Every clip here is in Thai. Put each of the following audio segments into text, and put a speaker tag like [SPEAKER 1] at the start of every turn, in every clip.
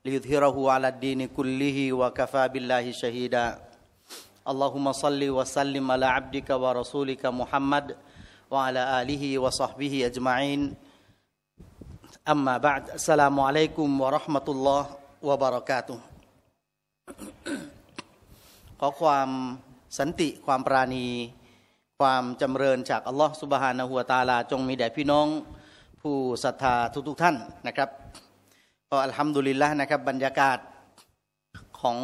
[SPEAKER 1] ليظهره على الدين كله وكفى بالله شهيدا اللهم صل وسلم على عبدك ورسولك محمد وعلى آله وصحبه أجمعين أما بعد السلام عليكم ورحمة الله وبركاته ขอความสันติความปราณีความจำเริญจากอัลลอฮฺสุบฮานะหัวตาลาจงมีแด่พี่น้องผู้ศรัทธาทุกๆท่านนะครับก็อัลฮัมดุลิลละนะครับบรรยากาศของ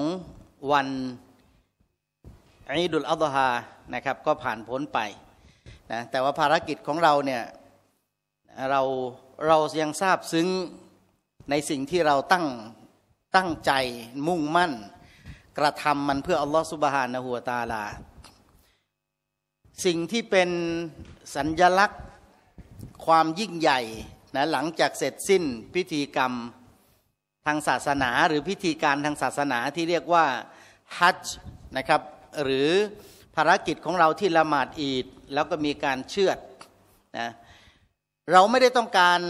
[SPEAKER 1] วันอีดุลอัลฮานะครับ ก็ผ่านพ้นไปนะแต่ว่าภารกิจของเราเนี่ยเราเรายังทราบซึ้งในสิ่งที่เราตั้งตั้งใจมุ่งมั่น กระทำมันเพื่อ อัลลอฮฺสุบฮานะหัวตาลา สิ่งที่เป็นสัญญลักษณ์ความยิ่งใหญ่นะหลังจากเสร็จสิ้นพิธีกรรมทางศาสนาหรือพิธีการทางศาสนาที่เรียกว่าฮัจจ์นะครับ หรือภารกิจของเราที่ละหมาดอีด แล้วก็มีการเชือดนะเราไม่ได้ต้องการ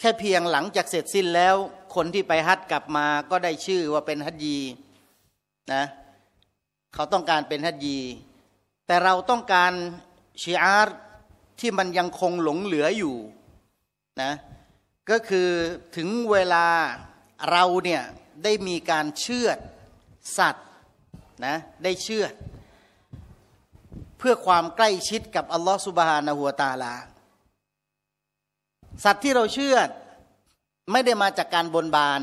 [SPEAKER 1] แค่เพียงหลังจากเสร็จสิ้นแล้วคนที่ไปฮัจกลับมาก็ได้ชื่อว่าเป็นฮัจยีนะเขาต้องการเป็นฮัจยี แต่เราต้องการชีอาร์ที่มันยังคงหลงเหลืออยู่ นะก็คือถึงเวลาเราเนี่ย ได้มีการเชื่อสัตว์นะ ได้เชื่อเพื่อความใกล้ชิดกับอัลลอฮฺสุบฮานาหัวตาลา สัตว์ที่เราเชื่อไม่ได้มาจากการบนบาน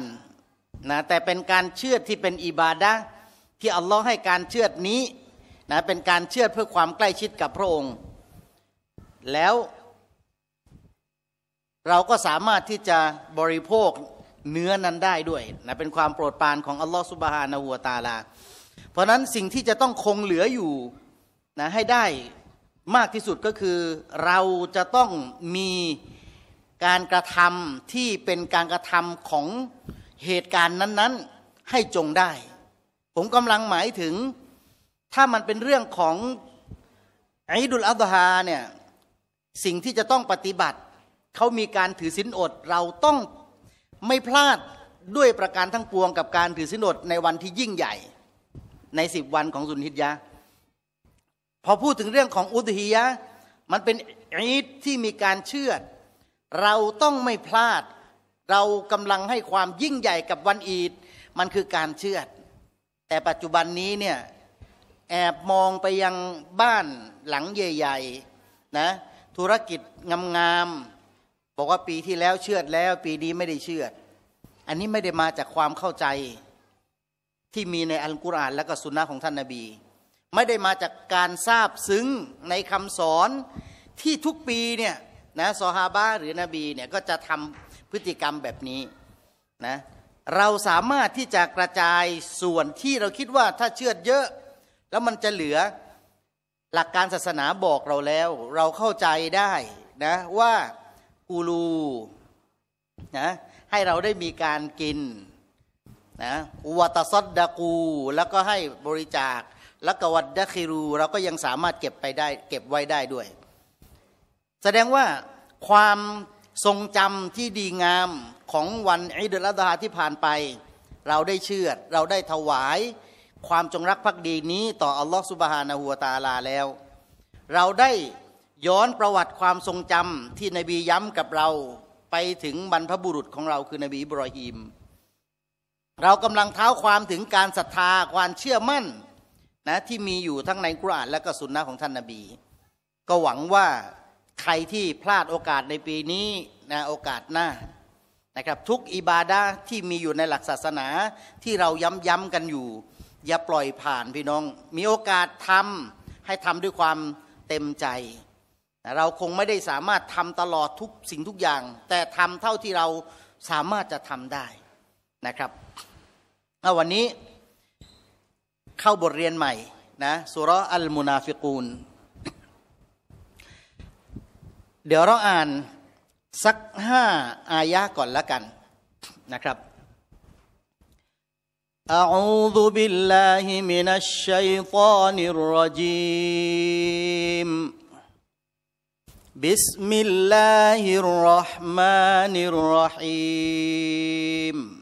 [SPEAKER 1] นะแต่เป็นการเชื่อที่เป็นอิบาดะที่อัลลอฮ์ให้การเชื่อนี้นะเป็นการเชื่อเพื่อความใกล้ชิดกับพระองค์ แล้วเราก็สามารถที่จะบริโภคเนื้อนั้นได้ด้วยนะเป็นความโปรดปรานของอัลลอฮฺสุบฮานาหัวตาลา เพราะนั้นสิ่งที่จะต้องคงเหลืออยู่นะให้ได้มากที่สุดก็คือ เราจะต้องมีการกระทำที่เป็นการกระทำของเหตุการณ์นั้น ๆให้จงได้ ผมกำลังหมายถึงถ้ามันเป็นเรื่องของอิดุลอัลฮาเนี่ยสิ่งที่จะต้องปฏิบัติเขามีการถือศีลอดเราต้องไม่พลาดด้วยประการทั้งปวงกับการถือศีลอด ในวันที่ยิ่งใหญ่ในสิบวันของสุนทิยะพอพูดถึงเรื่องของอุตหิยะ มันเป็นอีดที่มีการเชื่อเราต้องไม่พลาดเรากำลังให้ความยิ่งใหญ่กับวันอีด มันคือการเชื่อแต่ปัจจุบันนี้เนี่ยแอบมองไปยังบ้านหลังใหญ่ๆนะธุรกิจงามบอกว่าปีที่แล้วเชื่อดแล้ว ปีนี้ไม่ได้เชื่อด อันนี้ไม่ได้มาจากความเข้าใจ ที่มีในอัลกุรอาน และก็สุนนะของท่านนาบี ไม่ได้มาจากการทราบซึ้งในคำสอนที่ทุกปีเนี่ยนะซอฮาบะหรือนบีเนี่ย ก็จะทำพฤติกรรมแบบนี้นะเราสามารถที่จะกระจายส่วนที่เราคิดว่าถ้าเชื่อดเยอะ แล้วมันจะเหลือหลักการศาสนาบอกเราแล้ว เราเข้าใจได้นะว่ากูลูนะให้เราได้มีการกินนะวัตซดดากู แล้วก็ให้บริจาคแล้วก็วัดดะคิรูเราก็ยังสามารถเก็บไปได้ เก็บไว้ได้ด้วย แสดงว่าความทรงจำที่ดีงามของวันอิดละดาที่ผ่านไป เราได้เชื่อเราได้ถวายความจงรักภักดีนี้ต่อ อัลลอฮฺสุบฮานาหัวตาลาแล้ว เราได้ย้อนประวัติความทรงจำที่นบีย้ำกับเราไปถึงบรรพบุรุษของเราคือ นบีบรอฮีม เรากำลังเท้าความถึงการศรัทธาความเชื่อมั่นนะที่มีอยู่ทั้งในกุรอานและก็สุนนะของท่านนาบีก็หวังว่าใครที่พลาดโอกาสในปีนี้นะโอกาสหน้านะครับทุกอิบาดาที่มีอยู่ในหลักศาสนา ที่เราย้ำๆกันอยู่อย่าปล่อยผ่านพี่น้อง มีโอกาสทำให้ทำด้วยความเต็มใจเราคงไม่ได้สามารถทำตลอดทุกสิ่งทุกอย่าง แต่ทำเท่าที่เราสามารถจะทำได้นะครับ วันนี้เข้าบทเรียนใหม่นะสุรอัลมุนาฟิกูนเดี๋ยวเราอ่านสักห้าอายะก่อนละกันนะครับ أعوذ بالله من الشيطان الرجيم بسم الله الرحمن الرحيم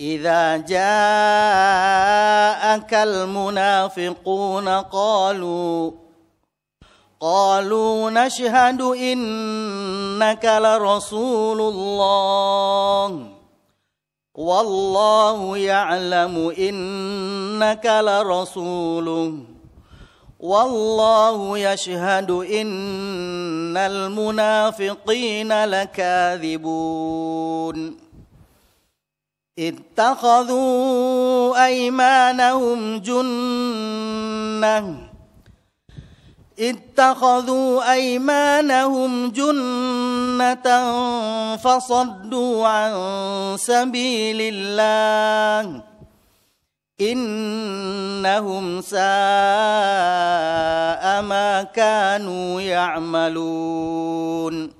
[SPEAKER 1] إذا جاءك المنافقون قالوا قالوا نشهد إنك لرسول الله والله يعلم إنك لرسوله والله يشهد إن المنافقين لكاذبون اتخذوا أيمانهم جنة اتخذوا أيمانهم جنة فصدوا عن سبيل الله إنهم ساء ما كانوا يعملون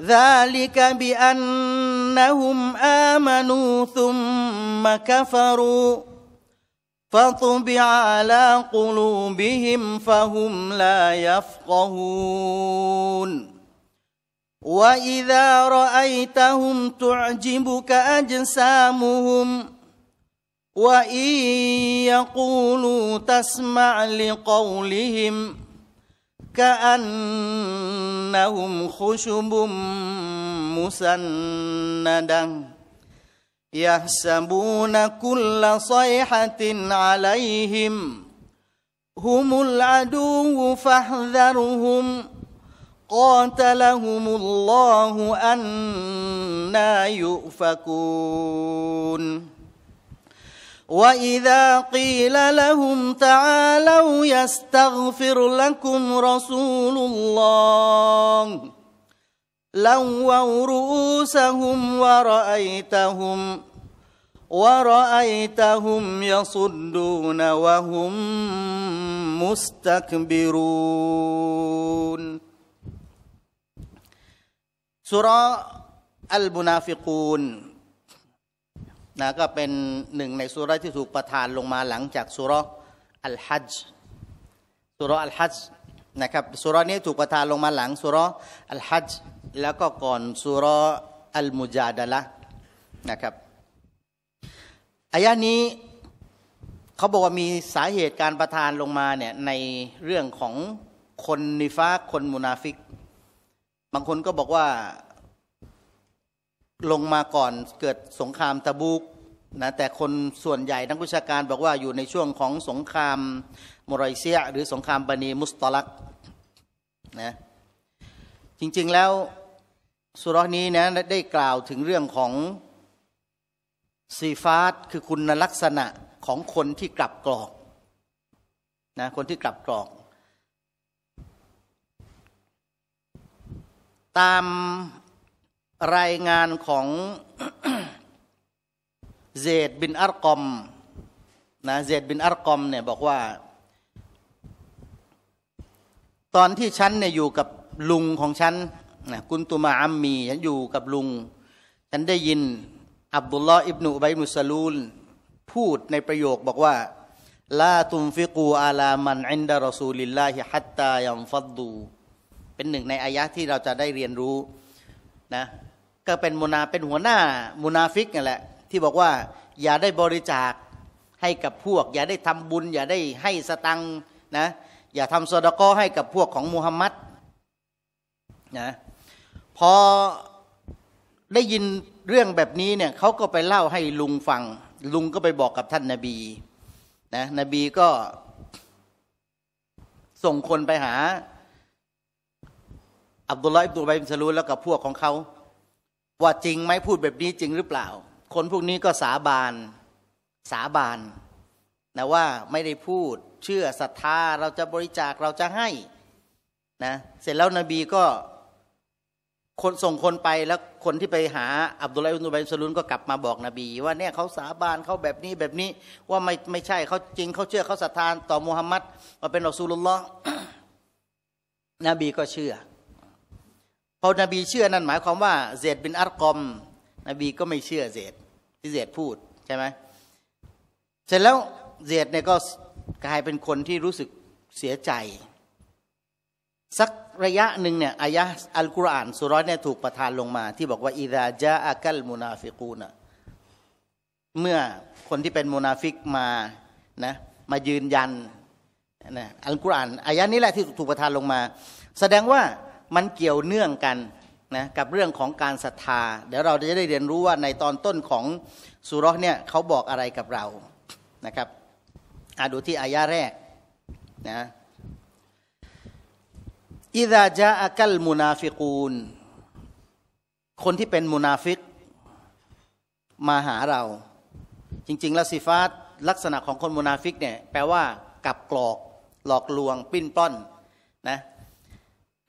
[SPEAKER 1] ذلك بأنهم آمنوا ثم كفروا فطبع على قلوبهم فهم لا يفقهون وإذا رأيتهم تعجبك أجسامهم وإن يقولوا تسمع لقولهم كأنهم خشب مسندة يحسبون كل صيحة عليهم هم العدو فاحذرهم قاتلهم الله أنا يؤفكون وإذا قيل لهم تعالوا يستغفر لكم رسول الله لووا رؤوسهم ورأيتهم ورأيتهم يصدون وهم مستكبرون سورة المنافقون นะก็เป็นหนึ่งในสุรที่ถูกประทานลงมาหลังจากสุรอัลฮัจสุรอัลฮัจนะครับสุรนี้ถูกประทานลงมาหลังสุรอัลฮัจแล้วก็ก่อนสุรอัลมุจาดะละนะครับอายะนี้เขาบอกว่ามีสาเหตุการประทานลงมาเนี่ยในเรื่องของคนนิฟ้าคนมุนาฟิก บางคนก็บอกว่าลงมาก่อนเกิดสงครามตะบุกนะ แต่คนส่วนใหญ่นักวิชาการ บอกว่าอยู่ในช่วงของสงครามมรอยเซีย หรือสงครามบันีมุสตอลักนะจริงๆแล้วสุรนี้นะได้กล่าวถึงเรื่องของซีฟาตคือคุณลักษณะของคนที่กลับกรอกนะคนที่กลับกรอก ตามรายงานของเจดบินอารกอมนะเจดบินอารกอม เนี่ย บอกว่า ตอนที่ฉันเนี่ยอยู่กับลุงของฉันนะกุนตุมาอัมมีฉันอยู่กับลุง ฉันได้ยินอับดุลลอฮ์อิบนุบัยมุสลูล พูดในประโยคบอกว่าลาตุมฟิกูอาลามันอินดารอซูลิลลาฮิฮัตตายัมฟัดดูเป็นหนึ่งในอายะที่เราจะได้เรียนรู้นะก็เป็นมุนาเป็นหัวหน้ามุนาฟิกนั่นแหละที่บอกว่า อย่าได้บริจาคให้กับพวก อย่าได้ทำบุญ อย่าได้ให้สตังนะ อย่าทำซดกอให้กับพวกของมูฮัมมัดนะพอได้ยินเรื่องแบบนี้เนี่ยเขาก็ไปเล่าให้ลุงฟังลุงก็ไปบอกกับท่านนาบีนะนบีก็ส่งคนไปหาอับดุลลอฮ์อิบดุลไบมิสลูแล้วกับพวกของเขาว่าจริงไหมพูดแบบนี้จริงหรือเปล่า คนพวกนี้ก็สาบาน สาบานนะว่าไม่ได้พูด เชื่อศรัทธาเราจะบริจาคเราจะให้นะเสร็จแล้วนบีก็ คนส่งคนไปแล้วคนที่ไปหา อับดุลไลอุนุบัยสลุนก็กลับมาบอกนบีว่าเนี่ยเขาสาบานเขาแบบนี้แบบนี้ ว่าไม่ไม่ใช่เขาจริง เขาเชื่อเขาศรัทธาต่อมูฮัมมัดว่าเป็นอัลสูลุลลอฮ์นบีก็เชื่อพอนบีเชื่อนั่นหมายความว่าเจดบินอารกอม นบีก็ไม่เชื่อเจดที่เจดพูดใช่ไหมเสร็จแล้วเจดเนี่ยก็กลายเป็นคนที่รู้สึกเสียใจสักระยะหนึ่งเนี่ยอายะอัลกุรอานสุร้อยเนี่ยถูกประทานลงมา ที่บอกว่าอิดาจาอักัลมุนาฟิกูนะเมื่อคนที่เป็นมุนาฟิกมานะมายืนยันนะอัลกุรอานอายะนี้แหละที่ถูกประทานลงมา แสดงว่ามันเกี่ยวเนื่องกันนะกับเรื่องของการศรัทธา เดี๋ยวเราจะได้เรียนรู้ว่าในตอนต้นของสุรษเนี่ยเขาบอกอะไรกับเรานะครับอาดูที่อายะแรกนะอิดาจาอักลมุนาฟิกูนคนที่เป็นมุนาฟิกมาหาเรา จริงๆแล้วสิฟาตลักษณะของคนมุนาฟิกเนี่ยแปลว่ากับกลอก หลอกลวงปิ้นป้อนนะ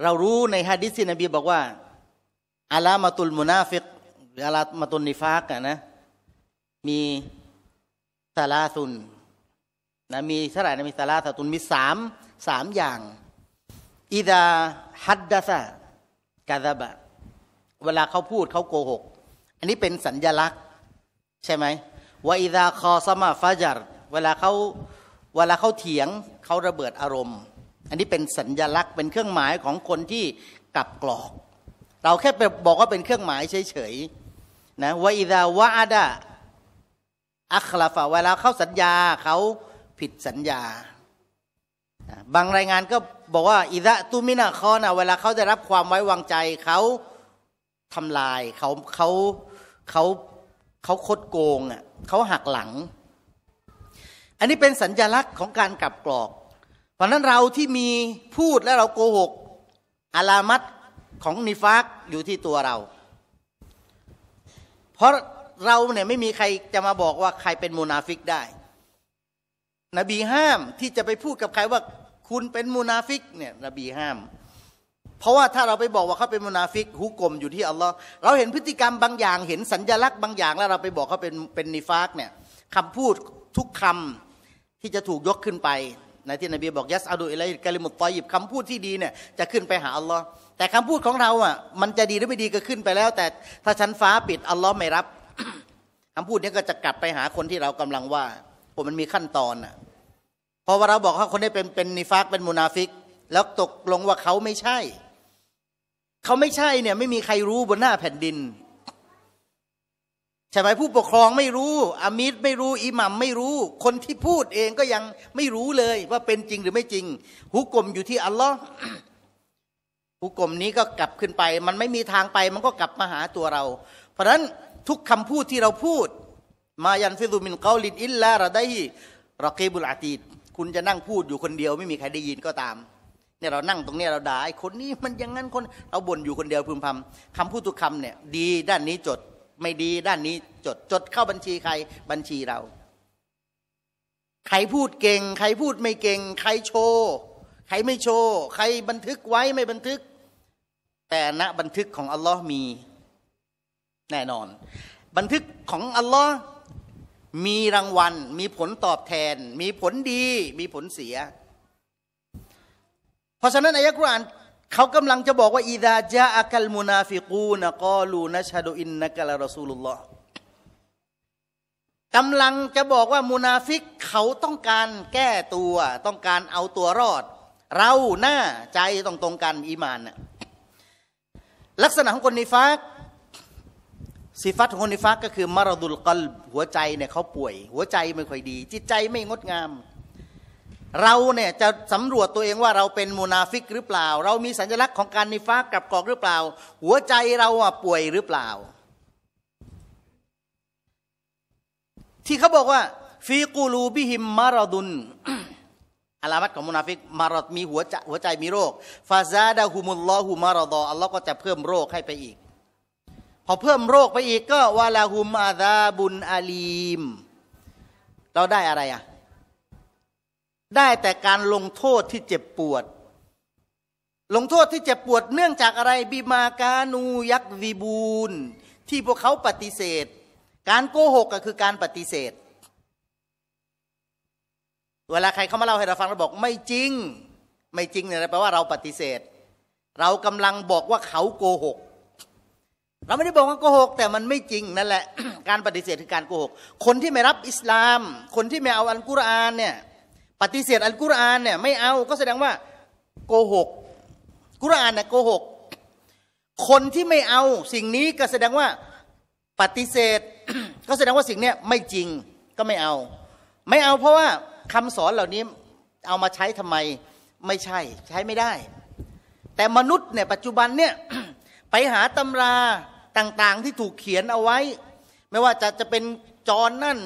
[SPEAKER 1] เรารู้ในฮะดิษที่นบีบอกว่าอาลามาตุลมุนาฟิกหรืออาลามาตุลนิฟากนะ มีสาลาสุนนะมีเท่าไหร่นะมีสาลาสาตุนมีสามสามอย่าง อิดาฮัดดาซากาซาบะเวลาเขาพูดเขาโกหก อันนี้เป็นสัญญลักษณ์ใช่ไหม ว่าอิดาคอสมาฟาจัดเวลาเขาเวลาเขาเถียงเขาระเบิดอารมณ์อันนี้เป็นสัญญลักษณ์เป็นเครื่องหมายของคนที่กลับกรอก เราแค่ไปบอกว่าเป็นเครื่องหมายเฉยๆนะว่าอิดาวาดะอัคลาฟาเวลาเขาสัญญาเขาผิดสัญญา บางรายงานก็บอกว่าอิดะตูมินาคอนะเวลาเขาได้รับความไว้วางใจ เขาทำลาย เขาเขาเขาเขาคดโกงอ่ะเขาหักหลัง อันนี้เป็นสัญญลักษณ์ของการกลับกรอกเพราะนั้นเราที่มีพูดและเราโกหกอาลามัตของนิฟากอยู่ที่ตัวเรา เพราะเราเนี่ยไม่มีใครจะมาบอกว่าใครเป็นมูนาฟิกได้ นบีห้ามที่จะไปพูดกับใครว่าคุณเป็นมูนาฟิกเนี่ยนบีห้าม เพราะว่าถ้าเราไปบอกว่าเขาเป็นมูนาฟิกฮุกกลมอยู่ที่อัลลอฮ์เราเห็นพฤติกรรมบางอย่าง เห็นสัญญลักษณ์บางอย่างแล้วเราไปบอกเขาเป็นเป็นนิฟากเนี่ยคำพูดทุกคำที่จะถูกยกขึ้นไปในที่นบีบอกยัสอาดูอิลรกาลิมุตตอยิบคำพูดที่ดีเนี่ยจะขึ้นไปหาอัลลอฮ์แต่คำพูดของเราอ่ะมันจะดีหรือไม่ดีก็ขึ้นไปแล้ว แต่ถ้าชั้นฟ้าปิดอัลลอฮ์ไม่รับ คำพูดนี้ก็จะกลับไปหาคนที่เรากำลังว่าผมมันมีขั้นตอนอ่ะ พอว่าเราบอกว่าคนนี้เป็นเป็นนิฟาก เป็นมุนาฟิก แล้วตกลงว่าเขาไม่ใช่ เขาไม่ใช่เนี่ย ไม่มีใครรู้บนหน้าแผ่นดินใช่ไหมผู้ปกครองไม่รู้อามิตรไม่รู้อิหมัมไม่รู้ คนที่พูดเองก็ยังไม่รู้เลยว่าเป็นจริงหรือไม่จริง หุกกลมอยู่ที่ อัลลอฮ์หุกกลมนี้ก็กลับขึ้นไป มันไม่มีทางไป มันก็กลับมาหาตัวเรา เพราะฉะนั้นทุกคำพูดที่เราพูด มายันฟิซูมินเกาลิดอิลลาราได้รอกีบุลอาตีดคุณจะนั่งพูดอยู่คนเดียว ไม่มีใครได้ยินก็ตาม เนี่ยเรานั่งตรงนี้เราด่าไอ้คนนี้มันยังงั้นคนเราบ่นอยู่คนเดียวพึมพำคำพูดทุกคำเนี่ยดีด้านนี้จดไม่ดีด้านนี้จดจดเข้าบัญชี ใครบัญชีเรา ใครพูดเก่งใครพูดไม่เก่งใครโชว์ ใครไม่โชว์ ใครบันทึกไว้ไม่บันทึก แต่ณบันทึกของอัลลอฮ์มีแน่นอน บันทึกของอัลลอฮ์มีรางวัล มีผลตอบแทน มีผลดีมีผลเสีย เพราะฉะนั้นอายะกรอานเขากำลังจะบอกว่าอิดาจาอักลมุนาฟิกูนกอลูนัชฮดอินนักลารอซูลุลลอฮ์กำลังจะบอกว่า มุนาฟิกเขาต้องการแก้ตัว ต้องการเอาตัวรอด เรา หน้า ใจต้องตรงกันอีมาน ลักษณะของคนนิฟักสิฟัตของคนนิฟักก็คือมารดุลกลหัวใจเนี่ยเขาป่วย หัวใจไม่ค่อยดี จิตใจไม่งดงามเราเนี่ยจะสำรวจตัวเองว่าเราเป็นมูนาฟิกหรือเปล่า เรามีสัญลักษณ์ของการนิฟ้ากับกอกหรือเปล่า หัวใจเราอ่ะป่วยหรือเปล่า ที่เขาบอกว่าฟีกูลูบิหิมมารดุนอาลามัดของมูนาฟิกมารดมีหัวใจหัวใจมีโรคฟาซาดาฮุมุลลอฮุมารดออัลลอฮ์ก็จะเพิ่มโรคให้ไปอีก พอเพิ่มโรคไปอีกก็วาลาฮุมอาซาบุนอาลีมเราได้อะไรอ่ะได้แต่การลงโทษที่เจ็บปวด ลงโทษที่เจ็บปวดเนื่องจากอะไรบีมากานูยักวีบูนที่พวกเขาปฏิเสธ การโกหกก็คือการปฏิเสธ เวลาใครเข้ามาเล่าให้เราฟังเราบอกไม่จริง ไม่จริงเนี่ยแปลว่าเราปฏิเสธ เรากำลังบอกว่าเขาโกหก เราไม่ได้บอกว่าโกหกแต่มันไม่จริงนั่นแหละ การปฏิเสธคือการโกหก คนที่ไม่รับอิสลาม คนที่ไม่เอาอัลกุรอานเนี่ยปฏิเสธอัลกุรอานเนี่ย ไม่เอาก็แสดงว่าโกหกกุรอานน่ยโกหกคนที่ไม่เอาสิ่งนี้ก็แสดงว่าปฏิเสธ ก็แสดงว่าสิ่งเนี้ยไม่จริงก็ไม่เอา ไม่เอาเพราะว่าคำสอนเหล่านี้เอามาใช้ทำไมไม่ใช่ใช้ไม่ได้ แต่มนุษย์เนี่ยปัจจุบันเนี่ยไปหาตำราต่างๆที่ถูกเขียนเอาไว้ ไม่ว่าจะจะเป็นจอนั่น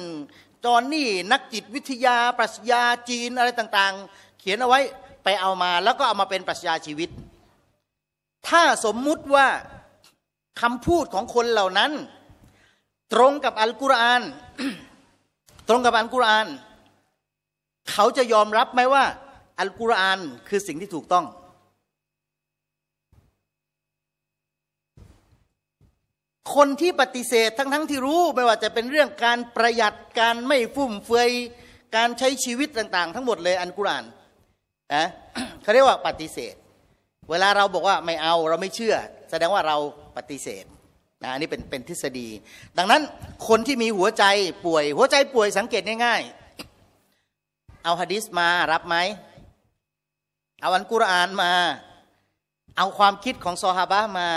[SPEAKER 1] จอนนี่นักจิตวิทยา ปรัชญาจีนอะไรต่าง ๆ เขียนเอาไว้ไปเอามา แล้วก็เอามาเป็นปรัชญาชีวิต ถ้าสมมุติว่าคำพูดของคนเหล่านั้น ตรงกับอัลกุรอานตรงกับอัลกุรอาน เขาจะยอมรับไหมว่า อัลกุรอานคือสิ่งที่ถูกต้องคนที่ปฏิเสธทั้งๆทที่รู้ไม่ว่าจะเป็นเรื่องการประหยัดการไม่ฟุ่มเฟือยการใช้ชีวิตต่างๆ ทั้งหมดเลย อันกุรานนะเขาเรียกว่าปฏิเสธ เวลาเราบอกว่าไม่เอาเราไม่เชื่อ แสดงว่าเราปฏิเสธนะอันนี้เป็นเป็นทฤษฎี ดังนั้นคนที่มีหัวใจป่วย หัวใจป่วยสังเกตง่าย ๆ เอาฮะดิษมารับไหมเอาอันกุรานมา เอาความคิดของซอฮาบะมา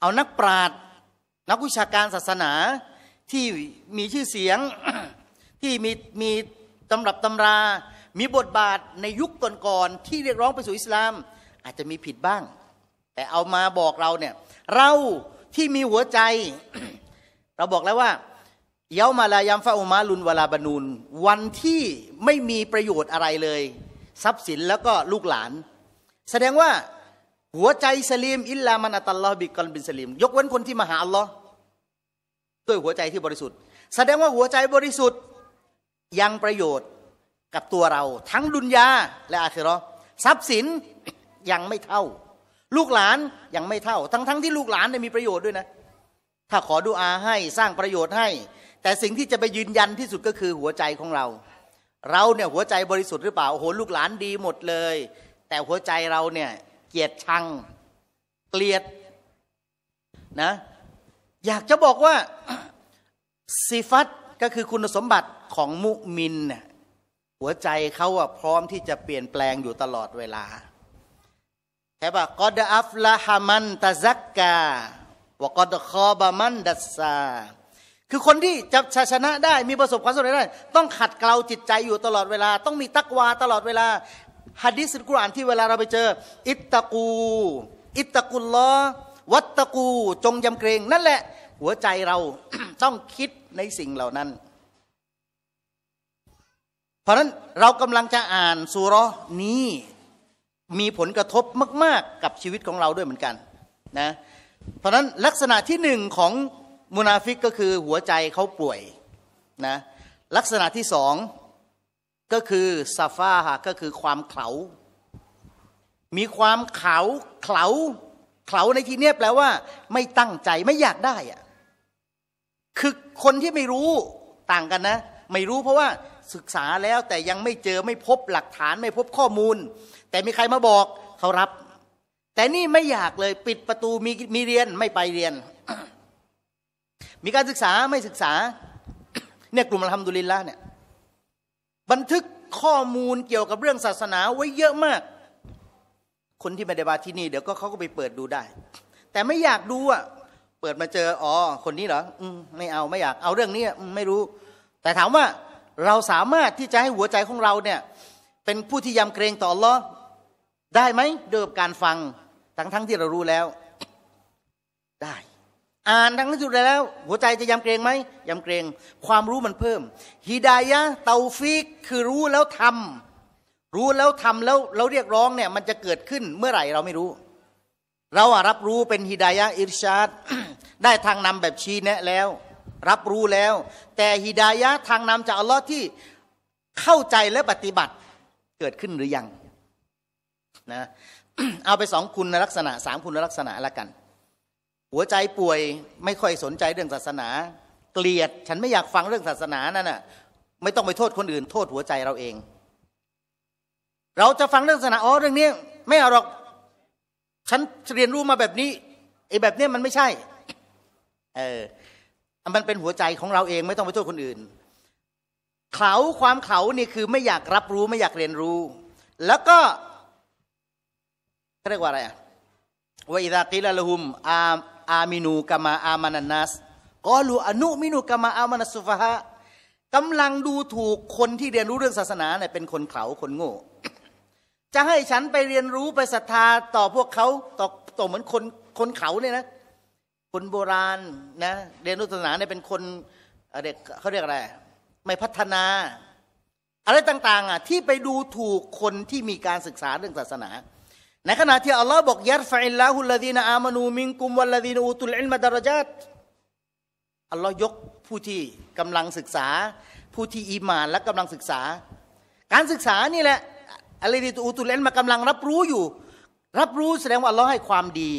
[SPEAKER 1] เอานักปราชญ์นักวิชาการศาสนาที่มีชื่อเสียงที่มีมีตำรับตำรา มีบทบาทในยุคก่อนๆที่เรียกร้องไปสู่อิสลามอาจจะมีผิดบ้าง แต่เอามาบอกเราเนี่ยเราที่มีหัวใจ เราบอกแล้วว่า เยามาลายามฟาอุมาลุนเวลาบานูนวันที่ไม่มีประโยชน์อะไรเลย ทรัพย์สินแล้วก็ลูกหลาน แสดงว่า หัวใจสลีมอิลลามันอัตลลอฮ์บิกอบินสลีมยกเว้นคนที่มาหาอัลลอฮ์ด้วยหัวใจที่บริสุทธิ์ แสดงว่าหัวใจบริสุทธิ์ยังประโยชน์กับตัวเราทั้งดุนยาและอาคิรอทรัพย์สินยังไม่เท่า ลูกหลานยังไม่เท่า ทั้งทั้งที่ลูกหลานได้มีประโยชน์ด้วยนะ ถ้าขอดูอาให้สร้างประโยชน์ให้ แต่สิ่งที่จะไปยืนยันที่สุดก็คือหัวใจของเรา เราเนี่ยหัวใจบริสุทธิ์หรือเปล่าโอ้โหลูกหลานดีหมดเลย แต่หัวใจเราเนี่ยเกียดชัง เกลียด นะอยากจะบอกว่าสีฟัตก็คือคุณสมบัติของมุมินเนี่ยหัวใจเขาอะพร้อมที่จะเปลี่ยนแปลงอยู่ตลอดเวลาแค่ปะกอดอัฟละฮามันตะซักกาวกอดคอบามันดัสซาคือคนที่จะชชนะได้มีประสบความสำเร็จได้ ต้องขัดเกลาจิตใจอยู่ตลอดเวลา ต้องมีตักวาตลอดเวลาฮะดิษกุรอานที่เวลาเราไปเจออิตตะกูอิตตะกุลลอวัตตะกู จงยำเกรงนั่นแหละหัวใจเราต้องคิดในสิ่งเหล่านั้น เพราะนั้นเรากำลังจะอ่านสุรนี้มีผลกระทบมาก ๆ กับชีวิตของเราด้วยเหมือนกันนะเพราะนั้นลักษณะที่หนึ่งของมุนาฟิกก็คือหัวใจเขาป่วยนะลักษณะที่สองก็คือซาฟาฮะก็คือความเขามีความเขาเขาเขลาในที่นี้แปลว่าไม่ตั้งใจไม่อยากได้อะคือคนที่ไม่รู้ต่างกันนะ ไม่รู้เพราะว่าศึกษาแล้วแต่ยังไม่เจอไม่พบหลักฐานไม่พบข้อมูล แต่มีใครมาบอกเขารับ แต่นี่ไม่อยากเลยปิดประตูมีมีเรียนไม่ไปเรียน มีการศึกษาไม่ศึกษา เนี่ยกลุ่มลฮัมดุลินละเนี่ยบันทึกข้อมูลเกี่ยวกับเรื่องศาสนาไว้เยอะมากคนที่ไม่ได้มาที่นี่ เดี๋ยวก็เขาก็ไปเปิดดูได้ แต่ไม่อยากดูอ่ะเปิดมาเจออ๋อคนนี้เหรออืมไม่เอาไม่อยาก เอาเรื่องนี้ไม่รู้ แต่ถามว่า เราสามารถที่จะให้หัวใจของเราเนี่ย เป็นผู้ที่ยำเกรงต่อลอได้ไหมโดยการฟังทั้งทั้งที่เรารู้แล้ว ได้ อ่านทั้งที่รู้แล้ว หัวใจจะยำเกรงไหมยำเกรงความรู้มันเพิ่มฮิดายะเตาฟิกคือรู้แล้วทำรู้แล้วทำแล้วเราเรียกร้องเนี่ย มันจะเกิดขึ้นเมื่อไหร่เราไม่รู้ เราอะรับรู้เป็นฮิดายะอิรชาด ได้ทางนำแบบชี้แนะแล้ว รับรู้แล้ว แต่ฮิดายะทางนำจากอัลลอฮ์ที่เข้าใจและปฏิบัติเกิดขึ้นหรือยังนะเอาไปสองคุณลักษณะสามคุณลักษณะละกัน หัวใจป่วยไม่ค่อยสนใจเรื่องศาสนา เกลียด ฉันไม่อยากฟังเรื่องศาสนานั่นน่ะไม่ต้องไปโทษคนอื่น โทษหัวใจเราเองเราจะฟังเรื่องศาสนา อ๋อ เรื่องนี้ไม่เอาหรอก ฉันเรียนรู้มาแบบนี้ไอ้แบบนี้มันไม่ใช่ เออ มันเป็นหัวใจของเราเอง ไม่ต้องไปโทษคนอื่น เขาความเขานี่คือไม่อยากรับรู้ไม่อยากเรียนรู้ แล้วก็เรียกว่าอะไรอะวอิดากิลละหุม อาอามินูกามาอามานันนัส กอลูอนุมินูกามาอามานัสุฟะฮะกำลังดูถูกคนที่เรียนรู้เรื่องศาสนาเนี่ยเป็นคนเขาคนโง่จะให้ฉันไปเรียนรู้ไปศรัทธาต่อพวกเขา ต่อต่อเหมือนคนคนเขาเนี่ยนะ คนโบราณนะเรียนรู้ศาสนาเนี่ยเป็นคนเด็กเขาเรียกอะไร ไม่พัฒนา อะไรต่าง ๆ อ่ะ ที่ไปดูถูกคนที่มีการศึกษาเรื่องศาสนา ในขณะที่ อัลลอฮ์บอกยัดฟอิลลาฮุลลดีนอามานูมิงกุมวัลลดีนอูตุลอิลมาดารจัดอัลลอฮ์ยกผู้ที่กำลังศึกษา ผู้ที่อีมานและกำลังศึกษา การศึกษานี่แหละอะไรที่อูตุเลนมากำลังรับรู้อยู่ รับรู้แสดงว่าเราให้ความดี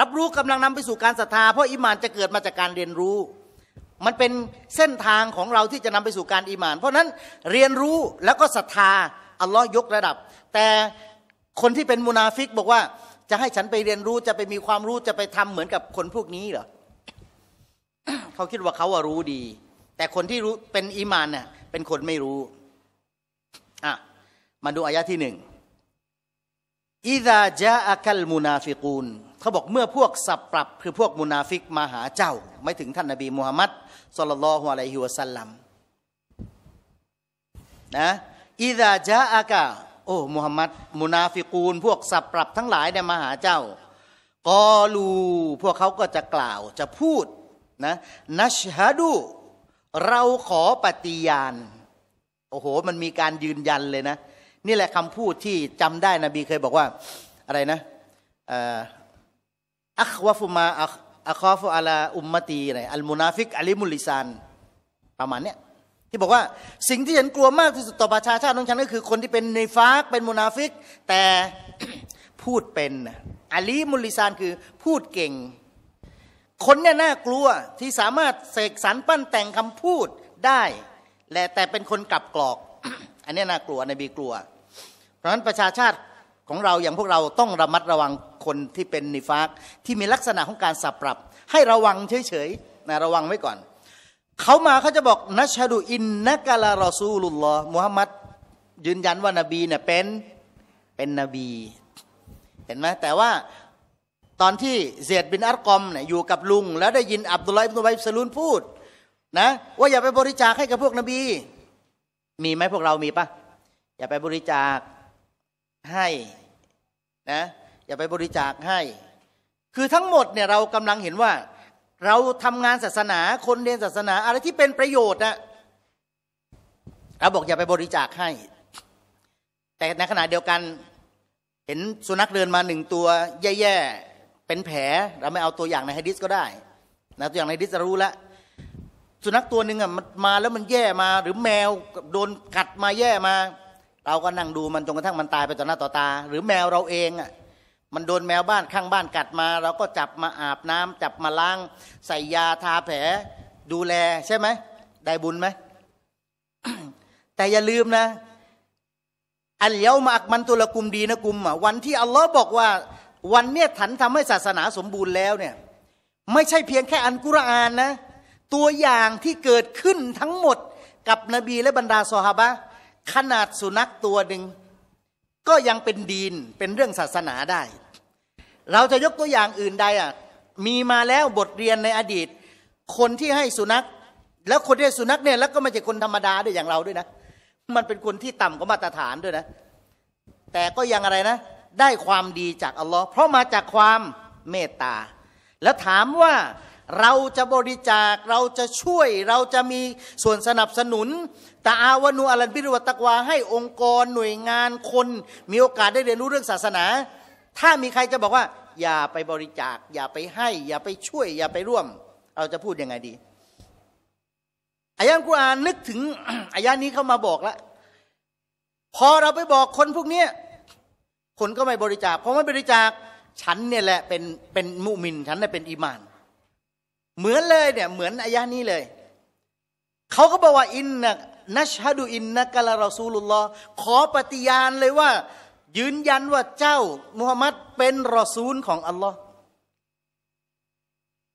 [SPEAKER 1] รับรู้กำลังนำไปสู่การศรัทธา เพราะอิมานจะเกิดมาจากการเรียนรู้ มันเป็นเส้นทางของเราที่จะนำไปสู่การอิมาน เพราะนั้นเรียนรู้แล้วก็ศรัทธา อัลลอฮ์ยกระดับ แต่คนที่เป็นมุนาฟิกบอกว่าจะให้ฉันไปเรียนรู้จะไปมีความรู้จะไปทำเหมือนกับคนพวกนี้เหรอเขาคิดว่าเขาารู้ดี แต่คนที่รู้เป็นอิมานเนี่ยเป็นคนไม่รู้อ่ะมาดูอายะที่หนึ่งอิดาจาอักลมูนาฟิกูลเขาบอกเมื่อพวกสับปรับคือพวกมุนาฟิกมาหาเจ้า ไม่ถึงท่านนบีมูฮัมมัดสุลลัลฮุอะลัยฮิวะสัลลัม นะอิดาจาอักาโอ้มูฮัมมัดมุนาฟิกูล พวกสับปรับทั้งหลายเนี่ยมาหาเจ้า กอลูพวกเขาก็จะกล่าวจะพูดนะนัชฮาดูเราขอปฏิญาณโอ้โห มันมีการยืนยันเลยนะนี่แหละคำพูดที่จำได้นบีเคยบอกว่าอะไรนะอัควฟุมาอัคอฟุอาลาอุมมตีอะไรอัลมุนาฟิกอัลิมุลิซานประมาณเนี้ยที่บอกว่าสิ่งที่ฉันกลัวมากที่สุดต่อประชาชาติของฉันก็คือ คนที่เป็นในฟ้กเป็นมุนาฟิก แต่พูดเป็นอัลีมุลิซาน คือพูดเก่ง คนเนี่ยน่ากลัวที่สามารถเสกสรรปั้นแต่งคำพูดได้และแต่เป็นคนกลับกรอกอันนี้น่ากลัวนบีกลัว เพราะฉะนั้นประชาชาติของเราอย่างพวกเราต้องระมัดระวังคนที่เป็นนิฟาก ที่มีลักษณะของการสับปรับ ให้ระวังเฉยๆนะระวังไว้ก่อน เขามาเขาจะบอกนัชดูอินนักลารอซูลุลลอมุฮัมมัดยืนยันว่านบีเนี่ยเป็นเป็นนบี เห็นไหมแต่ว่าตอนที่เซียดบินอัลกอมเนี่ยอยู่กับลุงแล้วได้ยินอับดุลไลบินไบซ์ลูนพูดนะว่าอย่าไปบริจาคให้กับพวกนบีมีไหมพวกเรามีปะอย่าไปบริจาคให้นะอย่าไปบริจาคให้ คือทั้งหมดเนี่ยเรากำลังเห็นว่า เราทำงานศาสนาคนเรียนศาสนา อะไรที่เป็นประโยชน์นะเราบอกอย่าไปบริจาคให้ แต่ในขณะเดียวกันเห็นสุนัขเดินมาหนึ่งตัว แย่ๆเป็นแผลเราไม่เอาตัวอย่างในฮะดิษก็ได้นะตัวอย่างในฮะดิะรู้แล้วสุนัขตัวหนึ่งอ่ะมันมาแล้วมันแย่มา หรือแมว โดนกัดมาแย่มาเราก็นั่งดูมันจนกระทั่งมันตายไปต่อหน้าต่อตาหรือแมวเราเองอ่ะมันโดนแมวบ้านข้างบ้านกัดมา เราก็จับมาอาบน้ำ จับมาล้างใส่ยาทาแผลดูแลใช่ไหมได้บุญไหมแต่อย่าลืมนะ อันเลี้ยวมาอักมันตุลกุมดีนะกุมอ่ะวันที่อัลลอฮ์บอกว่า วันเนี้ยฉันทำให้ศาสนาสมบูรณ์แล้วเนี่ย ไม่ใช่เพียงแค่อันกุรอานนะตัวอย่างที่เกิดขึ้นทั้งหมดกับนบีและบรรดาซอฮาบะขนาดสุนัขตัวหนึ่งก็ยังเป็นดีน เป็นเรื่องศาสนาได้ เราจะยกตัวอย่างอื่นใดอ่ะมีมาแล้วบทเรียนในอดีต คนที่ให้สุนัขแล้วคนที่ให้สุนัขเนี่ยแล้วก็ไม่ใช่คนธรรมดาด้วยอย่างเราด้วยนะมันเป็นคนที่ต่ำกว่ามาตรฐานด้วยนะแต่ก็ยังอะไรนะ ได้ความดีจากอัลลอฮ์เพราะมาจากความเมตตา แล้วถามว่าเราจะบริจาคเราจะช่วยเราจะมีส่วนสนับสนุนตาอาวนูอัลันบิรวตะกวา ให้องค์กรหน่วยงานคนมีโอกาสได้เรียนรู้เรื่องศาสนา ถ้ามีใครจะบอกว่า อย่าไปบริจาค อย่าไปให้ อย่าไปช่วย อย่าไปร่วม เราจะพูดยังไงดีอายะกุรอานนึกถึงอายะนี้เข้ามาบอกแล้วพอเราไปบอกคนพวกนี้ คนก็ไม่บริจาคเพราะไม่บริจาคฉันเนี่ยแหละเป็นเป็นมุมินฉันเนี่ยเป็นอิมานเหมือนเลยเนี่ยเหมือนอายะนี้เลย เขาก็บอกว่าอินนะนัชฮะดูอินนะกะลารอซูลุลลอฮ์ขอปฏิญาณเลยว่า ยืนยันว่าเจ้ามุฮัมมัดเป็นรอซูลของอัลลอฮ์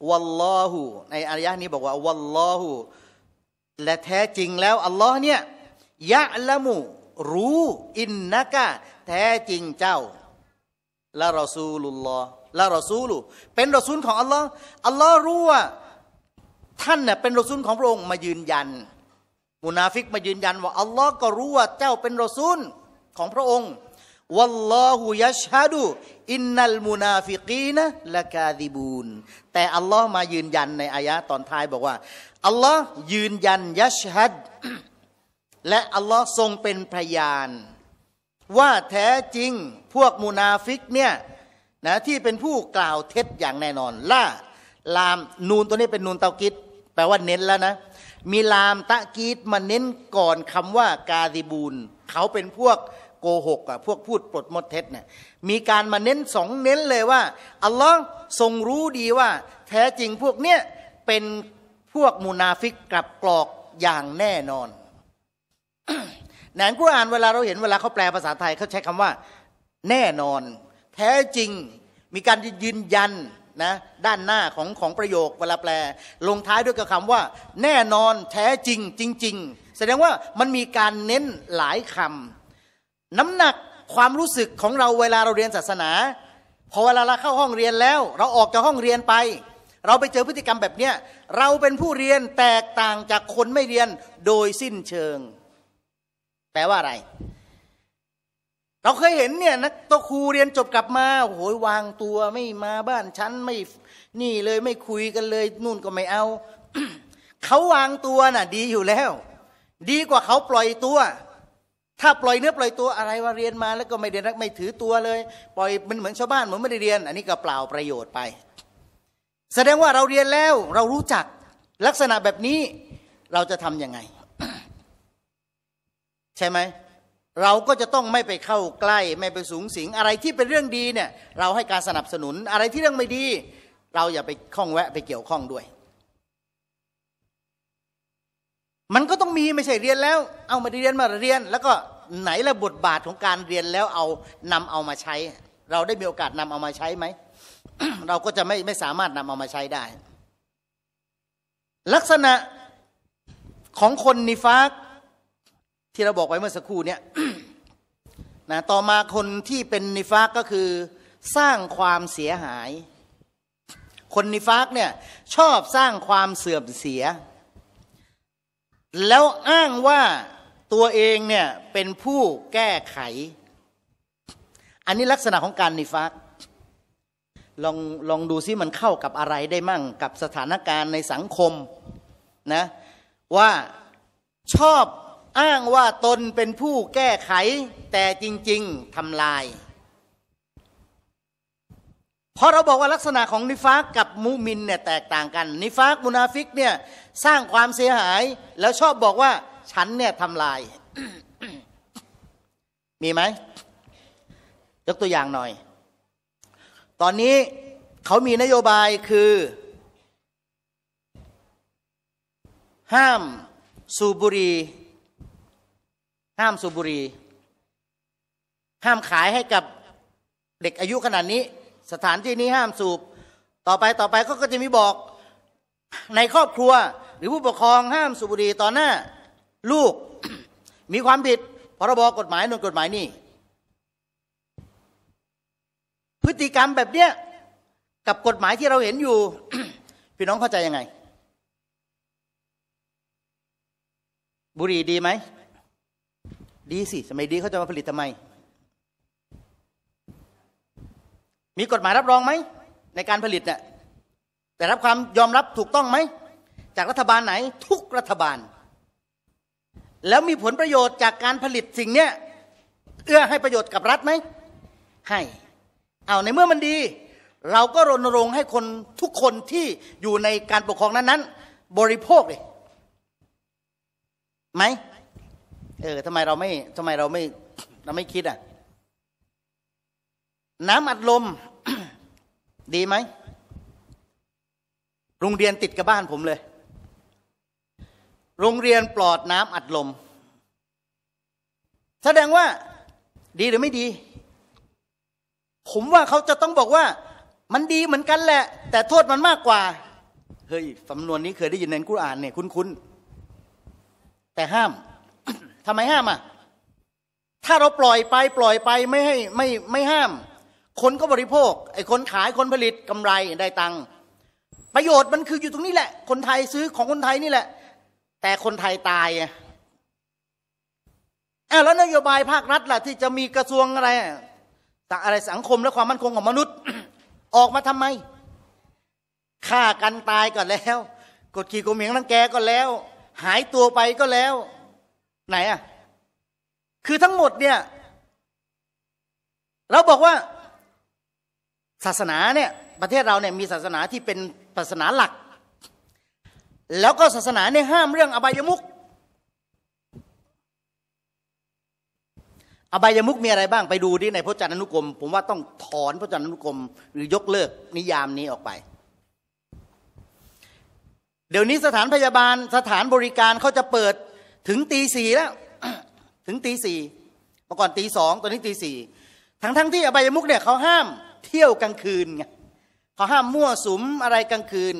[SPEAKER 1] วัลลอฮูในอายะนี้ บอกว่าวัลลอฮูและแท้จริงแล้วอัลลอฮ์เนี่ยยะละมูรู้อินนะกะแท้จริงเจ้าละรอซูลุลลอฮ์ลเรอซูลูเป็นรอซูลของอัลลอฮ์อัลลอฮ์รู้ว่าท่านเนี่ยเป็นรอซูลของพระองค์มายืนยัน มุนาฟิกมายืนยันว่าอัลลอฮ์ก็รู้ว่าเจ้าเป็นรอซูลของพระองค์วัลลอฮุยัชฮัดูอินนัลมุนาฟิกีนะละกาดิบูนแต่อัลลอฮ์มายืนยันในอายะตอนท้ายบอกว่าอัลลอฮ์ยืนยันยัชฮัดและอัลลอฮ์ทรงเป็นพยาน ว่าแท้จริงพวกมุนาฟิกเนี่ยนะที่เป็นผู้กล่าวเท็จอย่างแน่นอนล่าลามนูนตัวนี้เป็นนูนเตากิด แปลว่าเน้นแล้วนะมีลามตะกีดมาเน้นก่อนคำว่า กาดิบูลเขาเป็นพวกโกหกอ่ะพวกพูดปลดมดเท็จเนี่ยมีการมาเน้นสองเน้นเลยว่าอัลลอฮ์ทรงรู้ดีว่าแท้จริงพวกเนี้ยเป็นพวกมูนาฟิกกลับกรอกอย่างแน่นอนหนังกุรอานเวลาเราเห็นเวลาเขาแปลภาษาไทยเขาใช้คำว่าแน่นอนแท้จริง มีการยืนยันนะด้านหน้าของของประโยคเวลาแปล ลงท้ายด้วยกับคำว่า แน่นอนแท้จริงจริง ๆ แสดงว่ามันมีการเน้นหลายคำน้ำหนักความรู้สึกของเราเวลาเราเรียนศาสนา พอเวลาเราเข้าห้องเรียนแล้ว เราออกจากห้องเรียนไป เราไปเจอพฤติกรรมแบบเนี้ยเราเป็นผู้เรียนแตกต่างจากคนไม่เรียนโดยสิ้นเชิง แปลว่าอะไรเราเคยเห็นเนี่ยนักตัวครูเรียนจบกลับมาโอ้โหวางตัวไม่มาบ้านฉันไม่นี่เลย ไม่คุยกันเลยนู่นก็ไม่เอา เขาวางตัวน่ะ ดีอยู่แล้ว ดีกว่าเขาปล่อยตัว ถ้าปล่อยเนื้อปล่อยตัวอะไรว่าเรียนมาแล้วก็ไม่เรียนไม่ถือตัวเลย ปล่อยมันเหมือนชาวบ้านเหมือนไม่ได้เรียน อันนี้ก็เปล่าประโยชน์ไป แสดงว่าเราเรียนแล้ว เรารู้จักลักษณะแบบนี้ เราจะทำยังไง ใช่ไหมเราก็จะต้องไม่ไปเข้าใกล้ไม่ไปสูงสิงอะไรที่เป็นเรื่องดีเนี่ย เราให้การสนับสนุนอะไรที่เรื่องไม่ดีเราอย่าไปข้องแวะไปเกี่ยวข้องด้วย มันก็ต้องมีไม่ใช่เรียนแล้วเอามาเรียนมาเรียน แล้วก็ไหนละบทบาทของการเรียนแล้วเอานำเอามาใช้ เราได้มีโอกาสนำเอามาใช้ไหม เราก็จะไม่ไม่สามารถนำเอามาใช้ได้ ลักษณะของคนนิฟากที่เราบอกไว้เมื่อสักครู่เนี่ย นะ ต่อมาคนที่เป็นนิฟากก็คือสร้างความเสียหาย คนนิฟากเนี่ยชอบสร้างความเสื่อมเสีย แล้วอ้างว่าตัวเองเนี่ยเป็นผู้แก้ไข อันนี้ลักษณะของการนิฟากลองลองดูซิมันเข้ากับอะไรได้มั่งกับสถานการณ์ในสังคมนะว่าชอบอ้างว่าตนเป็นผู้แก้ไข แต่จริง ๆทำลาย เพราะเราบอกว่าลักษณะของนิฟากกับมุมินเนี่ย แตกต่างกัน นิฟากมุนาฟิกเนี่ย สร้างความเสียหาย แล้วชอบบอกว่า ฉันเนี่ยทำลาย มีไหม ยกตัวอย่างหน่อย ตอนนี้เขามีนโยบายคือ ห้ามสูบุรีห้ามสูบ บุหรี่ ห้ามขายให้กับเด็กอายุขนาดนี้ สถานที่นี้ห้ามสูบ ต่อไป ต่อไปเขาก็จะมีบอกในครอบครัวหรือผู้ปกครอง ห้ามสูบบุหรี่ต่อหน้า ลูกมีความผิด พรบ กฎหมายนนกฎหมายนี่ พฤติกรรมแบบเนี้ยกับกฎหมายที่เราเห็นอยู่พี่น้องเข้าใจยังไง บุหรี่ดีไหมดีสิสมัยดีเขาจะมาผลิตทำไม มีกฎหมายรับรองไหม ในการผลิตเนะ่ยแต่รับความยอมรับถูกต้องไหม จากรัฐบาลไหน ทุกรัฐบาล แล้วมีผลประโยชน์จากการผลิตสิ่งเนี้ย เอื้อให้ประโยชน์กับรัฐไหม ให้ เอาในเมื่อมันดี เราก็รณรงค์ให้คนทุกคนที่อยู่ในการปกครองนั้นๆบริโภคเลยไหมเออทำไมเราไม่ทำไมเราไม่เราไม่คิดอ่ะ น้ำอัดลม ดีไหมโรงเรียนติดกับบ้านผมเลย โรงเรียนปลอดน้ำอัดลม แสดงว่า ดีหรือไม่ดี ผมว่าเขาจะต้องบอกว่า มันดีเหมือนกันแหละ แต่โทษมันมากกว่า เฮ้ยสำนวนนี้เคยได้ยินในกุรอานเนี่ย คุ้น ๆ แต่ห้ามทำไมห้ามอ่ะ ถ้าเราปล่อยไปปล่อยไปไม่ให้ ไม่ไม่ห้าม คนก็บริโภคไอ้คนขายคนผลิตกำไรได้ตังค์ประโยชน์มันคืออยู่ตรงนี้แหละ คนไทยซื้อของคนไทยนี่แหละ แต่คนไทยตายอ่ะแล้วนโยบายภาครัฐล่ะ ที่จะมีกระทรวงอะไรอะไรสังคมและความมั่นคงของมนุษย์ ออกมาทำไมฆ่ากันตายก่อนแล้ว กดขี่ข่มเหงนังแกก็แล้ว หายตัวไปก็แล้วไหนอ่ะ คือทั้งหมดเนี่ย เราบอกว่าศาสนาเนี่ย ประเทศเราเนี่ยมีศาสนาที่เป็นศาสนาหลัก แล้วก็ศาสนาเนี่ยห้ามเรื่องอบายมุก อบายมุกมีอะไรบ้างไปดูดิในพระจันทร์นุกรม ผมว่าต้องถอนพระจันทร์นุกรม หรือยกเลิกนิยามนี้ออกไป เดี๋ยวนี้สถานพยาบาลสถานบริการเขาจะเปิดถึงตีสี่แล้วถึงตีสี่เมื่อก่อนตีสองตอนนี้ตีสี่ทั้งทั้งที่อบายมุกเนี่ยเขาห้ามเที่ยวกลางคืนไงเขาห้ามมั่วสุมอะไรกลางคืน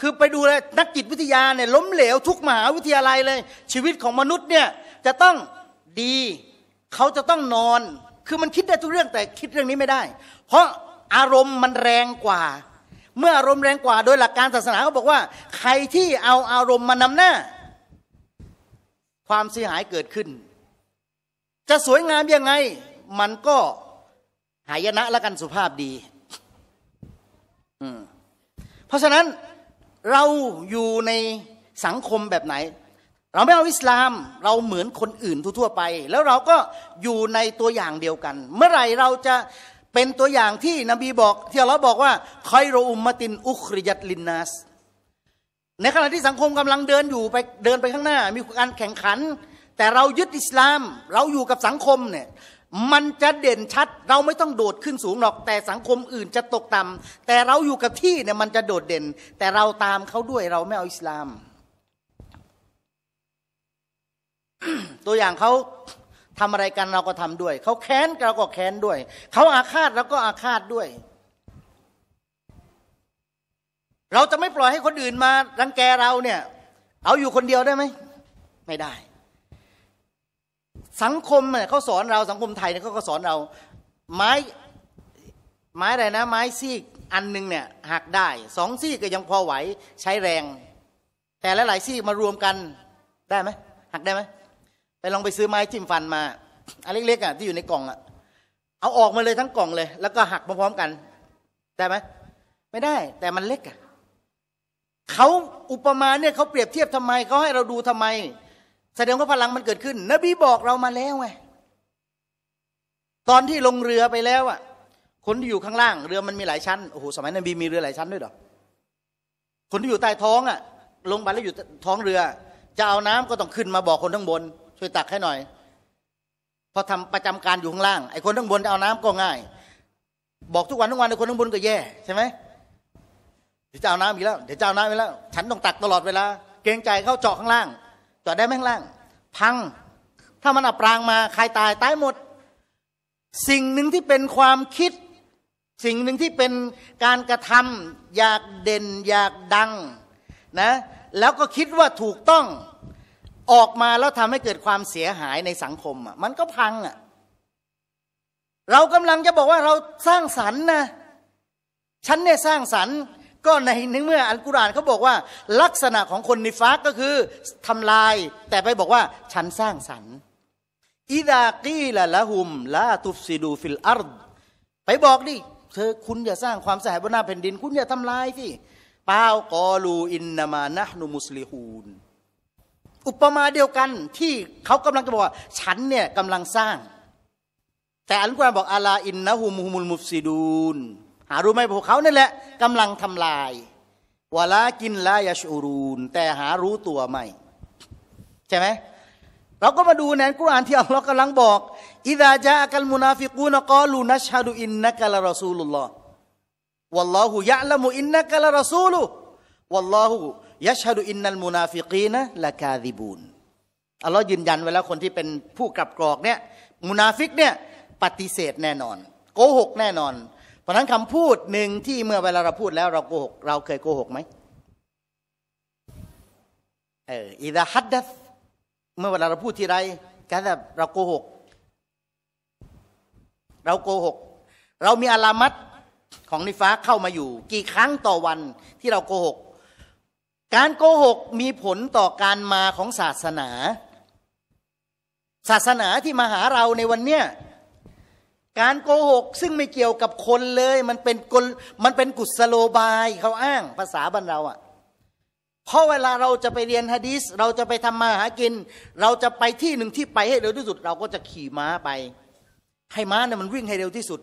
[SPEAKER 1] คือไปดูเลยนักจิตวิทยาเนี่ยล้มเหลวทุกมหาวิทยาลัยเลย ชีวิตของมนุษย์เนี่ยจะต้องดี เขาจะต้องนอน คือมันคิดได้ทุกเรื่องแต่คิดเรื่องนี้ไม่ได้ เพราะอารมณ์มันแรงกว่าเมื่ออารมณ์แรงกว่า โดยหลักการศาสนาเขาบอกว่า ใครที่เอาอารมณ์มานำหน้า ความเสียหายเกิดขึ้น จะสวยงามยังไง มันก็หายนะและกันสุภาพดีเพราะฉะนั้นเราอยู่ในสังคมแบบไหน เราไม่เอาอิสลาม เราเหมือนคนอื่นทั่วไป แล้วเราก็อยู่ในตัวอย่างเดียวกัน เมื่อไหร่เราจะเป็นตัวอย่างที่นบีบอกที่เราบอกว่าคอยโรอุมมตินอุคริยัตลินนัสในขณะที่สังคมกำลังเดินอยู่ไปเดินไปข้างหน้า มีการแข่งขัน แต่เรายึดอิสลาม เราอยู่กับสังคมเนี่ย มันจะเด่นชัด เราไม่ต้องโดดขึ้นสูงหรอก แต่สังคมอื่นจะตกต่ำ แต่เราอยู่กับที่เนี่ยมันจะโดดเด่น แต่เราตามเขาด้วยเราไม่เอาอิสลาม ตัวอย่างเขาทำอะไรกันเราก็ทำด้วย เขาแค้นเราก็แค้นด้วย เขาอาฆาตเราก็อาฆาตด้วย เราจะไม่ปล่อยให้คนอื่นมา รังแกเราเนี่ย เอาอยู่คนเดียวได้ไหม ไม่ได้ สังคมเนี่ยเขาสอนเราสังคมไทยเนี่ยเขาก็สอนเรา ไม้ ไม้อะไรนะ ไม้ซีก อันหนึ่งเนี่ยหักได้สองซีกก็ยังพอไหวใช้แรง แต่หลายๆซีกมารวมกันได้ไหมหักได้ไหมไปลองไปซื้อไม้จิ้มฟันมาอันเล็กๆอ่ะที่อยู่ในกล่องอ่ะ เอาออกมาเลยทั้งกล่องเลย แล้วก็หักพร้อมๆกัน ได้ไหม ไม่ได้ แต่มันเล็กอ่ะ เขาอุปมาเนี่ยเขาเปรียบเทียบทำไม เขาให้เราดูทำไม แสดงว่าพลังมันเกิดขึ้น นบีบอกเรามาแล้วไง ตอนที่ลงเรือไปแล้วอ่ะ คนที่อยู่ข้างล่าง เรือมันมีหลายชั้น โอ้โห สมัยนบีมีเรือหลายชั้นด้วยหรอ คนที่อยู่ใต้ท้องอ่ะ ลงไปแล้วอยู่ท้องเรือ จะเอาน้ำก็ต้องขึ้นมาบอกคนข้างบนช่วยตักให้หน่อย พอทำประจำการอยู่ข้างล่าง ไอ้คนข้างบนเอาน้ำก็ง่าย บอกทุกวันทุกวันไอ้คนข้างบนก็แย่ใช่ไหมเดี๋ยวจะเอาน้ำอีกแล้วเดี๋ยวจะเอาน้ำอีกแล้วฉันต้องตักตลอดเวลาเกรงใจเข้าเจาะข้างล่างเจาะได้ไหมข้างล่าง พัง ถ้ามันอับปรางมาใครตายตายหมด สิ่งหนึ่งที่เป็นความคิด สิ่งหนึ่งที่เป็นการกระทำอยากเด่นอยากดังนะแล้วก็คิดว่าถูกต้องออกมาแล้วทำให้เกิดความเสียหายในสังคมอ่ะมันก็พังอ่ะเรากำลังจะบอกว่าเราสร้างสรรค์นะ ฉันเนี่ยสร้างสรรค์ ก็ในนเมื่ออัลกุรอานเขาบอกว่าลักษณะของคนนิฟ้กก็คือทำลาย แต่ไปบอกว่าฉันสร้างสรรค์อิดากีละละหุมละตุฟซิดูฟิลอาร์ดไปบอกดิเธอคุณอย่าสร้างความเสียหายบนหน้าแผ่นดิน คุณอย่าทำลายสิเปล่ากอลูอินนามานะนุมุสลิฮูนุปมาเดียวกันที่เขากำลังจะบอกว่าฉันเนี่ยกำลังสร้างแต่อัลกุรอานบอกอาลาอินนะฮุมฮุมุลมุฟซิดูนหารู้ไหมพวกเขาเนี่ยแหละกำลังทำลายวะลากินลายาชูรูนแต่หารู้ตัวไม่ ใช่ไหมเราก็มาดูในอกุรอานที่อัลลอฮ์กำลังบอกอิดาจาอักลมุนาฟิกูนกอลูนัชฮะดูอินนะกะลารอซูลุลลอฮ์วัลลอฮุยะลามุอินนะกะลารอซูลุวัลลอฮุยะชาดูอินนัลมูนาฟิกีนะละกาดิบูนอัลลอฮ์ยืนยันไว้แล้วคนที่เป็นผู้กลับกรอกเนี่ยมูนาฟิกเนี่ย ปฏิเสธแน่นอน โกหกแน่นอน เพราะนั้นคำพูดหนึ่งที่เมื่อเวลาเราพูดแล้วเราโกหก เราเคยโกหกไหมเอออิดะฮัดดัสเมื่อเวลาเราพูดทีไรก็แบบเราโกหก เราโกหก เรามีอารามัตของนิฟ้าเข้ามาอยู่ กี่ครั้งต่อวันที่เราโกหกการโกหกมีผลต่อการมาของศาสนา ศาสนาที่มาหาเราในวันเนี้ยการโกหกซึ่งไม่เกี่ยวกับคนเลย มันเป็นกลมันเป็นกุศโลบายเขาอ้างภาษาบ้านเราอะ่ะเพราะเวลาเราจะไปเรียนฮะดีสเราจะไปทำมาหากิน เราจะไปที่หนึ่งที่ไปให้เร็วที่สุด เราก็จะขี่ม้าไป ให้ม้าเนี่ยมันวิ่งให้เร็วที่สุด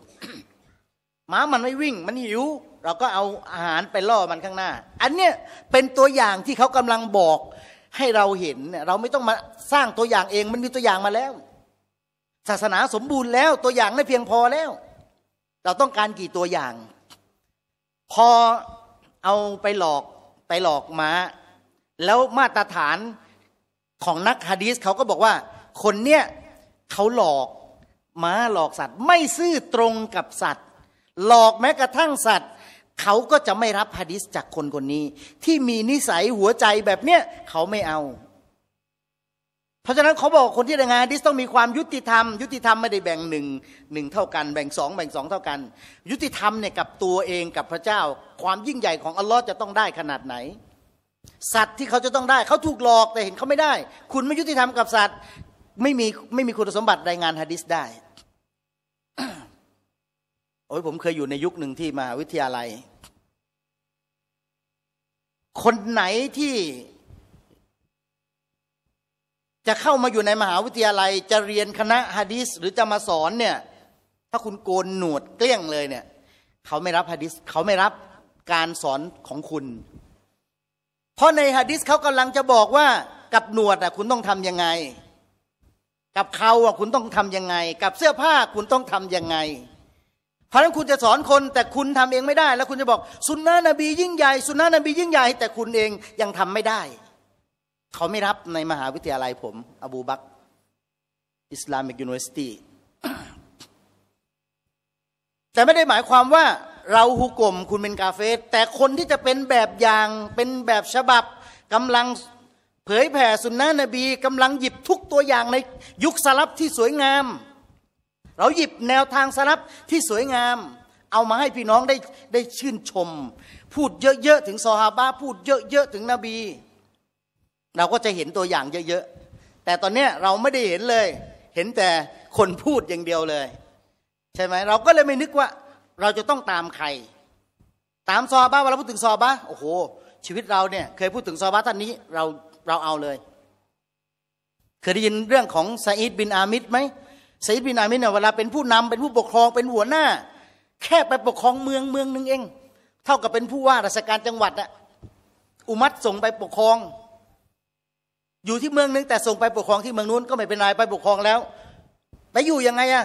[SPEAKER 1] ม้ามันไม่วิ่งมันหิวเราก็เอาอาหารไปล่อมันข้างหน้า อันเนี้ยเป็นตัวอย่างที่เขากำลังบอกให้เราเห็น เราไม่ต้องมาสร้างตัวอย่างเอง มันมีตัวอย่างมาแล้ว ศาสนาสมบูรณ์แล้ว ตัวอย่างได้เพียงพอแล้ว เราต้องการกี่ตัวอย่าง พอเอาไปหลอกไปหลอกมาแล้วมาตรฐานของนักฮะดีสเขาก็บอกว่า คนเนี้ยเขาหลอกม้าหลอกสัตว์ ไม่ซื่อตรงกับสัตว์ หลอกแม้กระทั่งสัตว์เขาก็จะไม่รับฮะดิษจากคนคนนี้ ที่มีนิสัยหัวใจแบบเนี้ยเขาไม่เอา เพราะฉะนั้นเขาบอกคนที่รายงานฮะดิษต้องมีความยุติธรรม ยุติธรรมไม่ได้แบ่งหนึ่งหนึ่งเท่ากัน แบ่งสองแบ่งสองเท่ากัน ยุติธรรมเนี่ยกับตัวเองกับพระเจ้า ความยิ่งใหญ่ของอัลลอฮ์จะต้องได้ขนาดไหน สัตว์ที่เขาจะต้องได้เขาถูกหลอกแต่เห็นเขาไม่ได้ คุณไม่ยุติธรรมกับสัตว์ไม่มีไม่มีคุณสมบัติรายงานฮะดิษได้โอ้ยผมเคยอยู่ในยุคหนึ่งที่มหาวิทยาลัย คนไหนที่ จะเข้ามาอยู่ในมหาวิทยาลัยจะเรียนคณะฮะดิษหรือจะมาสอนเนี่ยถ้าคุณโกนหนวดเกลี้ยงเลยเนี่ย เขาไม่รับฮะดิษเขาไม่รับการสอนของคุณ เพราะในฮะดิษเขากำลังจะบอกว่ากับหนวดอ่ะคุณต้องทำยังไง กับเขาอ่ะคุณต้องทำยังไง กับเสื้อผ้าคุณต้องทำยังไงพราะนั้นคุณจะสอนคนแต่คุณทำเองไม่ได้ แล้วคุณจะบอกสุนนะนบียิ่งใหญ่สุนนะนบียิ่งใหญ่แต่คุณเองยังทำไม่ได้ เขาไม่รับในมหาวิทยาลัยผม อบูบักอิสลามิกยูนิเวอร์ซิตี้แต่ไม่ได้หมายความว่าเราหุกลมคุณเป็นกาเฟสแต่คนที่จะเป็นแบบอย่าง เป็นแบบฉบับกำลังเผยแผ่สุนนะนบีกำลังหยิบทุกตัวอย่างในยุคสลับที่สวยงามเราหยิบแนวทางสนับที่สวยงาม เอามาให้พี่น้องได้ได้ชื่นชม พูดเยอะๆถึงซอฮาบะพูดเยอะๆถึงนบี เราก็จะเห็นตัวอย่างเยอะๆแต่ตอนนี้เราไม่ได้เห็นเลยเห็นแต่คนพูดอย่างเดียวเลย ใช่ไหมเราก็เลยไม่นึกว่าเราจะต้องตามใคร ตามซอฮาบะเวลาพูดถึงซอฮาบะโอ้โหชีวิตเราเนี่ยเคยพูดถึงซอฮาบะท่านนี้เราเราเอาเลย เคยได้ยินเรื่องของซาอิดบินอามิดไหมสยิดบินอามินเนี่ยเวลาเป็นผู้นำเป็นผู้ปกครองเป็นหัวหน้า แค่ไปปกครองเมืองเมืองหนึ่งเองเท่ากับเป็นผู้ว่าราชการจังหวัดอะอุมัดส่งไปปกครอง อยู่ที่เมืองนึงแต่ส่งไปปกครองที่เมืองนู้นก็ไม่เป็นไรไปปกครองแล้วไปอยู่ยังไงอะ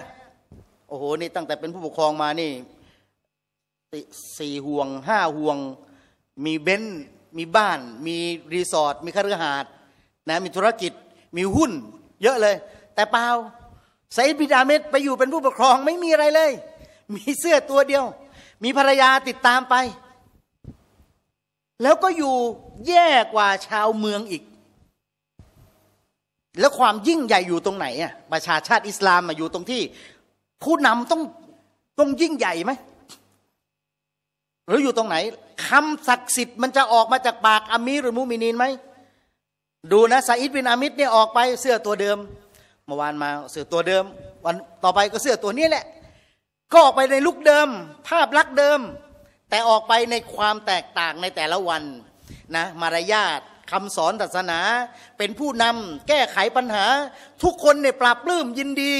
[SPEAKER 1] โอ้โห นี่ตั้งแต่เป็นผู้ปกครองมานี่สี่ห่วงห้าห่วง มีเบนซ์มีบ้าน มีรีสอร์ทมีคฤหาสน์นะ มีธุรกิจมีหุ้น เยอะเลย แต่เปล่าไซบิดาเมดไปอยู่เป็นผู้ปกครองไม่มีอะไรเลย มีเสื้อตัวเดียว มีภรรยาติดตามไป แล้วก็อยู่แย่กว่าชาวเมืองอีก แล้วความยิ่งใหญ่อยู่ตรงไหนอ่ะ ประชาชาติอิสลามมาอยู่ตรงที่ ผู้นำต้องต้องยิ่งใหญ่ไหม หรืออยู่ตรงไหนคำศักดิ์สิทธิ์มันจะออกมาจากปากอามีหรือมูมินีนไหม ดูนะซาอิดบินอามิดเนี่ยออกไปเสื้อตัวเดิมเมื่อวานมา เสื้อตัวเดิม วันต่อไปก็เสื้อตัวนี้แหละ ก็ออกไปในลุกเดิม ภาพลักษณ์เดิม แต่ออกไปในความแตกต่างในแต่ละวันนะ มารยาทคำสอนศาสนา เป็นผู้นำแก้ไขปัญหา ทุกคนเนี่ยปรับปลื้มยินดี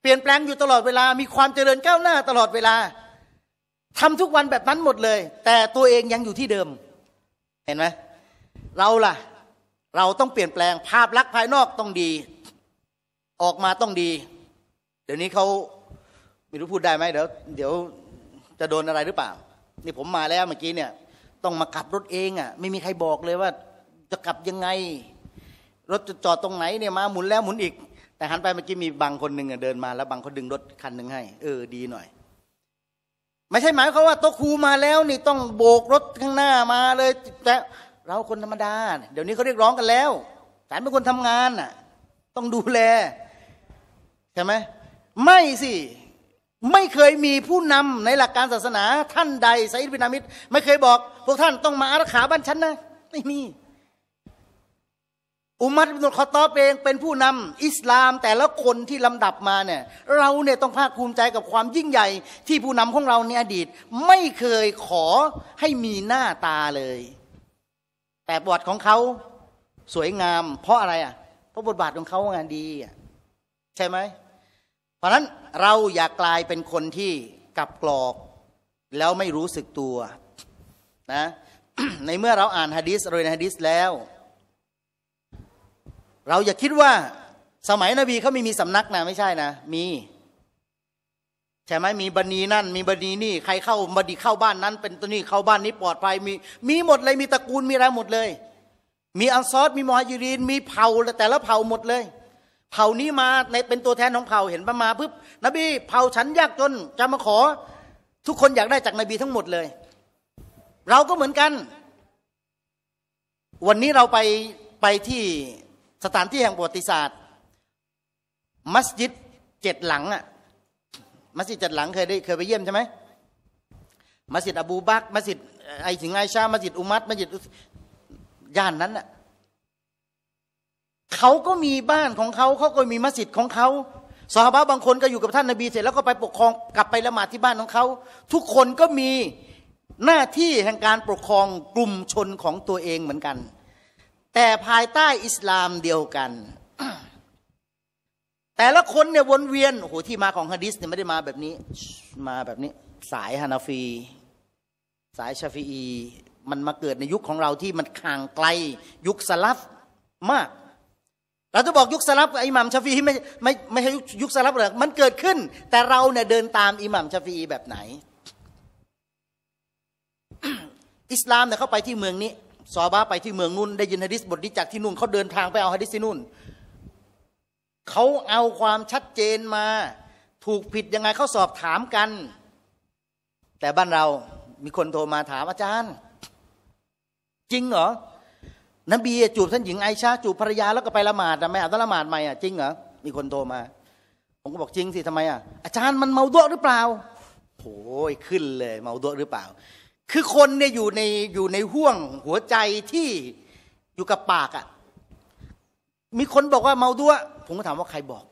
[SPEAKER 1] เปลี่ยนแปลงอยู่ตลอดเวลามีความเจริญก้าวหน้าตลอดเวลาทำทุกวันแบบนั้นหมดเลย แต่ตัวเองยังอยู่ที่เดิม เห็นไหมเราล่ะ เราต้องเปลี่ยนแปลงภาพลักษณ์ภายนอกต้องดีออกมาต้องดี เดี๋ยวนี้เขาไม่รู้พูดได้ไหมเดี๋ยวเดี๋ยวจะโดนอะไรหรือเปล่า นี่ผมมาแล้วเมื่อกี้เนี่ย ต้องมาขับรถเองอะ่ะไม่มีใครบอกเลยว่า จะขับยังไง รถจะจอดตรงไหนเนี่ยมาหมุนแล้วหมุนอีก แต่หันไปเมื่อกี้มีบางคนหนึ่งเดินมาแล้ว บางคนดึงรถคันหนึ่งให้เออดีหน่อย ไม่ใช่หมายเขาว่าโตครูมาแล้ว นี่ต้องโบกรถข้างหน้ามาเลย แต่เราคนธรรมดาเดี๋ยวนี้เขาเรียกร้องกันแล้วฉันเป็นคนทำงานน่ะ ต้องดูแลใช่ไหมไม่สิ ไม่เคยมีผู้นำในหลักการศาสนา ท่านใดไซด์บินามิดไม่เคยบอก พวกท่านต้องมาอารักขาบ้านฉันนะ ไม่มี อุมัดบินุคอตอบเองเป็นผู้นำอิสลามแต่ละคนที่ลำดับมาเนี่ย เราเนี่ยต้องภาคภูมิใจกับความยิ่งใหญ่ ที่ผู้นำของเรา ในอดีต ไม่เคยขอให้มีหน้าตาเลย แต่บทของเขาสวยงาม เพราะอะไรอ่ะเพราะบทบาทของเขางานดีอ่ะใช่ไหมเพราะนั้นเราอย่ากลายเป็นคนที่กับกรอก แล้วไม่รู้สึกตัวนะ ในเมื่อเราอ่านฮะดิษเรียนฮะดิษแล้ว เราอย่าคิดว่า สมัยนบีเขาไม่มีสำนักนะไม่ใช่นะ มีใช่ไหมมีบันีนั่น มีบันีนี่ใครเข้าบันีเข้าบ้านนั้น เป็นตัวนี้เข้าบ้านนี้ปลอดภัย มีมีหมดเลยมีตระกูลมีอะไรหมดเลย มีอัลซอดมีมอฮิรินมีเผ่าแต่ละเผ่าหมดเลยเผ่านี้มาในเป็นตัวแทนของเผ่าเห็นปะมาปุ๊บนบีเผ่าฉันยากจนจะมาขอ ทุกคนอยากได้จากนบีทั้งหมดเลย เราก็เหมือนกัน วันนี้เราไปไปที่สถานที่แห่งประวัติศาสตร์ มัสยิดเจ็ดหลังอะมัสยิดเจ็ดหลังเคยได้เคยไปเยี่ยมใช่ไหมมัสยิด อบูบักมัสยิดไอถึงไอชามัสยิดอุมัดมัสยิดย่านนั้นอะเขาก็มีบ้านของเขาเขาก็มีมัสยิดของเขาสหบาบางคน ก็อยู่กับท่านนาบีเสร็จแล้วก็ไปปกครองกลับไปละหมาดที่บ้านของเขา ทุกคนก็มีหน้าที่แห่งการปกครองกลุ่มชนของตัวเองเหมือนกัน แต่ภายใต้อิสลามเดียวกันแต่ละคนเนี่ยวนเวียนโอ้โหที่มาของฮะดิษเนี่ยไม่ได้มาแบบนี้ มาแบบนี้ สายฮานาฟีสายชาฟีอีมันมาเกิดในยุคของเราที่มันห่างไกล ยุคสลับมากเราจะบอกยุคสลับอิหมัมชาฟีไม่ไม่ไม่ใช่ยุคสลับหรอกมันเกิดขึ้น แต่เราเนี่ยเดินตามอิหมัมชาฟีแบบไหน อิสลามเนี่ยเขาไปที่เมืองนี้ซอบ้าไปที่เมืองนุ่นได้ยินฮะดิษบทนี้จากที่นู่นเขาเดินทางไปเอาฮะดิษที่นู่นเขาเอาความชัดเจนมา ถูกผิดยังไงเขาสอบถามกัน แต่บ้านเรามีคนโทรมาถามอาจารย์จริงเหรอนบีจูบท่านหญิงไอชาจูบ ภรรยาแล้วก็ไปละหมาดนะไม่เอาละหมาดใหม่อ่ะจริงเหรอมีคนโทรมา ผมก็บอกจริงสิทำไมอ่ะอาจารย์มันเมาด้วยหรือเปล่าโอ้ยขึ้นเลย เมาด้วยหรือเปล่า คือคนเนี่ยอยู่ในอยู่ในห่วงหัวใจที่อยู่กับปากอ่ะมีคนบอกว่าเมาด้วยผมก็ถามว่าใครบอก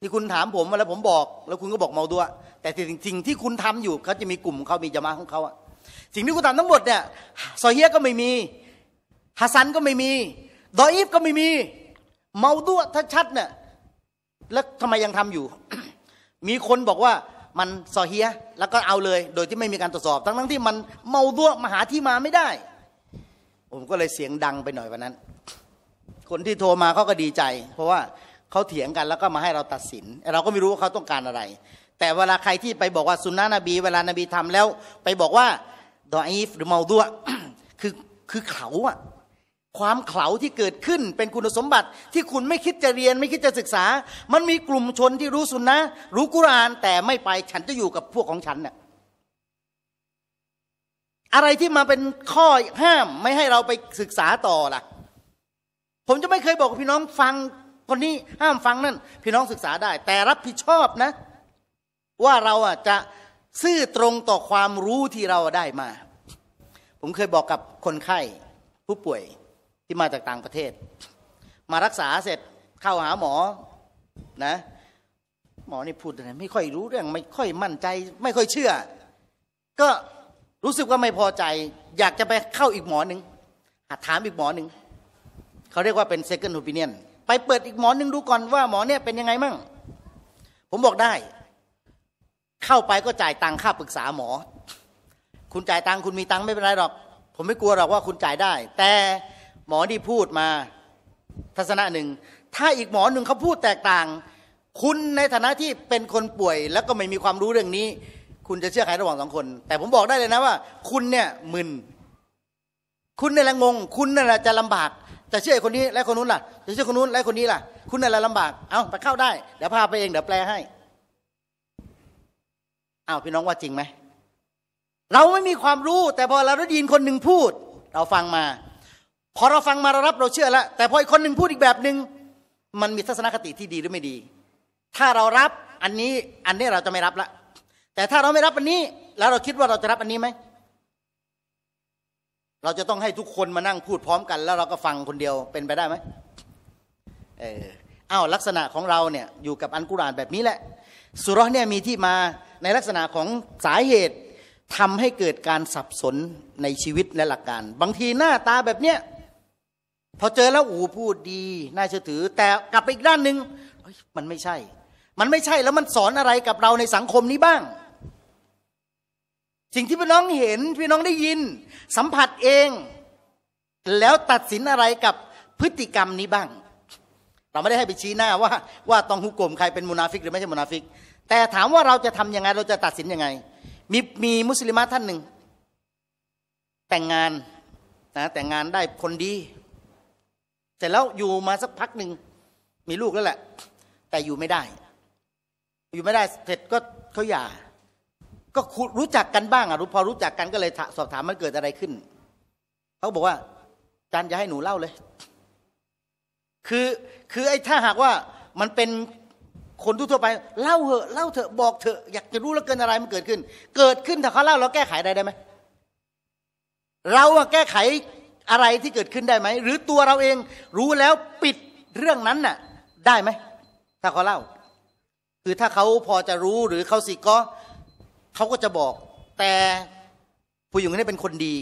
[SPEAKER 1] นี่คุณถามผมมาแล้ว ผมบอก แล้วคุณก็บอกเมาด้วยแต่สิ่งที่คุณทำอยู่เขาจะมีกลุ่มเขามีจมาของเขาอ่ะสิ่งที่กูทำทั้งหมดเนี่ยซอเฮียก็ไม่มีฮัสซันก็ไม่มีดออีฟก็ไม่มี เมาดัวถ้าชัดเนี่ย แล้วทำไมยังทำอยู่ มีคนบอกว่ามันซอเฮียแล้วก็เอาเลย โดยที่ไม่มีการตรวจสอบ ทั้งทั้งที่มันเมาดัวมาหาที่มาไม่ได้ ผมก็เลยเสียงดังไปหน่อยวันนั้น คนที่โทรมาเขาก็ดีใจ เพราะว่าเขาเถียงกัน แล้วก็มาให้เราตัดสินเราก็ไม่รู้ว่าเขาต้องการอะไร แต่เวลาใครที่ไปบอกว่าสุนนะนบี เวลานบีทำแล้ว ไปบอกว่าดอีฟหรือเมาดัวคือคือเขาอะความเขาที่เกิดขึ้น เป็นคุณสมบัติที่คุณไม่คิดจะเรียนไม่คิดจะศึกษา มันมีกลุ่มชนที่รู้สุนนะ รู้กุราน แต่ไม่ไปฉันจะอยู่กับพวกของฉันน่ะอะไรที่มาเป็นข้อห้ามไม่ให้เราไปศึกษาต่อล่ะ ผมจะไม่เคยบอกพี่น้องฟัง คนนี้ห้ามฟังนั่นพี่น้องศึกษาได้ แต่รับผิดชอบนะ ว่าเราอ่ะจะซื่อตรงต่อความรู้ที่เราได้มา ผมเคยบอกกับคนไข้ผู้ป่วยที่มาจากต่างประเทศ มารักษาเสร็จเข้าหาหมอนะ หมอนี่พูดอะไรไม่ค่อยรู้เรื่องไม่ค่อยมั่นใจ ไม่ค่อยเชื่อ ก็รู้สึกว่าไม่พอใจ อยากจะไปเข้าอีกหมอหนึ่งหาถามอีกหมอหนึ่งเขาเรียกว่าเป็น second opinion ไปเปิดอีกหมอหนึ่งดูก่อนว่าหมอเนี่ยเป็นยังไงมั่งผมบอกได้เข้าไปก็จ่ายตังค่าปรึกษาหมอ คุณจ่ายตังคุณมีตังไม่เป็นไรหรอก ผมไม่กลัวหรอกว่าคุณจ่ายได้ แต่หมอที่พูดมา ทัศนะหนึ่ง ถ้าอีกหมอหนึ่งเขาพูดแตกต่าง คุณในฐานะที่เป็นคนป่วยแล้วก็ไม่มีความรู้เรื่องนี้ คุณจะเชื่อใครระหว่างสองคน แต่ผมบอกได้เลยนะว่า คุณเนี่ยมึน คุณนี่แหละงง คุณนี่แหละจะลำบาก จะเชื่อคนนี้และคนนู้นล่ะ จะเชื่อคนนู้นและคนนี้ล่ะ คุณนี่แหละลำบาก เอาไปเข้าได้ เดี๋ยวพาไปเองเดี๋ยวแปลให้อ้าวพี่น้องว่าจริงไหม เราไม่มีความรู้แต่พอเราได้ยินคนหนึ่งพูด เราฟังมา พอเราฟังมาเรารับเราเชื่อแล้วแต่พออีกคนหนึ่งพูดอีกแบบหนึ่งมันมีทัศนคติที่ดีหรือไม่ดี ถ้าเรารับอันนี้อันนี้เราจะไม่รับละ แต่ถ้าเราไม่รับอันนี้ แล้วเราคิดว่าเราจะรับอันนี้ไหมเราจะต้องให้ทุกคนมานั่งพูดพร้อมกัน แล้วเราก็ฟังคนเดียวเป็นไปได้ไหมเอออ้าวลักษณะของเราเนี่ยอยู่กับอันกุรานแบบนี้แหละสุรเนี่ยมีที่มาในลักษณะของสาเหตุทำให้เกิดการสับสนในชีวิตและหลักการ บางทีหน้าตาแบบเนี้ยพอเจอแล้วอูพูดดี น่าเชื่อถือ แต่กลับไปอีกด้านหนึ่งมันไม่ใช่ มันไม่ใช่แล้วมันสอนอะไรกับเราในสังคมนี้บ้าง สิ่งที่พี่น้องเห็นพี่น้องได้ยิน สัมผัสเอง แล้วตัดสินอะไรกับพฤติกรรมนี้บ้าง เราไม่ได้ให้ไปชี้หน้าว่า ว่าต้องหุกกลมใครเป็นมุนาฟิกหรือไม่ใช่มุนาฟิกแต่ถามว่าเราจะทํำยังไง เราจะตัดสินยังไง มีมีมุสลิมท่านหนึ่งแต่งงานนะแต่งงานได้คนดี แต่แล้ว อยู่มาสักพักหนึ่งมีลูกแล้วแหละ แต่อยู่ไม่ได้ อยู่ไม่ได้เสร็จก็เขาหย่า ก็รู้จักกันบ้างอ่ะรู้พอ รู้จักกันก็เลย สอบถามมันเกิดอะไรขึ้นเขาบอกว่าจานจะให้หนูเล่าเลย คือคือไอ้ถ้าหากว่ามันเป็นคนทั่วไปเล่าเหอะเล่าเถอะบอกเถอะอยากจะรู้แล้วเกินอะไรมันเกิดขึ้น เกิดขึ้นถ้าเขาเล่าเราแก้ไขได้ไหมเราแก้ไขอะไรที่เกิดขึ้นได้ไหมหรือตัวเราเองรู้แล้วปิดเรื่องนั้นน่ะได้ไหมถ้าเขาเล่า คือถ้าเขาพอจะรู้หรือเขาสิก็เขาก็จะบอกแต่ผู้หญิงคนนี้เป็นคนดี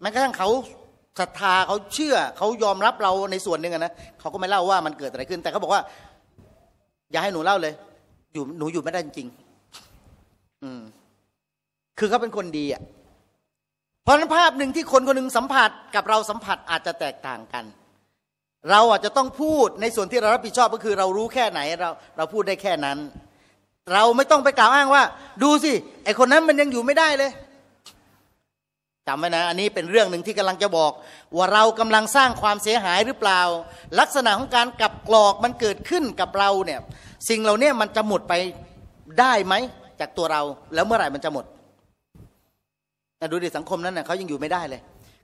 [SPEAKER 1] แม้กระทั่งเขาศรัทธาเขาเชื่อเขายอมรับเราในส่วนหนึ่งนะเขาก็ไม่เล่าว่ามันเกิดอะไรขึ้น แต่เขาบอกว่าอย่าให้หนูเล่าเลย อยู่ หนูอยู่ไม่ได้จริงอืม คือเขาเป็นคนดีอ่ะ เพราะนั้นภาพหนึ่งที่คนคนหนึ่งสัมผัสกับเราสัมผัสอาจจะแตกต่างกัน เราอาจจะต้องพูดในส่วนที่เรารับผิดชอบก็คือ เรารู้แค่ไหน เรา เราพูดได้แค่นั้น เราไม่ต้องไปกล่าวอ้างว่า ดูสิ ไอคนนั้นมันยังอยู่ไม่ได้เลยจำไว้นะอันนี้เป็นเรื่องหนึ่งที่กำลังจะบอก ว่าเรากำลังสร้างความเสียหายหรือเปล่า ลักษณะของการกลับกรอกมันเกิดขึ้นกับเราเนี่ยสิ่งเหล่านี้มันจะหมดไปได้ไหมจากตัวเราแล้วเมื่อไหร่มันจะหมดดูดิสังคมนั้นเน่ยเขายังอยู่ไม่ได้เลย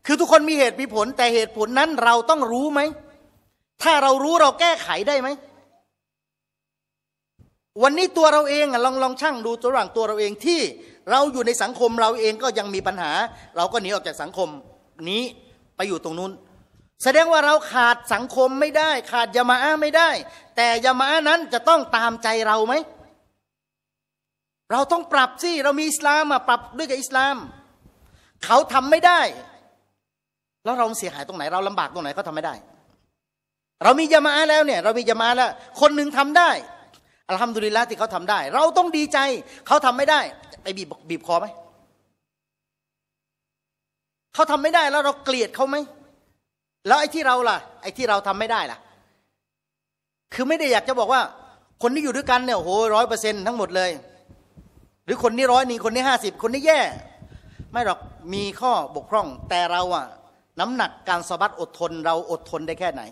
[SPEAKER 1] คือทุกคนมีเหตุมีผล แต่เหตุผลนั้นเราต้องรู้ไหม ถ้าเรารู้เราแก้ไขได้ไหมวันนี้ตัวเราเองลองลองช่างดูตัวหลังตัวเราเองที่เราอยู่ในสังคมเราเองก็ยังมีปัญหา เราก็หนีออกจากสังคมนี้ไปอยู่ตรงนู้น แสดงว่าเราขาดสังคมไม่ได้ ขาดยามาไม่ได้ แต่ยามานั้นจะต้องตามใจเราไหมเราต้องปรับสิเรามีอิสลามมาปรับด้วยกับอิสลาม เขาทำไม่ได้ แล้วเราเสียหายตรงไหนเราลำบากตรงไหนเขาทาไม่ได้ เรามียามาแล้วเนี่ยเรามียามาแล้ว คนหนึ่งทำได้อัลฮัมดุลิลละที่เขาทำได้ เราต้องดีใจเขาทำไม่ได้ไปบีบบีบคอไหมเขาทำไม่ได้แล้วเราเกลียดเขาไหมแล้วไอ้ที่เราล่ะไอ้ที่เราทำไม่ได้ล่ะ คือไม่ได้อยากจะบอกว่า คนที่อยู่ด้วยกันเนี่ยโหร้อยเปอร์เซ็นทั้งหมดเลย หรือคนนี้ร้อยนี่คนนี้ห้าสิบคนนี้แย่ ไม่หรอกมีข้อบกพร่อง แต่เราอะน้ำหนักการสะบัดอดทน เราอดทนได้แค่ไหน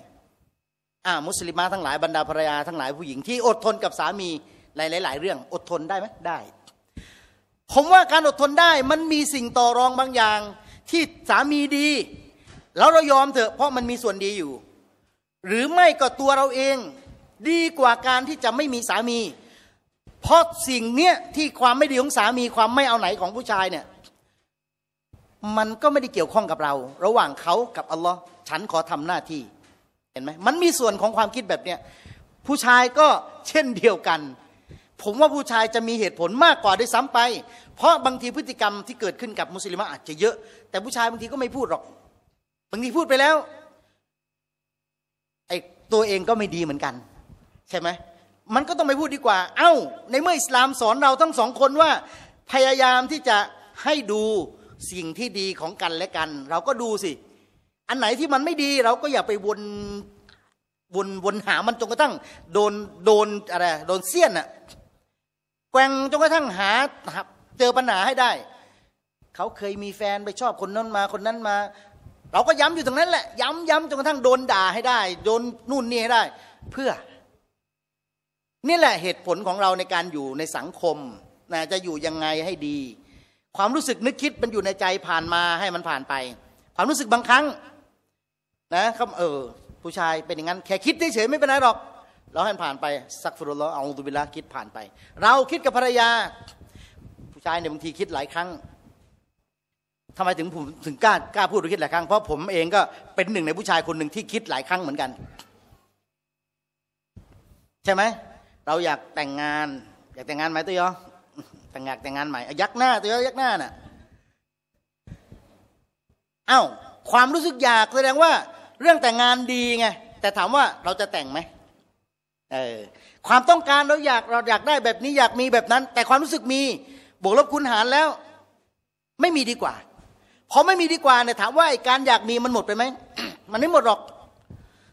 [SPEAKER 1] อ่ามุสลิมาทั้งหลายบรรดาภรรยาทั้งหลายผู้หญิงที่อดทนกับสามีหลายหลายเรื่องอดทนได้ไหมได้ ผมว่าการอดทนได้มันมีสิ่งต่อรองบางอย่างที่สามีดี แล้วเรายอมเถอะเพราะมันมีส่วนดีอยู่ หรือไม่ก็ตัวเราเองดีกว่าการที่จะไม่มีสามี เพราะสิ่งเนี้ยที่ความไม่ดีของสามีความไม่เอาไหนของผู้ชายเนี่ย มันก็ไม่ได้เกี่ยวข้องกับเรา ระหว่างเขากับอัลลอฮ์ฉันขอทำหน้าที่เห็นไหมมันมีส่วนของความคิดแบบเนี้ยผู้ชายก็เช่นเดียวกัน ผมว่าผู้ชายจะมีเหตุผลมากกว่าด้วยซ้ำไป เพราะบางทีพฤติกรรมที่เกิดขึ้นกับมุสลิมอาจจะเยอะแต่ผู้ชายบางทีก็ไม่พูดหรอก บางทีพูดไปแล้วไอ้ตัวเองก็ไม่ดีเหมือนกัน ใช่ไหมมันก็ต้องไม่พูดดีกว่า เอา้า ในเมื่ออิสลามสอนเราทั้งสองคนว่า พยายามที่จะให้ดูสิ่งที่ดีของกันและกัน เราก็ดูสิอันไหนที่มันไม่ดี เราก็อย่าไปวน วน วนหามันจนกระทั่งโดน โดนอะไร โดนเสี้ยนอะแกว่งจนกระทั่งหาเจอปัญหาให้ได้ เขาเคยมีแฟนไปชอบคนนั้นมาคนนั้นมา เราก็ย้ำอยู่ตรงนั้นแหละ ย้ำย้ำจนกระทั่งโดนด่าให้ได้ โดนนู่นนี่ให้ได้ เพื่อ นี่แหละ เหตุผลของเราในการอยู่ในสังคมนะจะอยู่ยังไงให้ดี ความรู้สึกนึกคิดมันอยู่ในใจผ่านมาให้มันผ่านไป ความรู้สึกบางครั้งนะเขาเออผู้ชายเป็นอย่างนั้นแค่คิดเฉยๆไม่เป็นไรหรอก เราให้ผ่านไปสักฟุรุลเราเอาตุบิลาคิดผ่านไป เราคิดกับภรรยา ผู้ชายเนี่ยบางทีคิดหลายครั้งทำไมถึงผมถึงกล้ากล้าพูดหรือคิดหลายครั้ง เพราะผมเองก็เป็นหนึ่งในผู้ชายคนหนึ่งที่คิดหลายครั้งเหมือนกัน ใช่ไหมเราอยากแต่งงาน อยากแต่งงานไหมตัวยอแต่งงานแต่งงานใหม่ยักหน้าตัวยอยักหน้าน่ะเอ้าความรู้สึกอยากแสดงว่าเรื่องแต่งงานดีไงแต่ถามว่าเราจะแต่งไหมเออความต้องการเราอยากเราอยากได้แบบนี้อยากมีแบบนั้น แต่ความรู้สึกมีบวกลบคุณหารแล้ว ไม่มีดีกว่าพอไม่มีดีกว่าเนี่ยถามว่าการอยากมีมันหมดไปไหมมันไม่หมดหรอก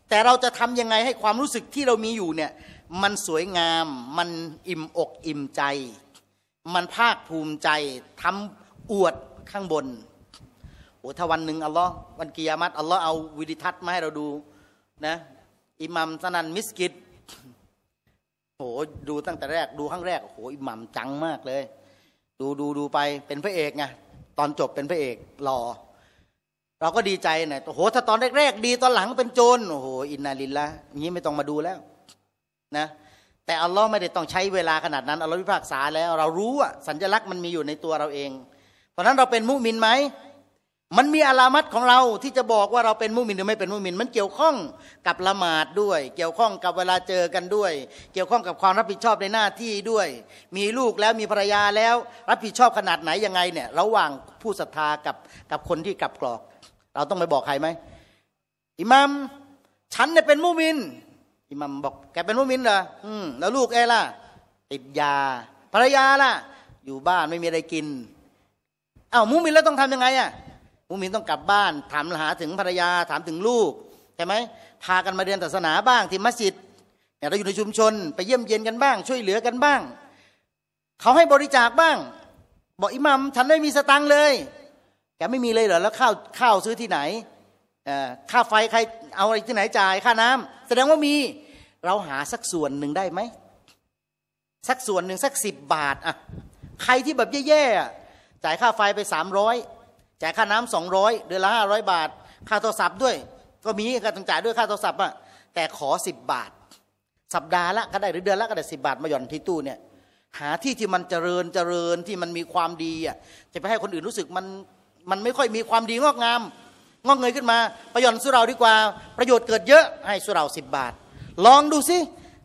[SPEAKER 1] แต่เราจะทำยังไงให้ความรู้สึกที่เรามีอยู่เนี่ย มันสวยงามมันอิ่มอกอิ่มใจ มันภาคภูมิใจ ทำอวดข้างบนโอ้ถ้าวันหนึ่งอัลลอฮ์วันกิยามัตอัลลอฮ์เอาวิดิทัศน์มาให้เราดู นะ อิหมัมสนันมิสกิดโหดูตั้งแต่แรก ดูครั้งแรกโหอิหมัมจังมากเลย ดูดูดูไปเป็นพระเอกไงตอนจบเป็นพระเอกหล่อเราก็ดีใจหน่อยโหถ้าตอนแรกๆดี ตอนหลังเป็นโจรโอ้โหอินนาลินละงี้ไม่ต้องมาดูแล้ว นะ แต่อัลลอฮ์ไม่ได้ต้องใช้เวลาขนาดนั้นอัลลอฮ์พิพากษาแล้ว เรารู้อะสัญลักษณ์มันมีอยู่ในตัวเราเอง เพราะนั้นเราเป็นมุมินไหมมันมีอารามัตของเราที่จะบอกว่า เรา เป็น มุมินหรือไม่เป็นมุมิน มันเกี่ยวข้องกับละหมาดด้วย เกี่ยวข้องกับเวลาเจอกันด้วย เกี่ยวข้องกับความรับผิดชอบในหน้าที่ด้วย มีลูกแล้วมีภรรยาแล้ว รับผิดชอบขนาดไหน ยัง ไงเนี่ยระหว่างผู้ศรัทธา กับกับคนที่กลับกรอก เราต้องไปบอกใครไหมอิหมัมฉันเนี่ยเป็นมุมินอิหมัมบอกแกเป็นมุมินเหรออืมแล้วลูกเอล่ะติดยาภรรยาล่ะ อยู่บ้านไม่มีอะไรกินอ้าวมุมินแล้วต้องทํำยังไงอ่ะมุมินต้องกลับบ้านถามหาถึงภรรยาถามถึงลูกใช่ไหมพากันมาเรียนศาสนาบ้างที่มัสยิดเนี่ยเราอยู่ในชุมชน ไปเยี่ยมเยียนกันบ้าง ช่วยเหลือกันบ้าง เขาให้บริจาคบ้าง บอกอิหมัมฉันไม่มีสตังเลย แกไม่มีเลยเหรอแล้วข้าวข้าวซื้อที่ไหนค่าไฟใครเอาอะไรที่ไหนจ่ายค่าน้ำ แสดงว่ามีเราหาสักส่วนหนึ่งได้ไหมสักส่วนหนึ่งสักสิบบาทอ่ะใครที่แบบแย่ๆจ่ายค่าไฟไปสามร้อยจ่ายค่าน้ำสองร้อยเดือนละห้าร้อยบาท ค่าโทรศัพท์ด้วย ก็มีก็ต้องจ่ายด้วยค่าโทรศัพท์อ่ะแต่ขอสิบบาทสัปดาห์ละ ก็ได้หรือเดือนละ ก็ได้สิบาทมาหย่อนที่ตู้เนี่ยหาที่ที่มันเจริญเจริญที่มันมีความดีอ่ะจะไปให้คนอื่นรู้สึกมันมันไม่ค่อยมีความดี งอกงามงอกเงยขึ้นมา ประหย่อนสุราดีกว่าประโยชน์เกิดเยอะให้สุราสิบบาทลองดูสิ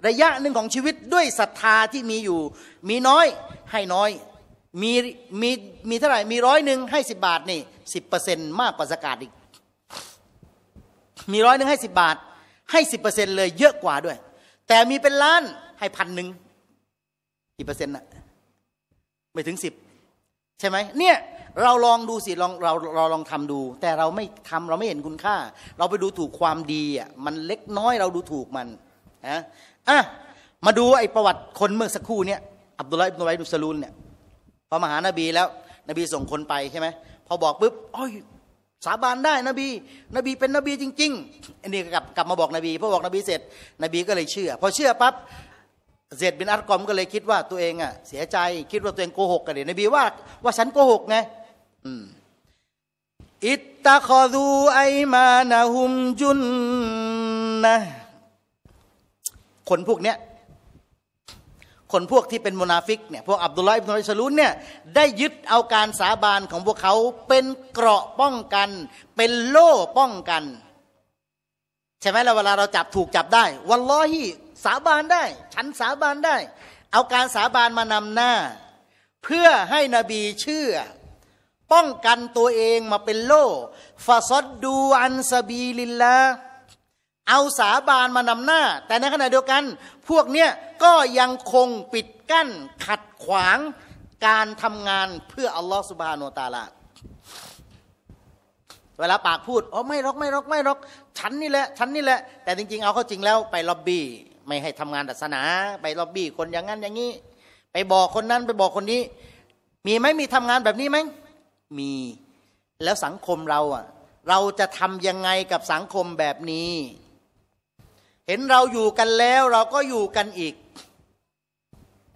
[SPEAKER 1] ระยะหนึ่งของชีวิตด้วยศรัทธาที่มีอยู่ มีน้อยให้น้อยมีมีมีเท่าไหร่ มีร้อยหนึ่งให้สิบาทนี่สิบเปอร์เซ็นมากกว่าสกาดอีก มีร้อยหนึ่งให้สิบาท ให้สิบเปอร์เซ็นเลยเยอะกว่าด้วย แต่มีเป็นล้านให้พันหนึ่งกี่เปอร์เซ็นต์น่ะ ไม่ถึงสิบใช่ไหม เนี่ยเราลองดูสิลองเราเราลองทำดู แต่เราไม่ทำเราไม่เห็นคุณค่า เราไปดูถูกความดีอ่ะมันเล็กน้อยเราดูถูกมันนะอ่ะ มาดูไอ้ประวัติคนเมื่อสักครู่เนี่ยอับดุลไลบ์อิบนุไบดุสลูนเนี่ยพอมาหานบีแล้ว นบีส่งคนไปใช่ไหมพอบอกปุ๊บอ้อยสาบานได้ นบี นบี เป็นนบีจริงๆอันนี้กลับกลับมาบอกนบีพอบอกนบี เสร็จ นบีก็เลยเชื่อ พอเชื่อปั๊บเจดบินอัตกอมก็เลยคิดว่า ตัวเองอ่ะเสียใจ คิดว่าตัวเองโกหกกันเลยนบีว่าว่าฉันโกหกไงอิตตะคอดูไอมานะฮุมจุนนะคนพวกเนี้ยคนพวกที่เป็นมนาฟิกเนี่ยพวกอับดุลลา์นอริสลุนเนี่ยได้ยึดเอาการสาบานของพวกเขาเป็นเกราะป้องกัน เป็นโล่ป้องกันใช่ไหมเราเวลาเราจับถูกจับได้ วันล้อฮีสาบานได้ ฉันสาบานได้ เอาการสาบานมานำหน้า เพื่อให้นบีเชื่อ ป้องกันตัวเองมาเป็นโล่ฟาซดดูอันซาบีลิลลาเอาสาบานมานำหน้า แต่ในขณะเดียวกัน พวกเนี้ยก็ยังคงปิดกั้นขัดขวางการทำงานเพื่ออัลลอฮฺสุบฮานตาลาเวลาปากพูดอ๋อไม่รอก ไม่รอกไม่รอกฉันนี่แหละฉันนี่แหละแต่จริง ๆ เอาเข้าจริงแล้วไปล็อบบี้ไม่ให้ทำงานศาสนา ไปล็อบบี้คนอย่างนั้นอย่างนี้ ไปบอกคนนั้น ไปบอกคนนี้ มีไหมมีทำงานแบบนี้ไหม มีแล้วสังคมเราอ่ะเราจะทำยังไงกับสังคมแบบนี้ห็น เราอยู่กันแล้วเราก็อยู่กันอีก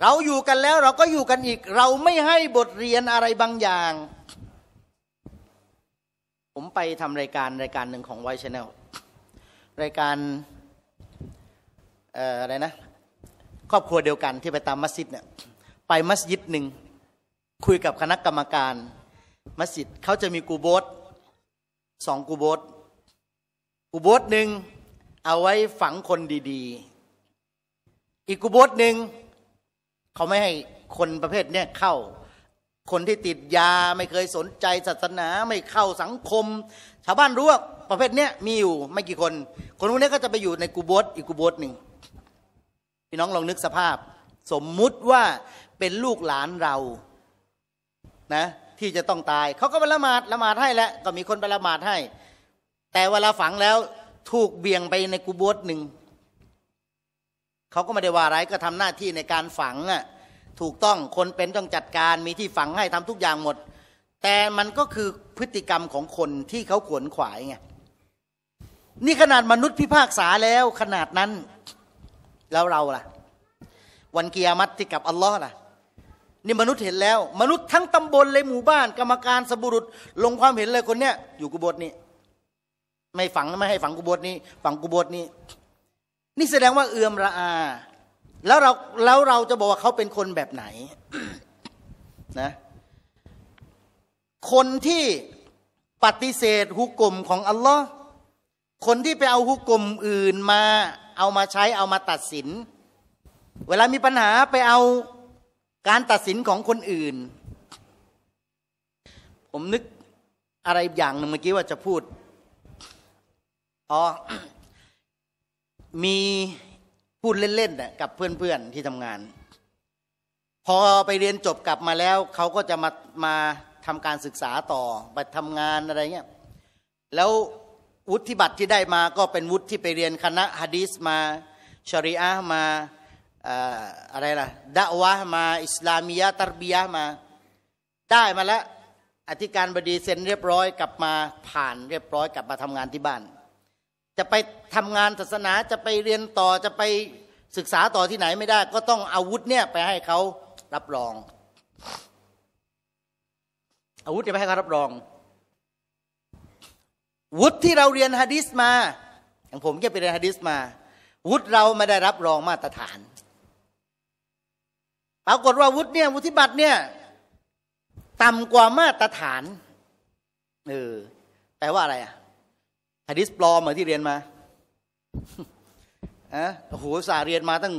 [SPEAKER 1] เราอยู่กันแล้วเราก็อยู่กันอีก เราไม่ให้บทเรียนอะไรบางอย่าง ผมไปทำรายการรายการหนึ่งของไวชแนลรายการอะไรนะ ครอบครัวเดียวกันที่ไปตามมัสยิดเนี่ย ไปมัสยิดหนึ่ง คุยกับคณะกรรมการ มัสยิดเขาจะมีกูโบสสองกูโบสกูโบสหนึ่งเอาไว้ฝังคนดี ๆ อีกกุโบสหนึ่งเขาไม่ให้คนประเภทเนี้ยเข้า คนที่ติดยาไม่เคยสนใจศาสนา ไม่เข้าสังคมชาวบ้านรู้ว่าประเภทเนี้ยมีอยู่ไม่กี่คน คนพวกนี้ก็จะไปอยู่ในกุโบสอีกกุโบสหนึ่งพี่น้องลองนึกสภาพ สมมุติว่าเป็นลูกหลานเรานะ ที่จะต้องตาย เขาก็ไปละหมาดละหมาดให้แล้วก็มีคนไปละหมาดให้ แต่เวลาฝังแล้วถูกเบี่ยงไปในกูโบสหนึ่ง เขาก็ไม่ได้ว่าอะไรก็ทำหน้าที่ในการฝังอ่ะถูกต้องคนเป็นต้องจัดการมีที่ฝังให้ทำทุกอย่างหมด แต่มันก็คือพฤติกรรมของคนที่เขาขวนขวายไงนี่ขนาดมนุษย์พิพากษาแล้วขนาดนั้นแล้วเราล่ะ วันกียรมัที่กับอัลลอฮ์ล่ะ นี่มนุษย์เห็นแล้ว มนุษย์ทั้งตำบลเลยหมู่บ้านกรรมการสบุรุษ ลงความเห็นเลยคนเนี้ยอยู่กุบฏนี่ไม่ฝังไม่ให้ฝังกูโบสนี้ฝังกูโบสนี้ นี่แสดงว่าเอื่อมระอาแล้วเราแล้วเราจะบอกว่าเขาเป็นคนแบบไหนนะ คนที่ปฏิเสธฮุกกลมของอัลลอฮ์คนที่ไปเอาฮุกกลมอื่นมา เอามาใช้ เอามาตัดสิน เวลามีปัญหาไปเอาการตัดสินของคนอื่น ผมนึกอะไรอย่างหนึ่งเมื่อกี้ว่าจะพูดอ๋อมีพูดเล่นๆ กับเพื่อนๆ ที่ทำงาน พอไปเรียนจบกลับมาแล้ว เขาก็จะมา มาทำการศึกษาต่อ ไปทำงานอะไรเงี้ย แล้ววุฒิบัตรที่ได้มาก็เป็นวุฒิที่ไปเรียนคณะฮะดีสมาชริอะมาอะไรล่ะดะวะมา อิสลามียะตารบียะมา ได้มาแล้วอธิการบดีเซ็นเรียบร้อยกลับมาผ่านเรียบร้อยกลับมาทำงานที่บ้านจะไปทำงานศาสนาจะไปเรียนต่อจะไปศึกษาต่อที่ไหนไม่ได้ ก็ต้องอาวุธเนี่ยไปให้เขารับรอง อาวุธจะไปให้เขารับรองวุฒิที่เราเรียนฮะดิษมา อย่างผมก็ไปเรียนฮะดิษมาวุฒิเราไม่ได้รับรองมาตรฐานปรากฏว่าวุฒิเนี่ยวุฒิบัตรเนี่ย ต่ำกว่ามาตรฐานเออแปลว่าอะไรอ่ะฮะดิสปลอมเหมือนที่เรียนมาอะโอ้โหสาเรียนมาตั้ง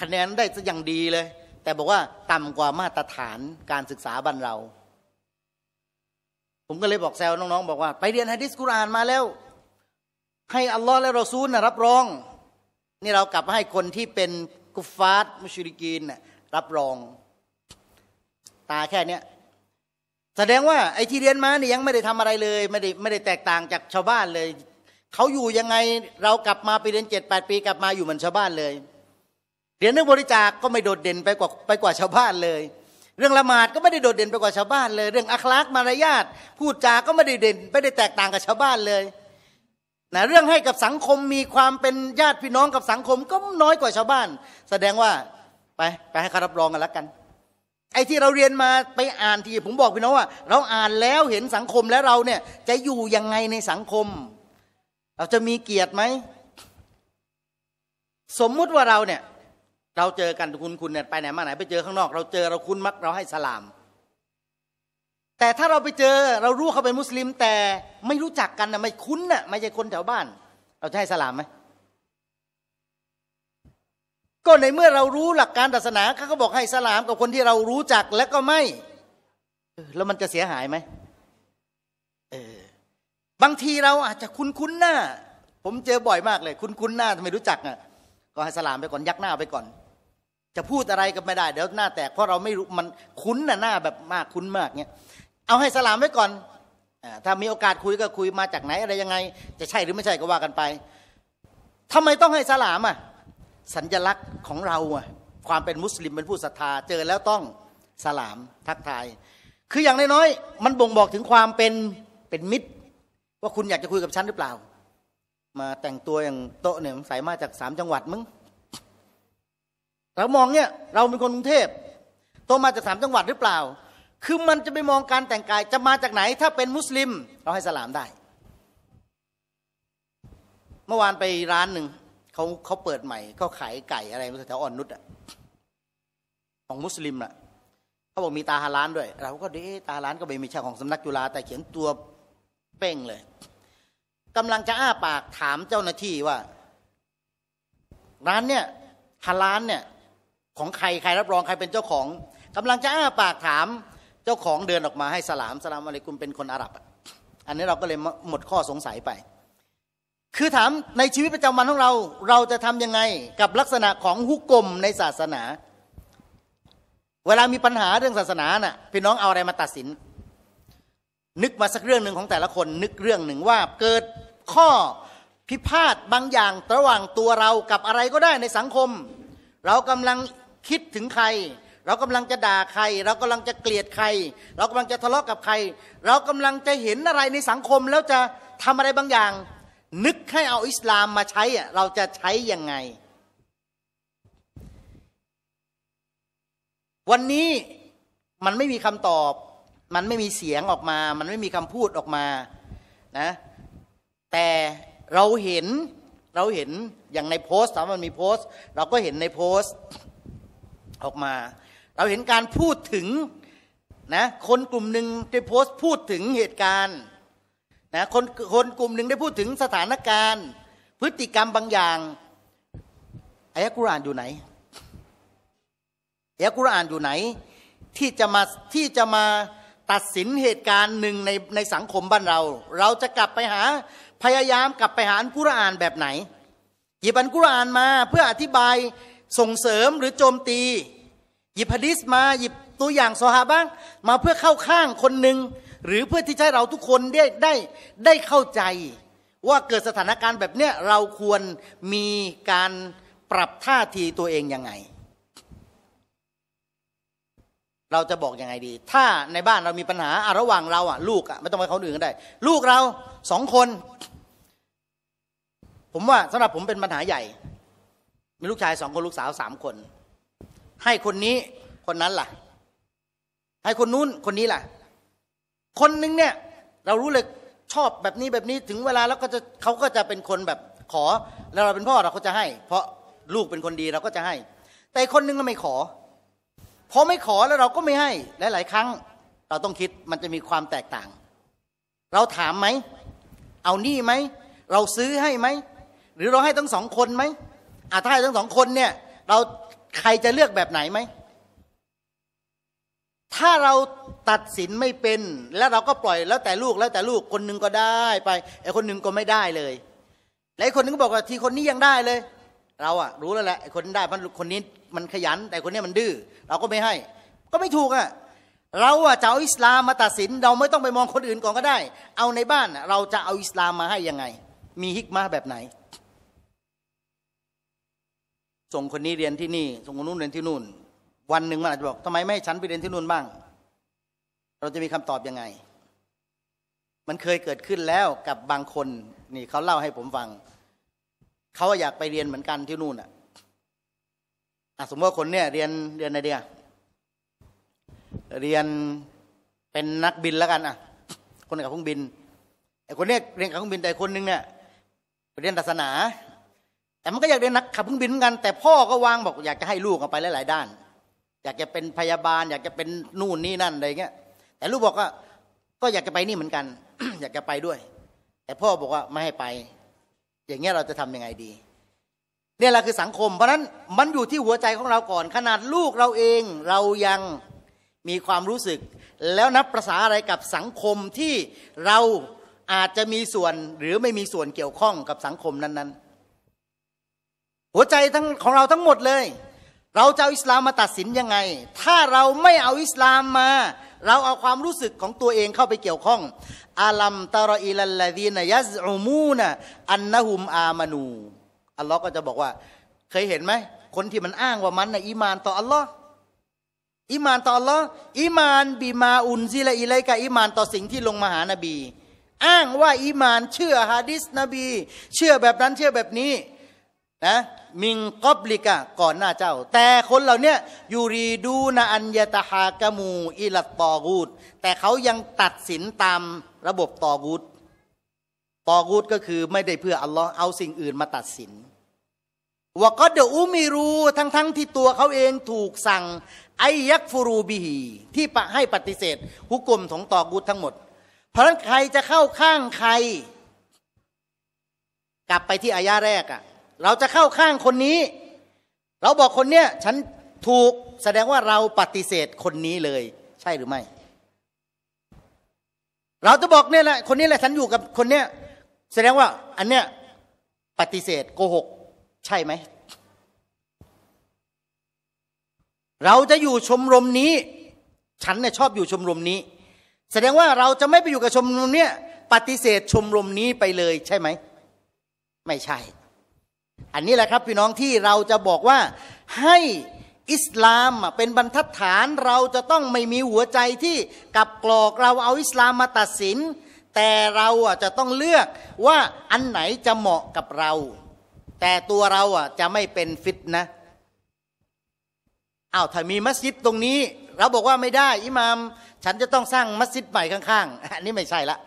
[SPEAKER 1] คะแนนได้ซะอย่างดีเลย แต่บอกว่าต่ำกว่ามาตรฐานการศึกษาบ้านเรา ผมก็เลยบอกแซวน้องๆบอกว่า ไปเรียนฮะดิสกุรอานมาแล้ว ให้อัลลอฮ์และรอซูลนะรับรอง นี่เรากลับมาให้คนที่เป็นกุฟารตมุชริกีนนะรับรอง ตาแค่เนี้ยแสดงว่าไอ้ที่เรียนมาเนี่ยยังไม่ได้ทำอะไรเลยไม่ได้ไม่ได้แตกต่างจากชาวบ้านเลยเขาอยู่ยังไงเรากลับมาไปเรียนเจ็ดแปดปีกลับมาอยู่เหมือนชาวบ้านเลยเรียนเรื่องบริจาคก็ไม่โดดเด่นไปกว่าไปกว่าชาวบ้านเลย เรื่องละหมาดก็ไม่ได้โดดเด่นไปกว่าชาวบ้าน เลยเรื่องอัคลักมารยาทพูดจาก็ไม่ได้เด่นไม่ได้แตกต่างกับชาวบ้านเลยนะเรื่องให้กับสังคมมีความเป็นญาติพี่น้องกับสังคม ก็น้อยกว่าชาวบ้าน แสดงว่าไปไปให้เขารับรองกันแล้วกันไอ้ที่เราเรียนมาไปอ่านทีผมบอกพี่น้องว่า เราอ่านแล้วเห็นสังคมแล้วเราเนี่ย จะอยู่ยังไงในสังคม เราจะมีเกียรติไหม สมมุติว่าเราเนี่ย เราเจอกันคุณคุณเนี่ยไปไหนมาไหน ไปเจอข้างนอกเราเจอเราคุณมักเราให้สลาม แต่ถ้าเราไปเจอเรารู้เขาเป็นมุสลิม แต่ไม่รู้จักกันนะไม่คุ้นนะ่ะ ไม่ใช่คนแถวบ้าน เราจะให้สลามไหมก็ในเมื่อเรารู้หลักการศาสนาเขาก็บอกให้สลามกับคนที่เรารู้จักแล้วก็ไม่ แล้วมันจะเสียหายไหมเออบางทีเราอาจจะคุ้นคุ้นหน้า ผมเจอบ่อยมากเลย คุ้นคุ้นหน้าทำไมรู้จักอ่ะ ก็ให้สลามไปก่อนยักหน้าไปก่อน จะพูดอะไรก็ไม่ได้ เดี๋ยวหน้าแตก เพราะเราไม่รู้มันคุ้นน่ะหน้าแบบมากคุ้นมากเนี้ยเอาให้สลามไว้ก่อน ถ้ามีโอกาสคุยก็คุยมาจากไหนอะไรยังไง จะใช่หรือไม่ใช่ก็ว่ากันไป ทำไมต้องให้สลามอ่ะสัญญลักษณ์ของเราความเป็นมุสลิมเป็นผู้ศรัทธาเจอแล้วต้องสลามทักทาย คืออย่างน้อยๆ มันบ่งบอกถึงความเป็นเป็นมิตร ว่าคุณอยากจะคุยกับฉันหรือเปล่า มาแต่งตัวอย่างโต๊ะเนี่ยสายมาจากสามจังหวัดมึงเรามองเนี่ยเราเป็นคนกรุงเทพโตมาจากสามจังหวัดหรือเปล่าคือมันจะไปมองการแต่งกายจะมาจากไหนถ้าเป็นมุสลิมเราให้สลามได้ เมื่อวานไปร้านหนึ่งเขาเขาเปิดใหม่เขาขายไก่อะไรมาแถวอ่อนนุชอะของมุสลิมอะเขาบอกมีตาฮาร้านด้วยเราก็ดีตาฮาร้านก็ไม่มีชาของสำนักจุฬาแต่เขียนตัวเป้งเลยกำลังจะอ้าปากถามเจ้าหน้าที่ว่า ร้านเนี่ยฮาร้านเนี่ยของใครใครรับรองใครเป็นเจ้าของ กำลังจะอ้าปากถามเจ้าของเดินออกมาให้สลามสลามอะไรกุมเป็นคนอาหรับอันนี้เราก็เลยหมดข้อสงสัยไปคือถามในชีวิตประจำวันของเรา เราจะทำยังไงกับลักษณะของฮุกกลมในศาสนา เวลามีปัญหาเรื่องศาสนาน่ะพี่น้องเอาอะไรมาตัดสิน นึกมาสักเรื่องหนึ่งของแต่ละคนนึกเรื่องหนึ่งว่าเกิดข้อพิพาทบางอย่าง ระหว่างตัวเรากับอะไรก็ได้ในสังคม เรากำลังคิดถึงใคร เรากำลังจะด่าใคร เรากำลังจะเกลียดใคร เรากำลังจะทะเลาะกับใคร เรากำลังจะเห็นอะไรในสังคมแล้วจะทำอะไรบางอย่างนึกให้เอาอิสลามมาใช้เราจะใช้ยังไง วันนี้มันไม่มีคำตอบ มันไม่มีเสียงออกมา มันไม่มีคำพูดออกมานะแต่เราเห็นเราเห็นอย่างในโพสต์สามันมีโพสต์ เราก็เห็นในโพสต์ออกมา เราเห็นการพูดถึงนะคนกลุ่มหนึ่งจะโพสต์พูดถึงเหตุการณ์นะคนคนกลุ่มหนึ่งได้พูดถึงสถานการณ์ พฤติกรรมบางอย่างอายะกุรอานอยู่ไหนอายะกุรอานอยู่ไหน ที่จะมาที่จะมาตัดสินเหตุการณ์หนึ่งในในสังคมบ้านเรา เราจะกลับไปหาพยายามกลับไปหาอันกุรอานแบบไหนหยิบอันกุรอานมาเพื่ออธิบายส่งเสริมหรือโจมตีหยิบฮะดิษมาหยิบตัวอย่างซอฮาบ้างมาเพื่อเข้าข้างคนหนึ่งหรือเพื่อที่จะให้เราทุกคนได้ได้ได้เข้าใจ ว่าเกิดสถานการณ์แบบเนี้ย เราควรมีการปรับท่าทีตัวเองยังไง เราจะบอกยังไงดี ถ้าในบ้านเรามีปัญหาระหว่างเราอ่ะลูกอ่ะไม่ต้องไปเขาอื่นก็ได้ ลูกเราสองคน ผมว่าสำหรับผมเป็นปัญหาใหญ่ มีลูกชายสองคนลูกสาวสามคน ให้คนนี้คนนั้นล่ะ ให้คนนู้นคนนี้ล่ะคนนึงเนี่ยเรารู้เลยชอบแบบนี้แบบนี้ถึงเวลาแล้วก็จะเขาก็จะเป็นคนแบบขอ แล้วเราเป็นพ่อเราก็จะให้ เพราะลูกเป็นคนดีเราก็จะให้ แต่คนนึงก็ไม่ขอพอไม่ขอแล้วเราก็ไม่ให้หลายครั้งเราต้องคิดมันจะมีความแตกต่าง เราถามไหม เอานี่ไหมเราซื้อให้ไหมหรือเราให้ทั้งสองคนไหมอาถ้าให้ทั้งสองคนเนี่ย เราใครจะเลือกแบบไหนไหมถ้าเราตัดสินไม่เป็น แล้วเราก็ปล่อยแล้วแต่ลูกแล้วแต่ลูกคนหนึ่งก็ได้ไปไอ้คนหนึ่งก็ไม่ได้เลยแล้วไอ้คนนึงก็บอกว่าทีคนนี้ยังได้เลย เราอะรู้แล้วแหละไอ้คนได้มันคนนี้มันขยัน แต่คนนี้มันดื้อ เราก็ไม่ให้ ก็ไม่ถูกอะเราอะจะเอาอิสลามมาตัดสิน เราไม่ต้องไปมองคนอื่นก่อนก็ได้ เอาในบ้านเราจะเอาอิสลามมาให้ยังไง มีฮิกมาแบบไหน ส่งคนนี้เรียนที่นี่ส่งคนนู้นเรียนที่นู่นวันหนึ่งมันอาจจะบอก ทำไมไม่ฉันไปเรียนที่นู่นบ้าง เราจะมีคำตอบยังไง มันเคยเกิดขึ้นแล้วกับบางคน นี่เขาเล่าให้ผมฟัง เขาอยากไปเรียนเหมือนกันที่นู่นอ่ะ สมมติว่าคนเนี่ย เรียนเรียนอะไรเดียเรียนเป็นนักบินแล้วกัน อ่ะ คนกับเครื่องบินไอ้คนเนี้ยเรียนกับเครื่องบินแต่คนนึงเนี่ยไปเรียนศาสนา แต่มันก็อยากเรียนนักขับเครื่องบินเหมือนกัน แต่พ่อก็วางบอกอยากจะให้ลูกเอกไปหลายๆด้านอยากจะเป็นพยาบาลอยากจะเป็นนู่นนี่นั่นอะไรเงี้ย แต่ลูกบอกว่าก็อยากจะไปนี่เหมือนกัน อยากจะไปด้วย แต่พ่อบอกว่าไม่ให้ไป อย่างเงี้ยเราจะทํำยังไงดี เนี่ยแหละคือสังคม เพราะนั้นมันอยู่ที่หัวใจของเราก่อน ขนาดลูกเราเอง เรายังมีความรู้สึก แล้วนับประษาอะไรกับสังคมที่เราอาจจะมีส่วนหรือไม่มีส่วนเกี่ยวข้องกับสังคมนั้น ๆ หัวใจทั้งของเราทั้งหมดเลยเราจะเอาอิสลามมาตัดสินยังไง ถ้าเราไม่เอาอิสลามมา เราเอาความรู้สึกของตัวเองเข้าไปเกี่ยวข้อง อาลัม ตารอีลัลลดีนยัสอูมูนะอันนะฮุม อามานู อัลลอฮ์ก็จะบอกว่า เคยเห็นไหม คนที่มันอ้างว่ามันนะอิมานต่อ อัลลอฮ์อิมานต่อ อัลลอฮ์อิมานบีมาอุนซิละอีไลกะอิมานต่อสิ่งที่ลงมาหานบี อ้างว่าอิมาน เชื่อฮะดิษนบี เชื่อแบบนั้นเชื่อแบบนี้ นะมิงกอบลิกะก่อนหน้าเจ้า แต่คนเหล่านี้ยูรีดูนาอัญญตหากมูอิลัตตอกูดแต่เขายังตัดสินตามระบบตอกูดตอกูดก็คือไม่ได้เพื่ออัลลอฮ์เอาสิ่งอื่นมาตัดสินวก็เดอูมีรู ทั้งๆทที่ตัวเขาเองถูกสั่ง ไอยักฟูรูบีฮีที่ให้ปฏิเสธ หุกกลมของตอกูดทั้งหมด เพราะนั้นใครจะเข้าข้างใคร กลับไปที่อายาแรกอะ่ะเราจะเข้าข้างคนนี้ เราบอกคนเนี้ยฉันถูกแสดงว่าเราปฏิเสธคนนี้เลย ใช่หรือไม่ เราจะบอกเนี่ยแหละคนนี้แหละ ฉันอยู่กับคนเนี้ยแสดงว่า อันเนี้ยปฏิเสธโกหก ใช่ไหม เราจะอยู่ชมรมนี้ ฉันเนี่ยชอบอยู่ชมรมนี้ แสดงว่าเราจะไม่ไปอยู่กับชมรมเนี้ยปฏิเสธชมรมนี้ไปเลย ใช่ไหม ไม่ใช่อันนี้ แหละครับ พี่น้องที่เราจะบอกว่า ให้อิสลามเป็นบรรทัดฐานเราจะต้องไม่มีหัวใจที่กับกรอกเราเอาอิสลามมาตัดสิน แต่เราจะต้องเลือกว่าอันไหนจะเหมาะกับเรา แต่ตัวเราจะไม่เป็นฟิตนะอ้าวถ้ามีมัสยิดตรงนี้เราบอกว่าไม่ได้อิหมามฉันจะต้องสร้างมัสยิดใหม่ข้างๆอันนี้ไม่ใช่ละ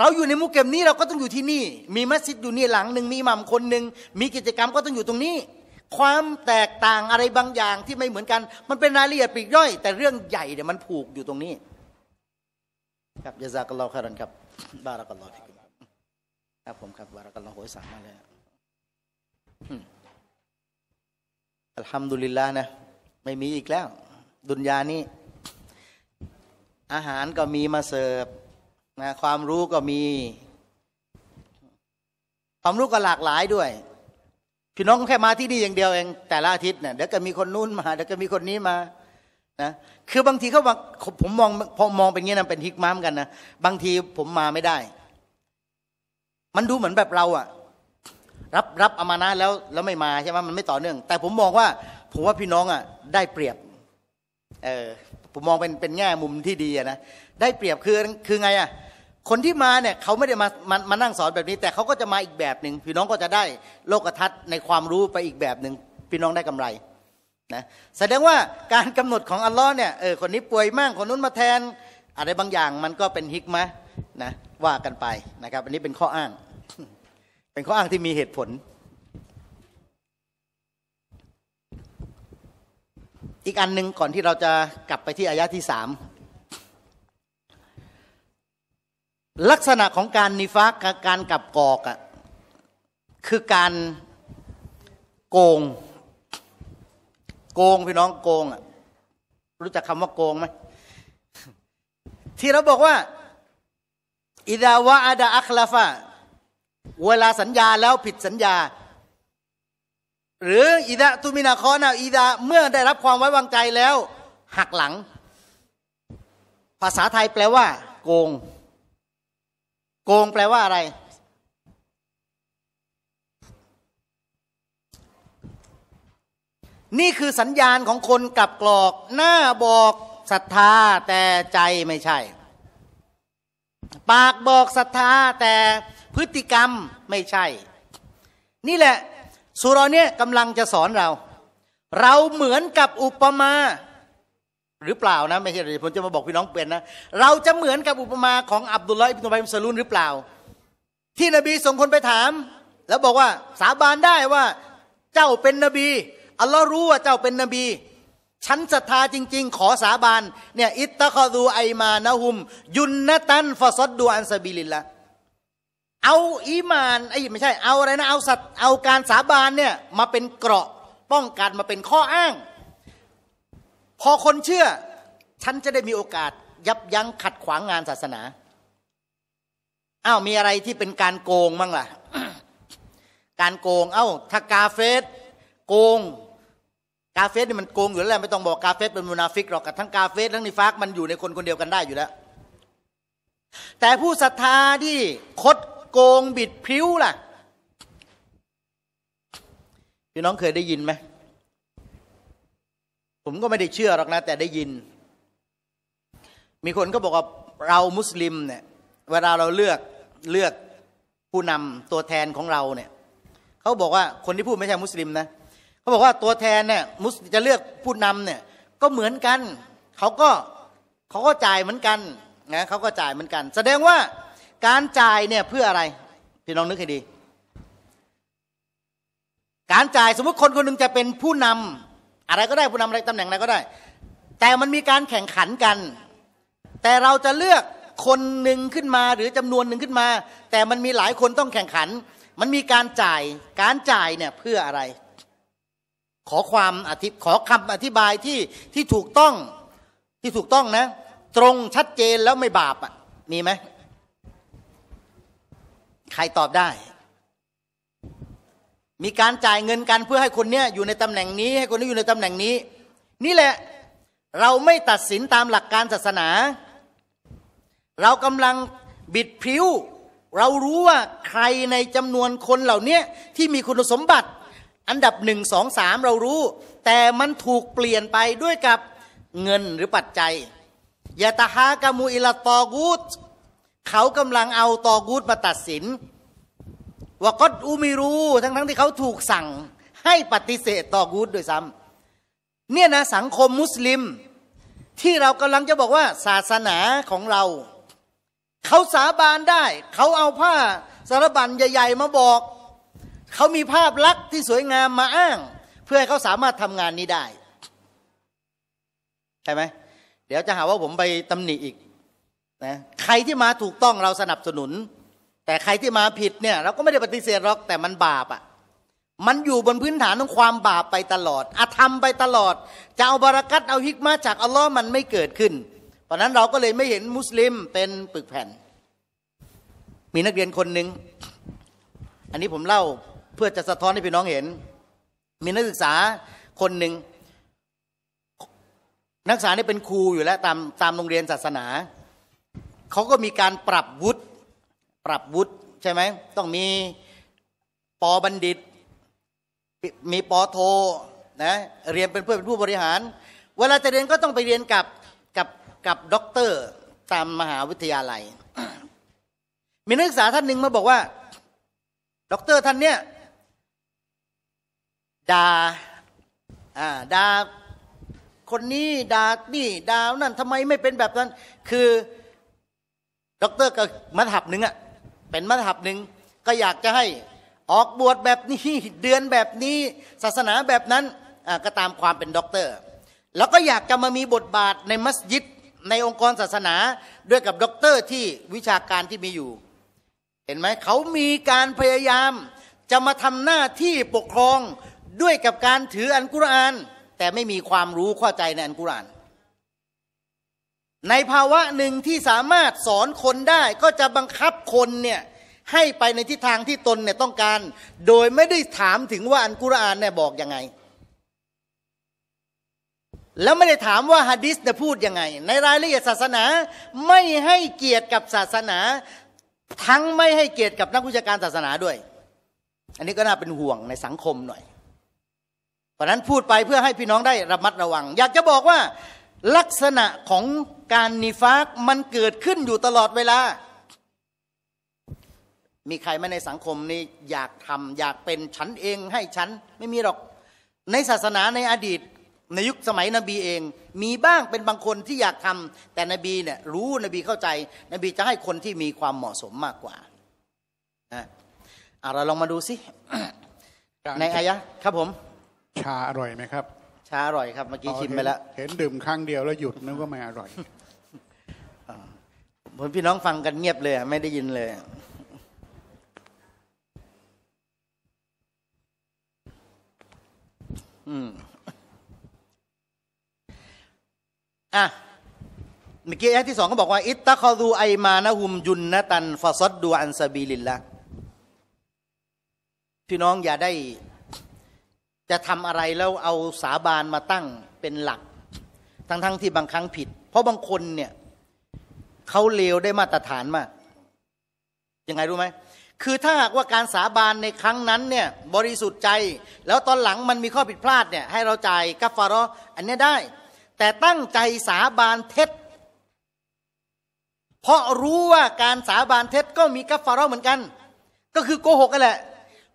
[SPEAKER 1] เราอยู่ในมุกเก็บนี้เราก็ต้องอยู่ที่นี่ มีมัสยิดอยู่นี่หลังหนึ่งมีมัมคนหนึ่งมีกิจกรรมก็ต้องอยู่ตรงนี้ ความแตกต่างอะไรบางอย่างที่ไม่เหมือนกัน มันเป็นรายละเอียดปีกย่อย แต่เรื่องใหญ่เนี่ยมันผูกอยู่ตรงนี้ครับยาซากัลลอฮคารันครับ บารักัลลอฮ์ครับผมครับบารักัลลอฮฺโหยสามมาเลยอัลฮัมดุลิลลาห์นะไม่มีอีกแล้ว ดุนยานี้ อาหารก็มีมาเสิร์ฟนะความรู้ก็มี ความรู้ก็หลากหลายด้วย พี่น้องแค่มาที่นี่อย่างเดียวเองแต่ละอาทิตย์เนี่ยเดี๋ยวก็มีคนนู้นมา เดี๋ยวก็มีคนนี้มา นะ คือบางทีเขาบอกผมมองพอมองเป็นงี้นะเป็นฮิกมามกันนะ บางทีผมมาไม่ได้ มันดูเหมือนแบบเราอะรับรับอามานะแล้วแล้วไม่มา ใช่ไหมมันไม่ต่อเนื่อง แต่ผมมองว่า ผมว่าพี่น้องอะได้เปรียบ เออผมมองเป็นเป็นแง่มุมที่ดีนะได้เปรียบคือ คือไงอะคนที่มาเนี่ยเขาไม่ได้มามามานั่งสอนแบบนี้ แต่เขาก็จะมาอีกแบบหนึ่งพี่น้องก็จะได้โลกทัศน์ในความรู้ไปอีกแบบหนึ่งพี่น้องได้กำไรนะแสดงว่าการกำหนดของอัลลอฮ์เนี่ยเออคนนี้ป่วยมากคนนู้นมาแทน อะไรบางอย่างมันก็เป็นฮิกมะนะว่ากันไปนะครับอันนี้เป็นข้ออ้าง เป็นข้ออ้างที่มีเหตุผล อีกอันหนึ่งก่อนที่เราจะกลับไปที่อายะที่สามลักษณะของการนิฟักการกลับกอกอะคือการโกง โกงพี่น้องโกงอะรู้จักคำว่าโกงไหม ที่เราบอกว่าอิดาวะอาดาอัคลาฟะเวลาสัญญาแล้วผิดสัญญา หรืออิดะตุมินาคอนาอิดาเมื่อได้รับความไว้วางใจแล้ว หักหลัง ภาษาไทยแปลว่าโกงโกงแปลว่าอะไร นี่คือสัญญาณของคนกลับกรอก หน้าบอกศรัทธาแต่ใจไม่ใช่ ปากบอกศรัทธาแต่พฤติกรรมไม่ใช่ นี่แหละสุรเนี่ยกำลังจะสอนเรา เราเหมือนกับอุปมาหรือเปล่านะไม่ใช่ผมจะมาบอกพี่น้องเป็นนะ เราจะเหมือนกับอุปมาของอับดุลลอฮ์อิบนุบัยมุสลุนหรือเปล่า ที่นบีส่งคนไปถาม แล้วบอกว่าสาบานได้ว่า เจ้าเป็นนบี อัลลอฮ์รู้ว่าเจ้าเป็นนบี ฉันศรัทธาจริงๆขอสาบานเนี่ยอิตตะคอดูไอมานะฮุม ยุนนตันฟอซดดูอันซาบิลินละเอาอีมานไอ้ไม่ใช่เอาอะไรนะเอาสัตเอาการสาบานเนี่ยมาเป็นเกราะป้องกันมาเป็นข้ออ้างพอคนเชื่อ ฉันจะได้มีโอกาสยับยั้งขัดขวางงานศาสนาอ้าวมีอะไรที่เป็นการโกงบ้างล่ะ การโกงเอา้าถ้ากาเฟสโกง กาเฟสนี่มันโกงอยู่แล้วแหละไม่ต้องบอกกาเฟสเป็นมุนาฟิกหรอกกับทั้งกาเฟสทั้งนิฟากมันอยู่ในคนคนเดียวกันได้อยู่แล้ว แต่ผู้ศรัทธาที่ คดโกงบิดพิ้วล่ะพี่น้องเคยได้ยินไหมผมก็ไม่ได้เชื่อหรอกนะแต่ได้ยิน มีคนก็บอกว่า เรามุสลิมเนี่ยเวลาเราเลือกเลือกผู้นำตัวแทนของเราเนี่ยเขาบอกว่าคนที่พูดไม่ใช่มุสลิมนะเขาบอกว่าตัวแทนเนี่ยมุสจะเลือกผู้นำเนี่ย ก็เหมือนกันเขาก็เขาก็จ่ายเหมือนกันนะเขาก็จ่ายเหมือนกัน แสดงว่าการจ่ายเนี่ยเพื่ออะไร พี่น้องนึกให้ดี การจ่ายสมมติคนคนนึงจะเป็นผู้นำอะไรก็ได้ผู้นำอะไรตำแหน่งอะไรก็ได้ แต่มันมีการแข่งขันกัน แต่เราจะเลือกคนหนึ่งขึ้นมาหรือจำนวนหนึ่งขึ้นมา แต่มันมีหลายคนต้องแข่งขัน มันมีการจ่ายการจ่ายเนี่ยเพื่ออะไร ขอความอธิขอคำอธิบายที่ที่ถูกต้องที่ถูกต้องนะ ตรงชัดเจนแล้วไม่บาปอ่ะมีไหม ใครตอบได้มีการจ่ายเงินกันเพื่อให้คนเนี้ยอยู่ในตำแหน่งนี้ให้คนนี้อยู่ในตำแหน่งนี้ นี่แหละเราไม่ตัดสินตามหลักการศาสนา เรากำลังบิดผิวเรารู้ว่าใครในจำนวนคนเหล่านี้ที่มีคุณสมบัติ อันดับหนึ่งสองสามเรารู้ แต่มันถูกเปลี่ยนไปด้วยกับเงินหรือปัจจัยยะตาฮากามูอิลตอกูตเขากำลังเอาตอกูตมาตัดสินว่าก็อูมิรู ทั้งทั้งที่เขาถูกสั่งให้ปฏิเสธต่อ กูดด้วยซ้ำ เนี่ยนะ สังคมมุสลิม ที่เรากำลังจะบอกว่าศาสนาของเรา เขาสาบานได้ เขาเอาผ้าสารบัญใหญ่ ๆ มาบอก เขามีภาพลักษณ์ที่สวยงามมาอ้าง เพื่อให้เขาสามารถทำงานนี้ได้ ใช่ไหมเดี๋ยวจะหาว่าผมไปตำหนิอีกนะใครที่มาถูกต้องเราสนับสนุนแต่ใครที่มาผิดเนี่ย เราก็ไม่ได้ปฏิเสธหรอกแต่มันบาปอะ่ะ มันอยู่บนพื้นฐานของความบาปไปตลอดอาธรรมไปตลอด จะเอาบารักัตเอาฮิกมาจากอัลลอฮ์มันไม่เกิดขึ้น เพราะนั้นเราก็เลยไม่เห็นมุสลิมเป็นปึกแผ่น มีนักเรียนคนหนึ่ง อันนี้ผมเล่าเพื่อจะสะท้อนให้พี่น้องเห็น มีนักศึกษาคนหนึ่งนักศึกษานี่เป็นครูอยู่แล้วตามตามโรงเรียนศาสนาเขาก็มีการปรับวุฒิปรับวุฒิใช่ไหมต้องมีปอบัณฑิต มีปอโทนะเรียนเป็นเพื่อเป็นผู้บริหาร เวลาจะเรียนก็ต้องไปเรียนกับกับกับด็อกเตอร์ ตามมหาวิทยาลัย มีนักศึกษาท่านหนึ่งมาบอกว่า ด็อกเตอร์ท่านเนี่ยดาอ่าดาคนนี้ดานี่ดาวนั่นทำไมไม่เป็นแบบนั้น คือ ด็อกเตอร์ก็มาถับหนึ่งอะเป็นมัธยับหนึ่งก็อยากจะให้ออกบวชแบบนี้เดือนแบบนี้ศาสนาแบบนั้นก็ตามความเป็นด็อกเตอร์ แล้วก็อยากจะมามีบทบาทในมัสยิดในองค์กรศาสนาด้วยกับด็อกเตอร์ที่วิชาการที่มีอยู่ เห็นไหมเขามีการพยายามจะมาทำหน้าที่ปกครองด้วยกับการถืออันกุรอาน แต่ไม่มีความรู้เข้าใจในอันกุรอานในภาวะหนึ่งที่สามารถสอนคนได้ก็จะบังคับคนเนี่ยให้ไปในทิศทางที่ตนเนี่ยต้องการ โดยไม่ได้ถามถึงว่าอันกุรอานเนี่ยบอกยังไง แล้วไม่ได้ถามว่าฮะดิษเนี่ยพูดยังไง ในรายละเอียดศาสนา ไม่ให้เกียรติกับศาสนา ทั้งไม่ให้เกียรติกับนักวิชาการศาสนาด้วย อันนี้ก็น่าเป็นห่วงในสังคมหน่อย เพราะนั้นพูดไปเพื่อให้พี่น้องได้ระมัดระวัง อยากจะบอกว่าลักษณะของการนิฟากมันเกิดขึ้นอยู่ตลอดเวลา มีใครไม่ในสังคมนี่อยากทำอยากเป็นฉันเองให้ฉันไม่มีหรอก ในศาสนาในอดีต ในยุคสมัยนบีเอง มีบ้างเป็นบางคนที่อยากทำแต่นบีเนี่ย รู้นบีเข้าใจ นบีจะให้คนที่มีความเหมาะสมมากกว่าอ่ะเราลองมาดูสิในอายะครับผม ชาอร่อยไหมครับชาอร่อยครับเมื่อกี้ชิมไปแล้ว
[SPEAKER 2] เห็นดื่มครั้งเดียวแล้วหยุด
[SPEAKER 1] นึกว่าไม่อร่อยผมพี่น้องฟังกันเงียบเลยไม่ได้ยินเลย อืมอ่ะ เมื่อกี้ที่สองก็บอกว่าอิตตะคอรูไอมานะฮุมยุนนะตันฟาซดดู อันซาบีลินละพี่น้องอย่าได้จะทำอะไรแล้วเอาสาบานมาตั้งเป็นหลัก ทั้งๆทที่บางครั้งผิด เพราะบางคนเนี่ยเขาเลวได้มาตรฐานมากยังไงรู้ไหม คือถ้าหากว่าการสาบานในครั้งนั้นเนี่ยบริสุทธิ์ใจ แล้วตอนหลังมันมีข้อผิดพลาดเนี่ยให้เราจ่ายกัฟฟารออันนี้ได้ แต่ตั้งใจสาบานเท็จ เพราะรู้ว่าการสาบานเท็จก็มีกัฟฟารอเหมือนกัน ก็คือโกหกกันแหละ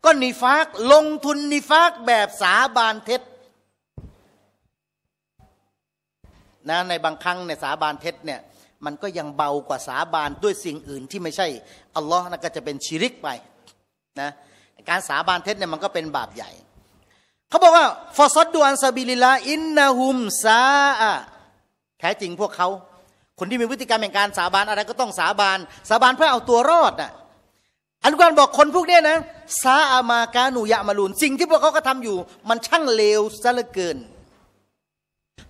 [SPEAKER 1] ก็นิฟากลงทุน นิฟากแบบสาบานเท็จนะในบางครั้งในสาบานเท็จเนี่ยมันก็ยังเบากว่าสาบาน ด้วยสิ่งอื่นที่ไม่ใช่ อัลลอฮ์นะก็จะเป็นชิริกไปนะการสาบานเท็จเนี่ยมันก็เป็นบาปใหญ่ เขาบอกว่าฟอสดดวนซาบิลิลาอินนาฮุมซาอะแท้จริงพวกเขา คนที่มีพฤติกรรมแห่งการสาบานอะไรก็ต้องสาบาน สาบานเพื่อเอาตัวรอดนะ่ะอันกานบอกคนพวกนี้นะซาอามากาหนูยะมาลูน สิ่งที่พวกเขาก็ทำอยู่ มันช่างเลวซะเหลือเกิน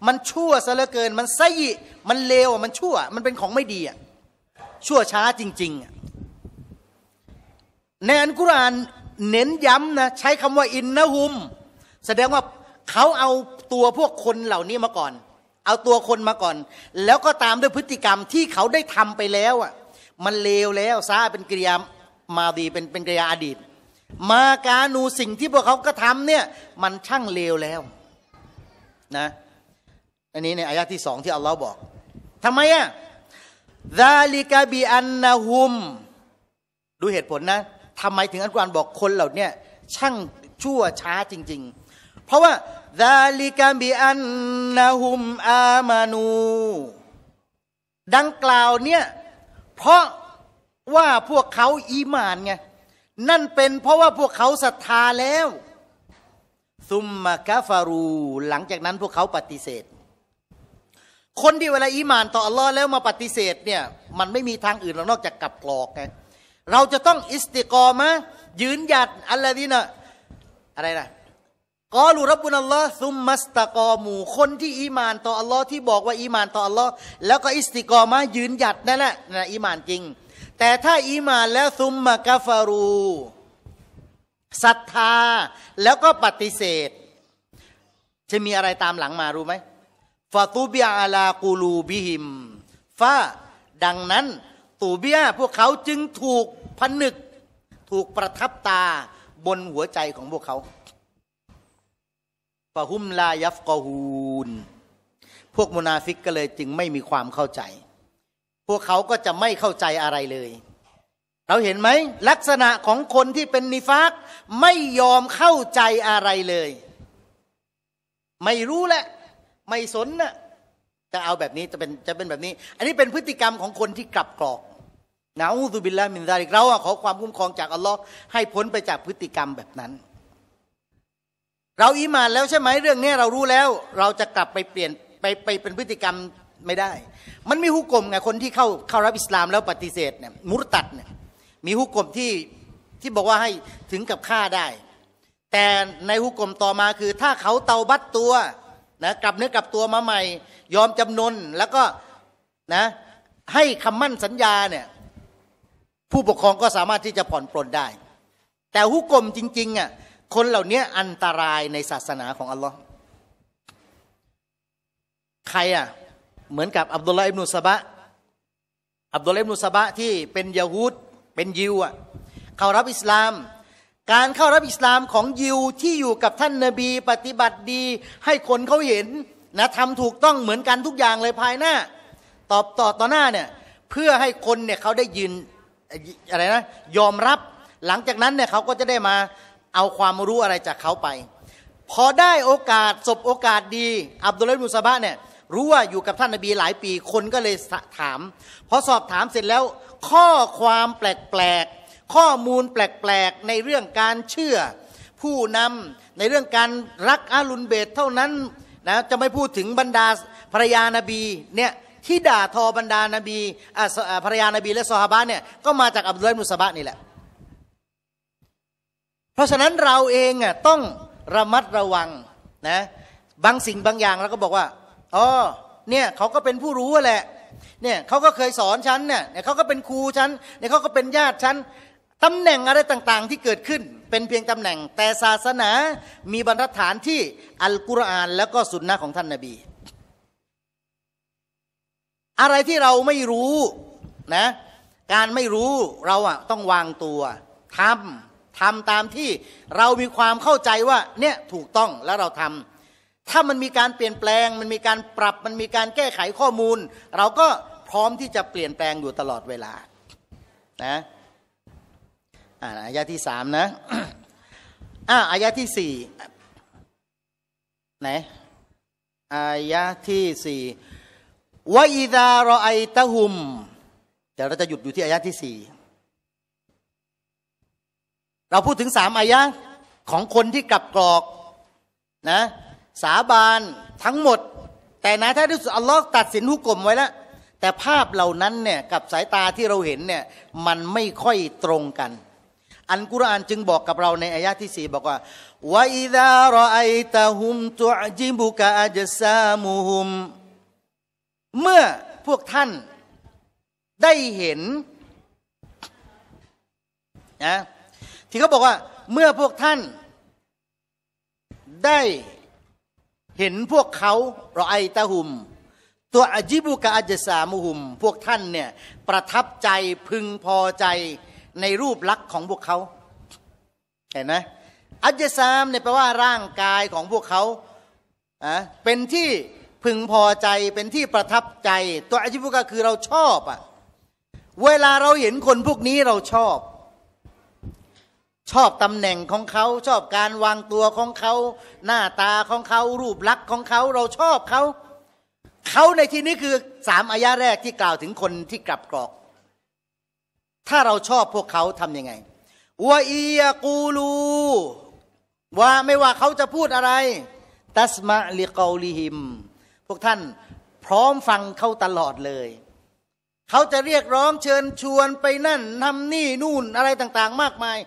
[SPEAKER 1] มันชั่วซะเหลือเกิน มันไสยิมันเลว มันชั่ว มันเป็นของไม่ดีอ่ะชั่วช้าจริงๆในอันกุรานเน้นย้ำนะใช้คำว่าอินนะฮุม แสดงว่าเขาเอาตัวพวกคนเหล่านี้มาก่อน เอาตัวคนมาก่อน แล้วก็ตามด้วยพฤติกรรมที่เขาได้ทำไปแล้วอ่ะมันเลวแล้วซาเป็นกิริยามาดีเป็นเป็นกริยาอดีต มาการูสิ่งที่พวกเขาก็ทำเนี่ยมันช่างเลวแล้วนะอันนี้ในอายะที่สองที่อัลลอฮ์บอกทำไมอะซาลิกาบีอันนาฮุม ดูเหตุผลนะทำไมถึงอันกวานบอกคนเหล่านี้ช่างชั่วช้าจริงๆ เพราะว่าซาลิกาบีอันนาฮุม อามานู ดังกล่าวเนี่ยเพราะว่าพวกเขาอีมานไงนั่นเป็นเพราะว่าพวกเขาศรัทธาแล้ว ซุมมากาฟารู หลังจากนั้นพวกเขาปฏิเสธ คนที่เวลาอีมานต่ออัลลอฮ์แล้วมาปฏิเสธเนี่ยมันไม่มีทางอื่นนอกจากกลับกรอกไงเราจะต้องอิสติกอมะยืนหยัดอะไรนี่นะอะไรนะกอลูรับบุญอัลลอฮ์ซุมมัสตะกอหมู่คนที่อีมานต่ออัลลอฮ์ที่บอกว่าอีมานต่ออัลลอฮ์แล้วก็ อิสติกอมะยืนหยัดนั่นแหละนะอีมานจริงแต่ถ้าอีมานแล้วซุมมากาฟารูศรัทธาแล้วก็ปฏิเสธ จะมีอะไรตามหลังมารู้ไหมฟาตูบียาลากูลูบิหิมฟาดังนั้น ตูเบียพวกเขาจึงถูกผนึก ถูกประทับตาบนหัวใจของพวกเขาฟาหุมลายัฟกอฮูน พวกมุนาฟิกก็เลยจึงไม่มีความเข้าใจพวกเขาก็จะไม่เข้าใจอะไรเลย เราเห็นไหมลักษณะของคนที่เป็นนิฟากไม่ยอมเข้าใจอะไรเลย ไม่รู้แหละ ไม่สนนะ่ะจะเอาแบบนี้จะเป็นจะเป็นแบบนี้ อันนี้เป็นพฤติกรรมของคนที่กลับกรอกนะอูซูบิลลามินซาลิกเราขอความคุ้มครองจากอัลลอฮ์ให้พ้นไปจากพฤติกรรมแบบนั้น เราอิมานแล้วใช่ไหม เรื่องนี้เรารู้แล้ว เราจะกลับไปเปลี่ยนไปไปเป็นพฤติกรรมไม่ได้ มันมีฮุกกลมไง คนที่เข้าเข้ารับ อิสลามแล้วปฏิเสธเนี่ยมุรตัดเนี่ย มีฮุกกลมที่ ที่บอกว่าให้ถึงกับฆ่าได้ แต่ในฮุกกลมต่อมาคือ ถ้าเขาเตาบัตตัวนะกลับเนื้อกลับตัวมาใหม่ ยอมจำนนแล้วก็นะให้คำมั่นสัญญาเนี่ยผู้ปกครองก็สามารถที่จะผ่อนปลนได้ แต่ฮุกกลมจริงๆอ่ะ คนเหล่านี้อันตรายในศาสนาของอัลลอฮ์ใครอ่ะเหมือนกับอับดุลลาอิบนุสบะอับดุลลาอิบนุสบะที่เป็นยาฮูด เป็นยิวอ่ะ เข้ารับอิสลาม การเข้ารับอิสลามของยิวที่อยู่กับท่านนบีปฏิบัติดี ให้คนเขาเห็นนะทำถูกต้องเหมือนกันทุกอย่างเลยภายหน้า ตอบต่อต่อหน้าเนี่ยเพื่อให้คนเนี่ยเขาได้ยืนอะไรนะยอมรับหลังจากนั้นเนี่ยเขาก็จะได้มาเอาความรู้อะไรจากเขาไป พอได้โอกาสสบโอกาสดี อับดุลเลาะห์มุสบะเนี่ยรู้ว่าอยู่กับท่านนบีหลายปีคนก็เลยถาม พอสอบถามเสร็จแล้วข้อความแปลกๆ ข้อมูลแปลกๆ ในเรื่องการเชื่อผู้นำในเรื่องการรักอาลุนเบตเท่านั้นนะจะไม่พูดถึงบรรดาภรยานบีเนี่ยที่ด่าทอบรรดานาบีภรรยานบีและซอฮาบะเนี่ยก็มาจากอับดุลมุสบะนี่แหละ เพราะฉะนั้นเราเองอ่ะต้องระมัดระวังนะบางสิ่งบางอย่างเราก็บอกว่าอ๋อ เนี่ยเขาก็เป็นผู้รู้แหละเนี่ยเขาก็เคยสอนฉันเนี่ยเนี่ยเขาก็เป็นครูฉันเนี่ยเขาก็เป็นญาติฉัน ตำแหน่งอะไรต่างๆที่เกิดขึ้น เป็นเพียงตำแหน่งแต่ศาสนามีบรรทัดฐานที่อัลกุรอานแล้วก็สุนนะของท่านนาบี อะไรที่เราไม่รู้นะการไม่รู้เราอ่ะต้องวางตัวทำทำตามที่เรามีความเข้าใจว่าเนี่ยถูกต้องแล้วเราทำถ้ามันมีการเปลี่ยนแปลง มันมีการปรับมันมีการแก้ไขข้อมูล เราก็พร้อมที่จะเปลี่ยนแปลงอยู่ตลอดเวลานะอ่าอายะที่สามนะอ่าอายะที่สี่ไหนอายะที่สี่วะอิดารอไอตะหุมเดี๋ยวเราจะหยุดอยู่ที่อายะที่สี่เราพูดถึงสามอายะของคนที่กลับกรอก นะสาบานทั้งหมด แต่นะถ้าที่สุดอัลลอฮ์ตัดสินหุกกลมไว้แล้ว แต่ภาพเหล่านั้นเนี่ยกับสายตาที่เราเห็นเนี่ยมันไม่ค่อยตรงกัน อันกุรอานจึงบอกกับเราในอายะที่สี่บอกว่าวอิดารอไอตาฮุมตัวจิบุกะอัจซามูฮุม เมื่อพวกท่านได้เห็นนะที่เขาบอกว่า เมื่อพวกท่านได้เห็นพวกเขารอไอตาหุม ตัวอจิบุกะอจจสามุหุม พวกท่านเนี่ย ประทับใจพึงพอใจในรูปลักษณ์ของพวกเขาเห็นไหมอัจสามเนี่ยแปลว่าร่างกายของพวกเขาอ่ะเป็นที่พึงพอใจ เป็นที่ประทับใจตัวอจิบุกะคือเราชอบอ่ะเวลาเราเห็นคนพวกนี้เราชอบชอบตำแหน่งของเขาชอบการวางตัวของเขา หน้าตาของเขารูปลักษณ์ของเขาเราชอบเขา เขาในที่นี้คือสามอายะแรกที่กล่าวถึงคนที่กลับกรอก ถ้าเราชอบพวกเขาทำยังไงวะอียกูลู ว่าไม่ว่าเขาจะพูดอะไร ตัสมะลิกอลิหิม พวกท่านพร้อมฟังเขาตลอดเลย เขาจะเรียกร้องเชิญชวนไปนั่นทำนี่ นู่นอะไรต่าง ๆ มากมาย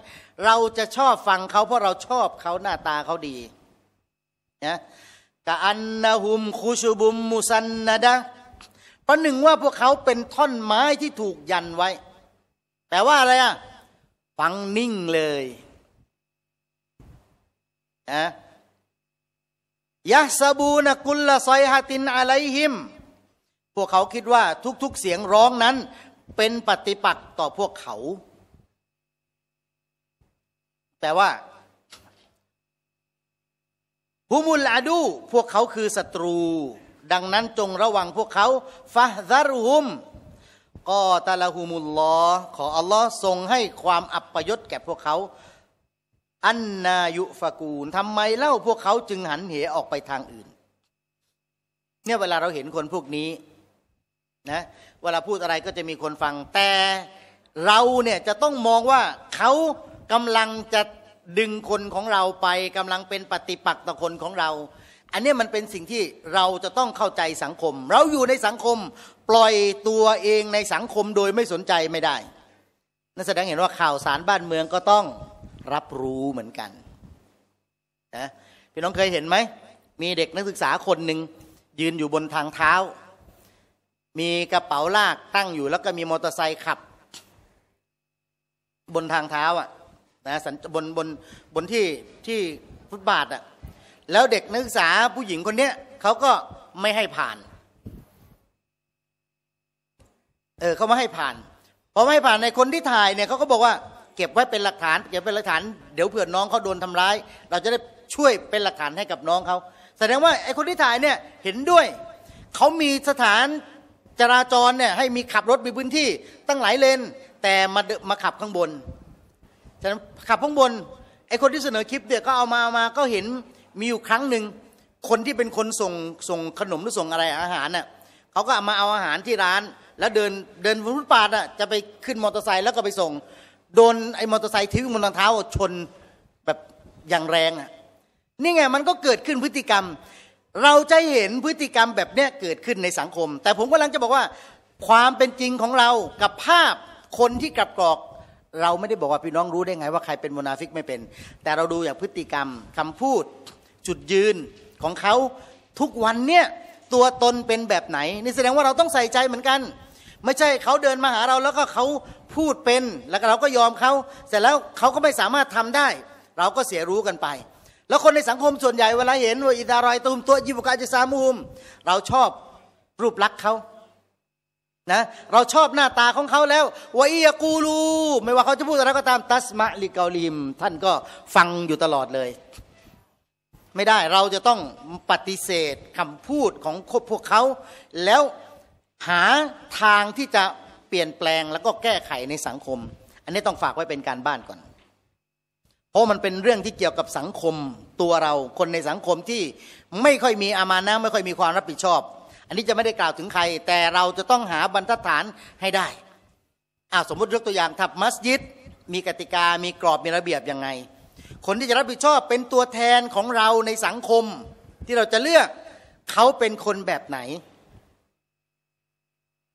[SPEAKER 1] เราจะชอบฟังเขา เพราะเราชอบเขาหน้าตาเขาดีนะกะอันนาหุมคูชุบุมมุสันนะดะประหนึ่งว่าพวกเขาเป็นท่อนไม้ที่ถูกยันไว้แปลว่าอะไรอ่ะ ฟังนิ่งเลยนะยะสบูนกุลละไซฮะตินอะไลฮิม พวกเขาคิดว่าทุกๆเสียงร้องนั้น เป็นปฏิปักษ์ต่อพวกเขาแต่ว่าฮุมุลอาดู พวกเขาคือศัตรู ดังนั้นจงระวังพวกเขา ฟะซารุมกอตาลาฮุมุลลอขออัลลอฮ์ทรงให้ความอัปยศแก่พวกเขา อันนายุฟากูลทำไมเล่าพวกเขาจึงหันเหออกไปทางอื่น เนี่ยเวลาเราเห็นคนพวกนี้นะเวลาพูดอะไรก็จะมีคนฟังแต่เราเนี่ยจะต้องมองว่าเขากำลังจะดึงคนของเราไปกำลังเป็นปฏิปักษ์ต่อคนของเรา อันนี้มันเป็นสิ่งที่เราจะต้องเข้าใจสังคม เราอยู่ในสังคมปล่อยตัวเองในสังคมโดยไม่สนใจไม่ได้นั่นแสดงเห็นว่าข่าวสารบ้านเมืองก็ต้องรับรู้เหมือนกันนะพี่น้องเคยเห็นไหมมีเด็กนักศึกษาคนหนึ่งยืนอยู่บนทางเท้า มีกระเป๋าลากตั้งอยู่ แล้วก็มีมอเตอร์ไซค์ขับ บนทางเท้าอ่ะนะบนบนบนที่ที่ฟุตบาทอะ่ะ แล้วเด็กนักศึกษาผู้หญิงคนเนี้ยเขาก็ไม่ให้ผ่านเออเขาไม่ให้ผ่านพอไม่ให้ผ่านในคนที่ถ่ายเนี่ย เขาก็บอกว่า เก็บไว้เป็นหลักฐานเก็บเป็นหลักฐาน เดี๋ยวเผื่อน้องเขาโดนทำร้าย เราจะได้ช่วยเป็นหลักฐานให้กับน้องเขาแสดงว่าไอ้คนที่ถ่ายเนี่ยเห็นด้วยเขามีสถานจราจรเนี่ยให้มีขับรถมีพื้นที่ตั้งหลายเลน แต่มามาขับข้างบนฉะนั้นขับข้างบนไอคนที่เสนอคลิปเนี่ยก็เอามามาก็เห็นมีอยู่ครั้งหนึ่งคนที่เป็นคนส่งส่งขนมหรือส่งอะไรอาหารน่ะเขาก็มาเอาอาหารที่ร้าน แล้วเดินเดินบนฟุตปาดอ่ะจะไปขึ้นมอเตอร์ไซค์แล้วก็ไปส่งโดนไอ้มอเตอร์ไซค์ทิ้งบนรองเท้าชนแบบอย่างแรงอ่ะนี่ไงมันก็เกิดขึ้นพฤติกรรม เราจะเห็นพฤติกรรมแบบเนี้ยเกิดขึ้นในสังคม แต่ผมกำลังจะบอกว่าความเป็นจริงของเรากับภาพคนที่กลับกรอกเราไม่ได้บอกว่าพี่น้องรู้ได้ไงว่าใครเป็นมนาฟิกไม่เป็น แต่เราดูอย่างพฤติกรรมคำพูด จุดยืนของเขา ทุกวันเนี่ยตัวตนเป็นแบบไหนนี่แสดงว่าเราต้องใส่ใจเหมือนกัน ไม่ใช่เขาเดินมาหาเราแล้วก็เขาพูดเป็นแล้วเราก็ยอมเขา เสร็จแล้วเขาก็ไม่สามารถทำได้ เราก็เสียรู้กันไป แล้วคนในสังคมส่วนใหญ่เวลาเห็นว่าอิดารอยตุมตัวยิบุกาจิซามูมเราชอบรูปลักษณ์เขานะเราชอบหน้าตาของเขาแล้ววอียกูลูไม่ว่าเขาจะพูดอะไรก็ตามตัสมะลิกาลิมท่านก็ฟังอยู่ตลอดเลย ไม่ได้เราจะต้องปฏิเสธคำพูดของพวกเขา แล้วหาทางที่จะเปลี่ยนแปลงแล้วก็แก้ไขในสังคม อันนี้ต้องฝากไว้เป็นการบ้านก่อน เพราะมันเป็นเรื่องที่เกี่ยวกับสังคมตัวเราคนในสังคมที่ไม่ค่อยมีอามานะไม่ค่อยมีความรับผิดชอบอันนี้จะไม่ได้กล่าวถึงใคร แต่เราจะต้องหาบรรทัดฐานให้ได้อ่าสมมติยกตัวอย่างทับมัสยิด มีกติกามีกรอบมีระเบียบยังไง คนที่จะรับผิดชอบเป็นตัวแทนของเราในสังคม ที่เราจะเลือกเขาเป็นคนแบบไหน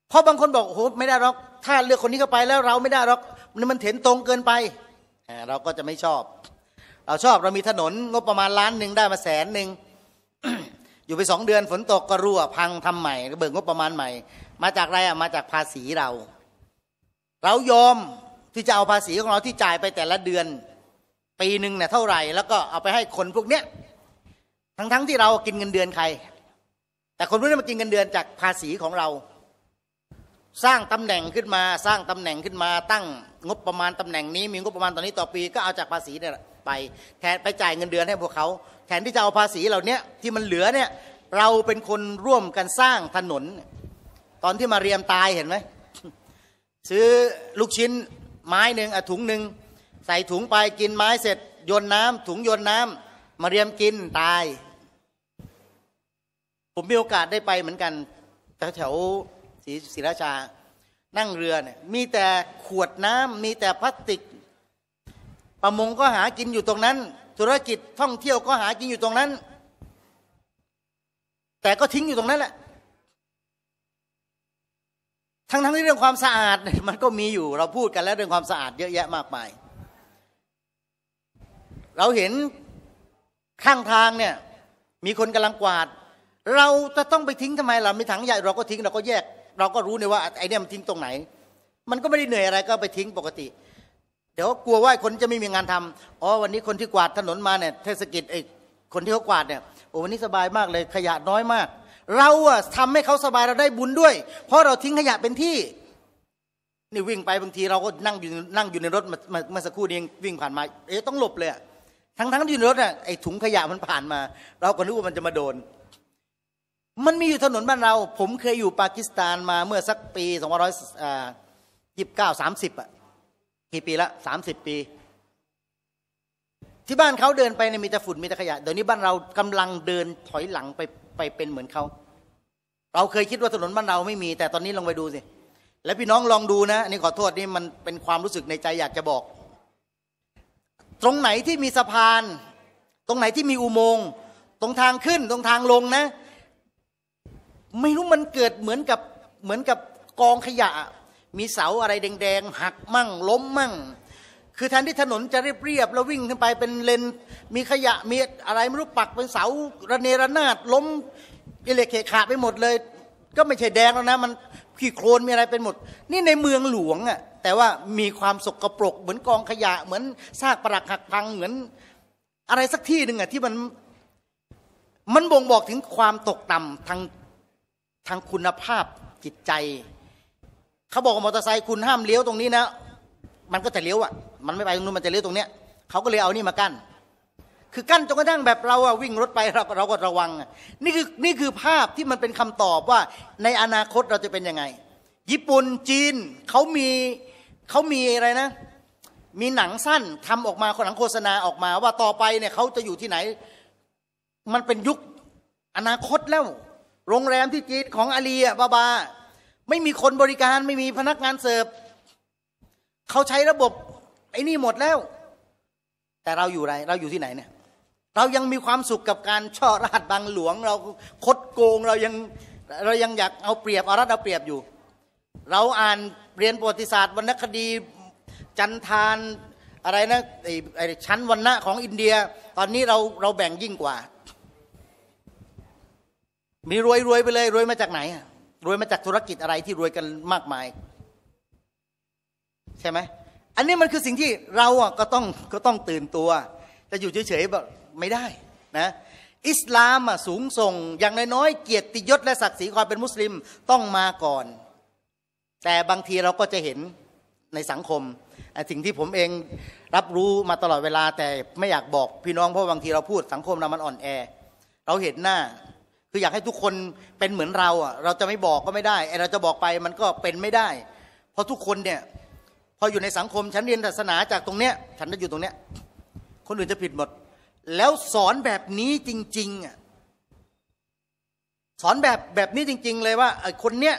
[SPEAKER 1] เพราะบางคนบอกโอ้โหไม่ได้หรอกถ้าเลือกคนนี้เข้าไปแล้วเราไม่ได้หรอกมันเห็นตรงเกินไปเราก็จะไม่ชอบเราชอบเรามีถนน งบประมาณล้านหนึ่งได้มาแสนหนึ่งอยู่ไปสองเดือนฝนตกก็รั่วพังทำใหม่เบิกงบประมาณใหม่ มาจากอะไรอ่ะมาจากภาษีเรา เรายอมที่จะเอาภาษีของเราที่จ่ายไปแต่ละเดือนปีหนึ่งเนี่ยเท่าไหร่แล้วก็เอาไปให้คนพวกเนี้ยทั้งๆทที่เรากินเงินเดือนใคร แต่คนพวกนี้มากินเงินเดือนจากภาษีของเรา สร้างตำแหน่งขึ้นมาสร้างตำแหน่งขึ้นมาตั้งงบประมาณตำแหน่งนี้มีงบประมาณตอนนี้ต่อปีก็เอาจากภาษีเนี่ยไปแทนไปจ่ายเงินเดือนให้พวกเขาแทนที่จะเอาภาษีเหล่านี้ที่มันเหลือเนี่ยเราเป็นคนร่วมกันสร้างถนน ตอนที่มาเรียมตายเห็นไหม ซื้อลูกชิ้นไม้หนึ่งอะถุงหนึ่ง ใส่ถุงไปกินไม้เสร็จโยนน้ำถุงโยนน้ำมาเรียมกินตาย ผมมีโอกาสได้ไปเหมือนกันแถวศรีศรีราชา นั่งเรือเนี่ยมีแต่ขวดน้ำมีแต่พลาสติก ประมงก็หากินอยู่ตรงนั้นธุรกิจท่องเที่ยวก็หากินอยู่ตรงนั้น แต่ก็ทิ้งอยู่ตรงนั้นแหละทั้งทั้งที่เรื่องความสะอาดมันก็มีอยู่เราพูดกันแล้วเรื่องความสะอาดเยอะแยะมากมาย เราเห็นข้างทางเนี่ย มีคนกำลังกวาด เราจะต้องไปทิ้งทำไมเราไม่ถังใหญ่เราก็ทิ้งเราก็แยก เราก็รู้เนี่ยว่าไอ้นี่มันทิ้งตรงไหน มันก็ไม่ได้เหนื่อยอะไรก็ไปทิ้งปกติเดี๋ยวกลัวว่าคนจะไม่มีงานทำอ๋อวันนี้คนที่กวาดถนนมาเนี่ยเทศกิจไอ้คนที่เขากวาดเนี่ย โอ้วันนี้สบายมากเลยขยะน้อยมาก เราอะทำให้เขาสบายเราได้บุญด้วย เพราะเราทิ้งขยะเป็นที่นี่วิ่งไปบางที เราก็นั่งอยู่นั่งอยู่ในรถมาเมื่อสักครู่นี้วิ่งผ่านมา เอ๊ะต้องหลบเลยทั้งทั้งที่อยู่ในรถน่ะไอ้ถุงขยะมันผ่านมา เราก็นึกว่ามันจะมาโดน มันมีอยู่ถนนบ้านเรา ผมเคยอยู่ปากีสถานมาเมื่อสักปีสองพันร้อยยี่สิบเก้าสามสิบอะกี่ปีละสามสิบปี ที่บ้านเขาเดินไปในมีแต่ฝุ่นมีแต่ขยะ เดี๋ยวนี้บ้านเรากำลังเดินถอยหลังไปไปเป็นเหมือนเขาเราเคยคิดว่าถนนบ้านเราไม่มีแต่ตอนนี้ลองไปดูสิและพี่น้องลองดูนะนี่ขอโทษนี่มันเป็นความรู้สึกในใจอยากจะบอก ตรงไหนที่มีสะพาน ตรงไหนที่มีอุโมงค์ตรงทางขึ้น ตรงทางลงนะ ไม่รู้มันเกิดเหมือนกับเหมือนกับกองขยะมีเสา อะไรแดง ๆ หักมั่ง ล้มมั่ง คือแทนที่ถนนจะเรียบๆแล้ววิ่งขึ้นไปเป็นเลนมีขยะมีอะไรไม่รู้ปักเป็นเสาระเนระนาดล้มอเล็กเคขาไปหมดเลย ก็ไม่ใช่แดงแล้วนะ มันขี้โคลนมีอะไรเป็นหมด นี่ในเมืองหลวงอะ่ะแต่ว่ามีความสกรปรกเหมือนกองขยะเหมือนซากปรักหักพังเหมือน อะไรสักที่หนึ่งอะ่ะที่มันมันบ่งบอกถึงความตกต่ำทางทางคุณภาพจิตใจเขาบอกมอเตอร์ไซค์คุณห้ามเลี้ยวตรงนี้นะ มันก็จะเลี้ยวอ่ะ มันไม่ไปตรงนู้นมันจะเลี้ยวตรงเนี้ยเขาก็เลยเอานี่มากั้น คือกั้นจนกระทั่งแบบเราอะวิ่งรถไปเราเราก็ระวัง นี่คือนี่คือภาพที่มันเป็นคำตอบว่า ในอนาคตเราจะเป็นยังไง ญี่ปุ่นจีนเขามีเขามีอะไรนะ มีหนังสั้นทำออกมาหนังโฆษณาออกมาว่าต่อไปเนี่ยเขาจะอยู่ที่ไหน มันเป็นยุคอนาคตแล้ว โรงแรมที่จีนของอาลีอะบาบาไม่มีคนบริการไม่มีพนักงานเสิร์ฟ เขาใช้ระบบไอ้นี่หมดแล้ว แต่เราอยู่ไรเราอยู่ที่ไหนเนี่ยเรายังมีความสุขกับการช่อรหัสบางหลวง เราคดโกงเรายังเรายังอยากเอาเปรียบเอารัฐเอาเปรียบอยู่ เราอ่านเรียนประวัติศาสตร์วรรณคดี จันทานอะไรนะไอ้ไอ้ชั้นวรรณะของอินเดียตอนนี้เราเราแบ่งยิ่งกว่า มีรวยรวยไปเลย รวยมาจากไหนอ่ะรวยมาจากธุรกิจอะไรที่รวยกันมากมาย ใช่ไหมอันนี้มันคือสิ่งที่เราอ่ะก็ต้องก็ต้องตื่นตัว จะอยู่เฉยๆแบบไม่ได้นะ อิสลามอ่ะสูงส่งอย่างน้อยๆเกียรติยศและศักดิ์ศรีความเป็นมุสลิมต้องมาก่อน แต่บางทีเราก็จะเห็นในสังคม สิ่งที่ผมเองรับรู้มาตลอดเวลา แต่ไม่อยากบอกพี่น้องเพราะบางทีเราพูดสังคมเรามันอ่อนแอ เราเห็นหน้าคืออยากให้ทุกคนเป็นเหมือนเราอ่ะ เราจะไม่บอกก็ไม่ได้ เราจะบอกไปมันก็เป็นไม่ได้ เพราะทุกคนเนี่ย พออยู่ในสังคมฉันเรียนศาสนาจากตรงเนี้ย ฉันจะอยู่ตรงเนี้ยคนอื่นจะผิดหมด แล้วสอนแบบนี้จริงๆอ่ะสอนแบบแบบนี้จริงๆเลยว่าไอคนเนี้ย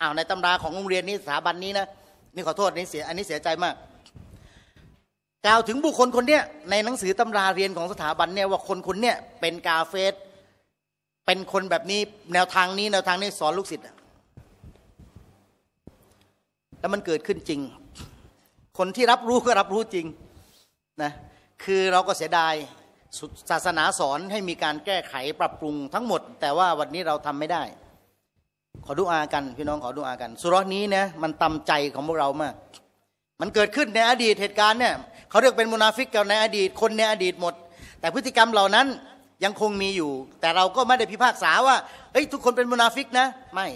[SPEAKER 1] อ้าวในตำราของโรงเรียนนี้สถาบันนี้นะนี่ขอโทษนี่เสียอันนี้เสียใจมาก กล่าวถึงบุคคลคนเนี้ยในหนังสือตำราเรียนของสถาบันเนี่ยว่าคนคนเนี้ยเป็นกาเฟสเป็นคนแบบนี้แนวทางนี้ แนวทางนี้สอนลูกศิษย์แล้วมันเกิดขึ้นจริง คนที่รับรู้ก็รับรู้จริง นะ คือเราก็เสียดายศาสนาสอนให้มีการแก้ไขปรับปรุงทั้งหมด แต่ว่าวันนี้เราทำไม่ได้ ขอดูอากัน พี่น้องขอดูอากัน สุรนี้นะมันตำใจของพวกเรามาก มันเกิดขึ้นในอดีตเหตุการณ์เนี่ยเขาเรียกเป็นมุนาฟิกกันในอดีต คนในอดีตหมด แต่พฤติกรรมเหล่านั้นยังคงมีอยู่ แต่เราก็ไม่ได้พิพากษาว่าเฮ้ยทุกคนเป็นมุนาฟิกนะ ไม่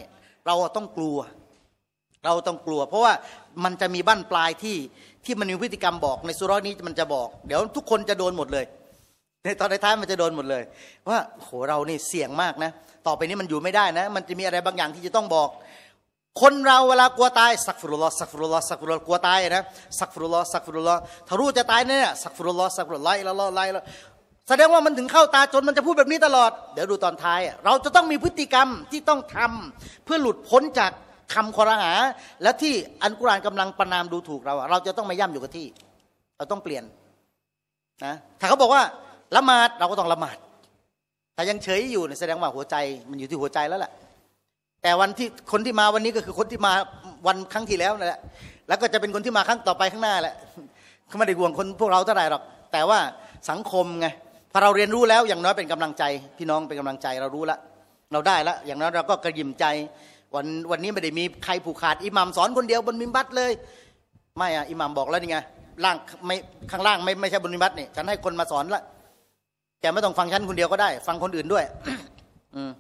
[SPEAKER 1] เราต้องกลัว เราต้องกลัว เพราะว่ามันจะมีบั้นปลายที่ที่มันมีพฤติกรรมบอก ในสุรนี้มันจะบอก เดี๋ยวทุกคนจะโดนหมดเลย ในตอนท้ายมันจะโดนหมดเลยว่าโหเรานี่เสี่ยงมากนะ ต่อไปนี้มันอยู่ไม่ได้นะ มันจะมีอะไรบางอย่างที่จะต้องบอก คนเราเวลากลัวตายสักฟุรุลลอสักฟุรุลลอสักฟุรุลลอกลัวตายนะสักฟุรุลลอสักฟุรุลลอถ้ารู้จะตายเนี่ยสักฟุรุลลอสักฟุรุลอไล่ละลอไล่ละแสดงว่ามันถึงเข้าตาจนมันจะพูดแบบนี้ตลอด เดี๋ยวดูตอนท้ายเราจะต้องมีพฤติกรรมที่ต้องทำ เพื่อหลุดพ้นจากคำคอรหา และที่อันกุรานกำลังประนามดูถูกเราเราจะต้องไม่ย่ำอยู่กับที่ เราต้องเปลี่ยนนะถ้าเขาบอกว่าละหมาดเราก็ต้องละหมาดถ้ายังเฉยอยู่แสดงว่าหัวใจ มันอยู่ที่หัวใจแล้วแหละแต่วันที่คนที่มาวันนี้ก็คือคนที่มาวันครั้งที่แล้วนั่นแหละแล้วก็จะเป็นคนที่มาครั้งต่อไปข้างหน้าแหละเขาไม่ได้ห่วงคน พวกเราเท่าไหร่หรอกแต่ว่าสังคมไงพอเราเรียนรู้แล้วอย่างน้อยเป็นกำลังใจพี่น้องเป็นกำลังใจเรารู้ละ เราได้ละอย่างน้อยเราก็กระยิมใจวันวันนี้ไม่ได้มีใครผูกขาด อิหมามสอนคนเดียวบนมิมบัตเลย ไม่อ่ะ อิหมามบอกแล้วนี่ไงล่างไม่ข้างล่างไม่ไม่ใช่บนมิมบัตนี่ยฉันให้คนมาสอนละแกไม่ต้องฟังฉันคนเดียวก็ได้ ฟังคนอื่นด้วย อืม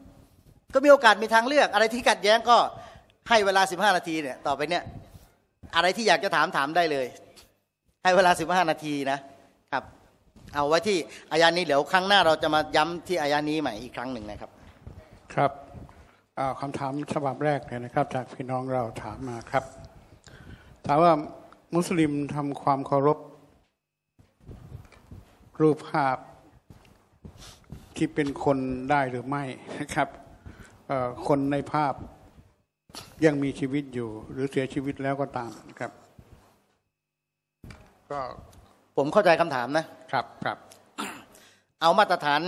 [SPEAKER 1] ก็มีโอกาสมีทางเลือก อะไรที่ขัดแย้งก็ให้เวลาสิบห้านาทีเนี่ยต่อไปเนี่ยอะไรที่อยากจะถามถามได้เลย ให้เวลาสิบห้านาทีนะเอาไว้ที่อายานี้เดี๋ยวครั้งหน้าเราจะมาย้ำที่อายานี้ใหม่อีกครั้งหนึ่งนะครับ
[SPEAKER 2] ครับคำถามฉบับแรกเลยนะครับ จากพี่น้องเราถามมาครับ ถามว่ามุสลิมทำความเคารพ รูปภาพที่เป็นคนได้หรือไม่นะครับคนในภาพยังมีชีวิตอยู่ หรือเสียชีวิตแล้วก็ตามนะครับก็ผมเข้าใจคำถามนะครับครับเอามาตรฐาน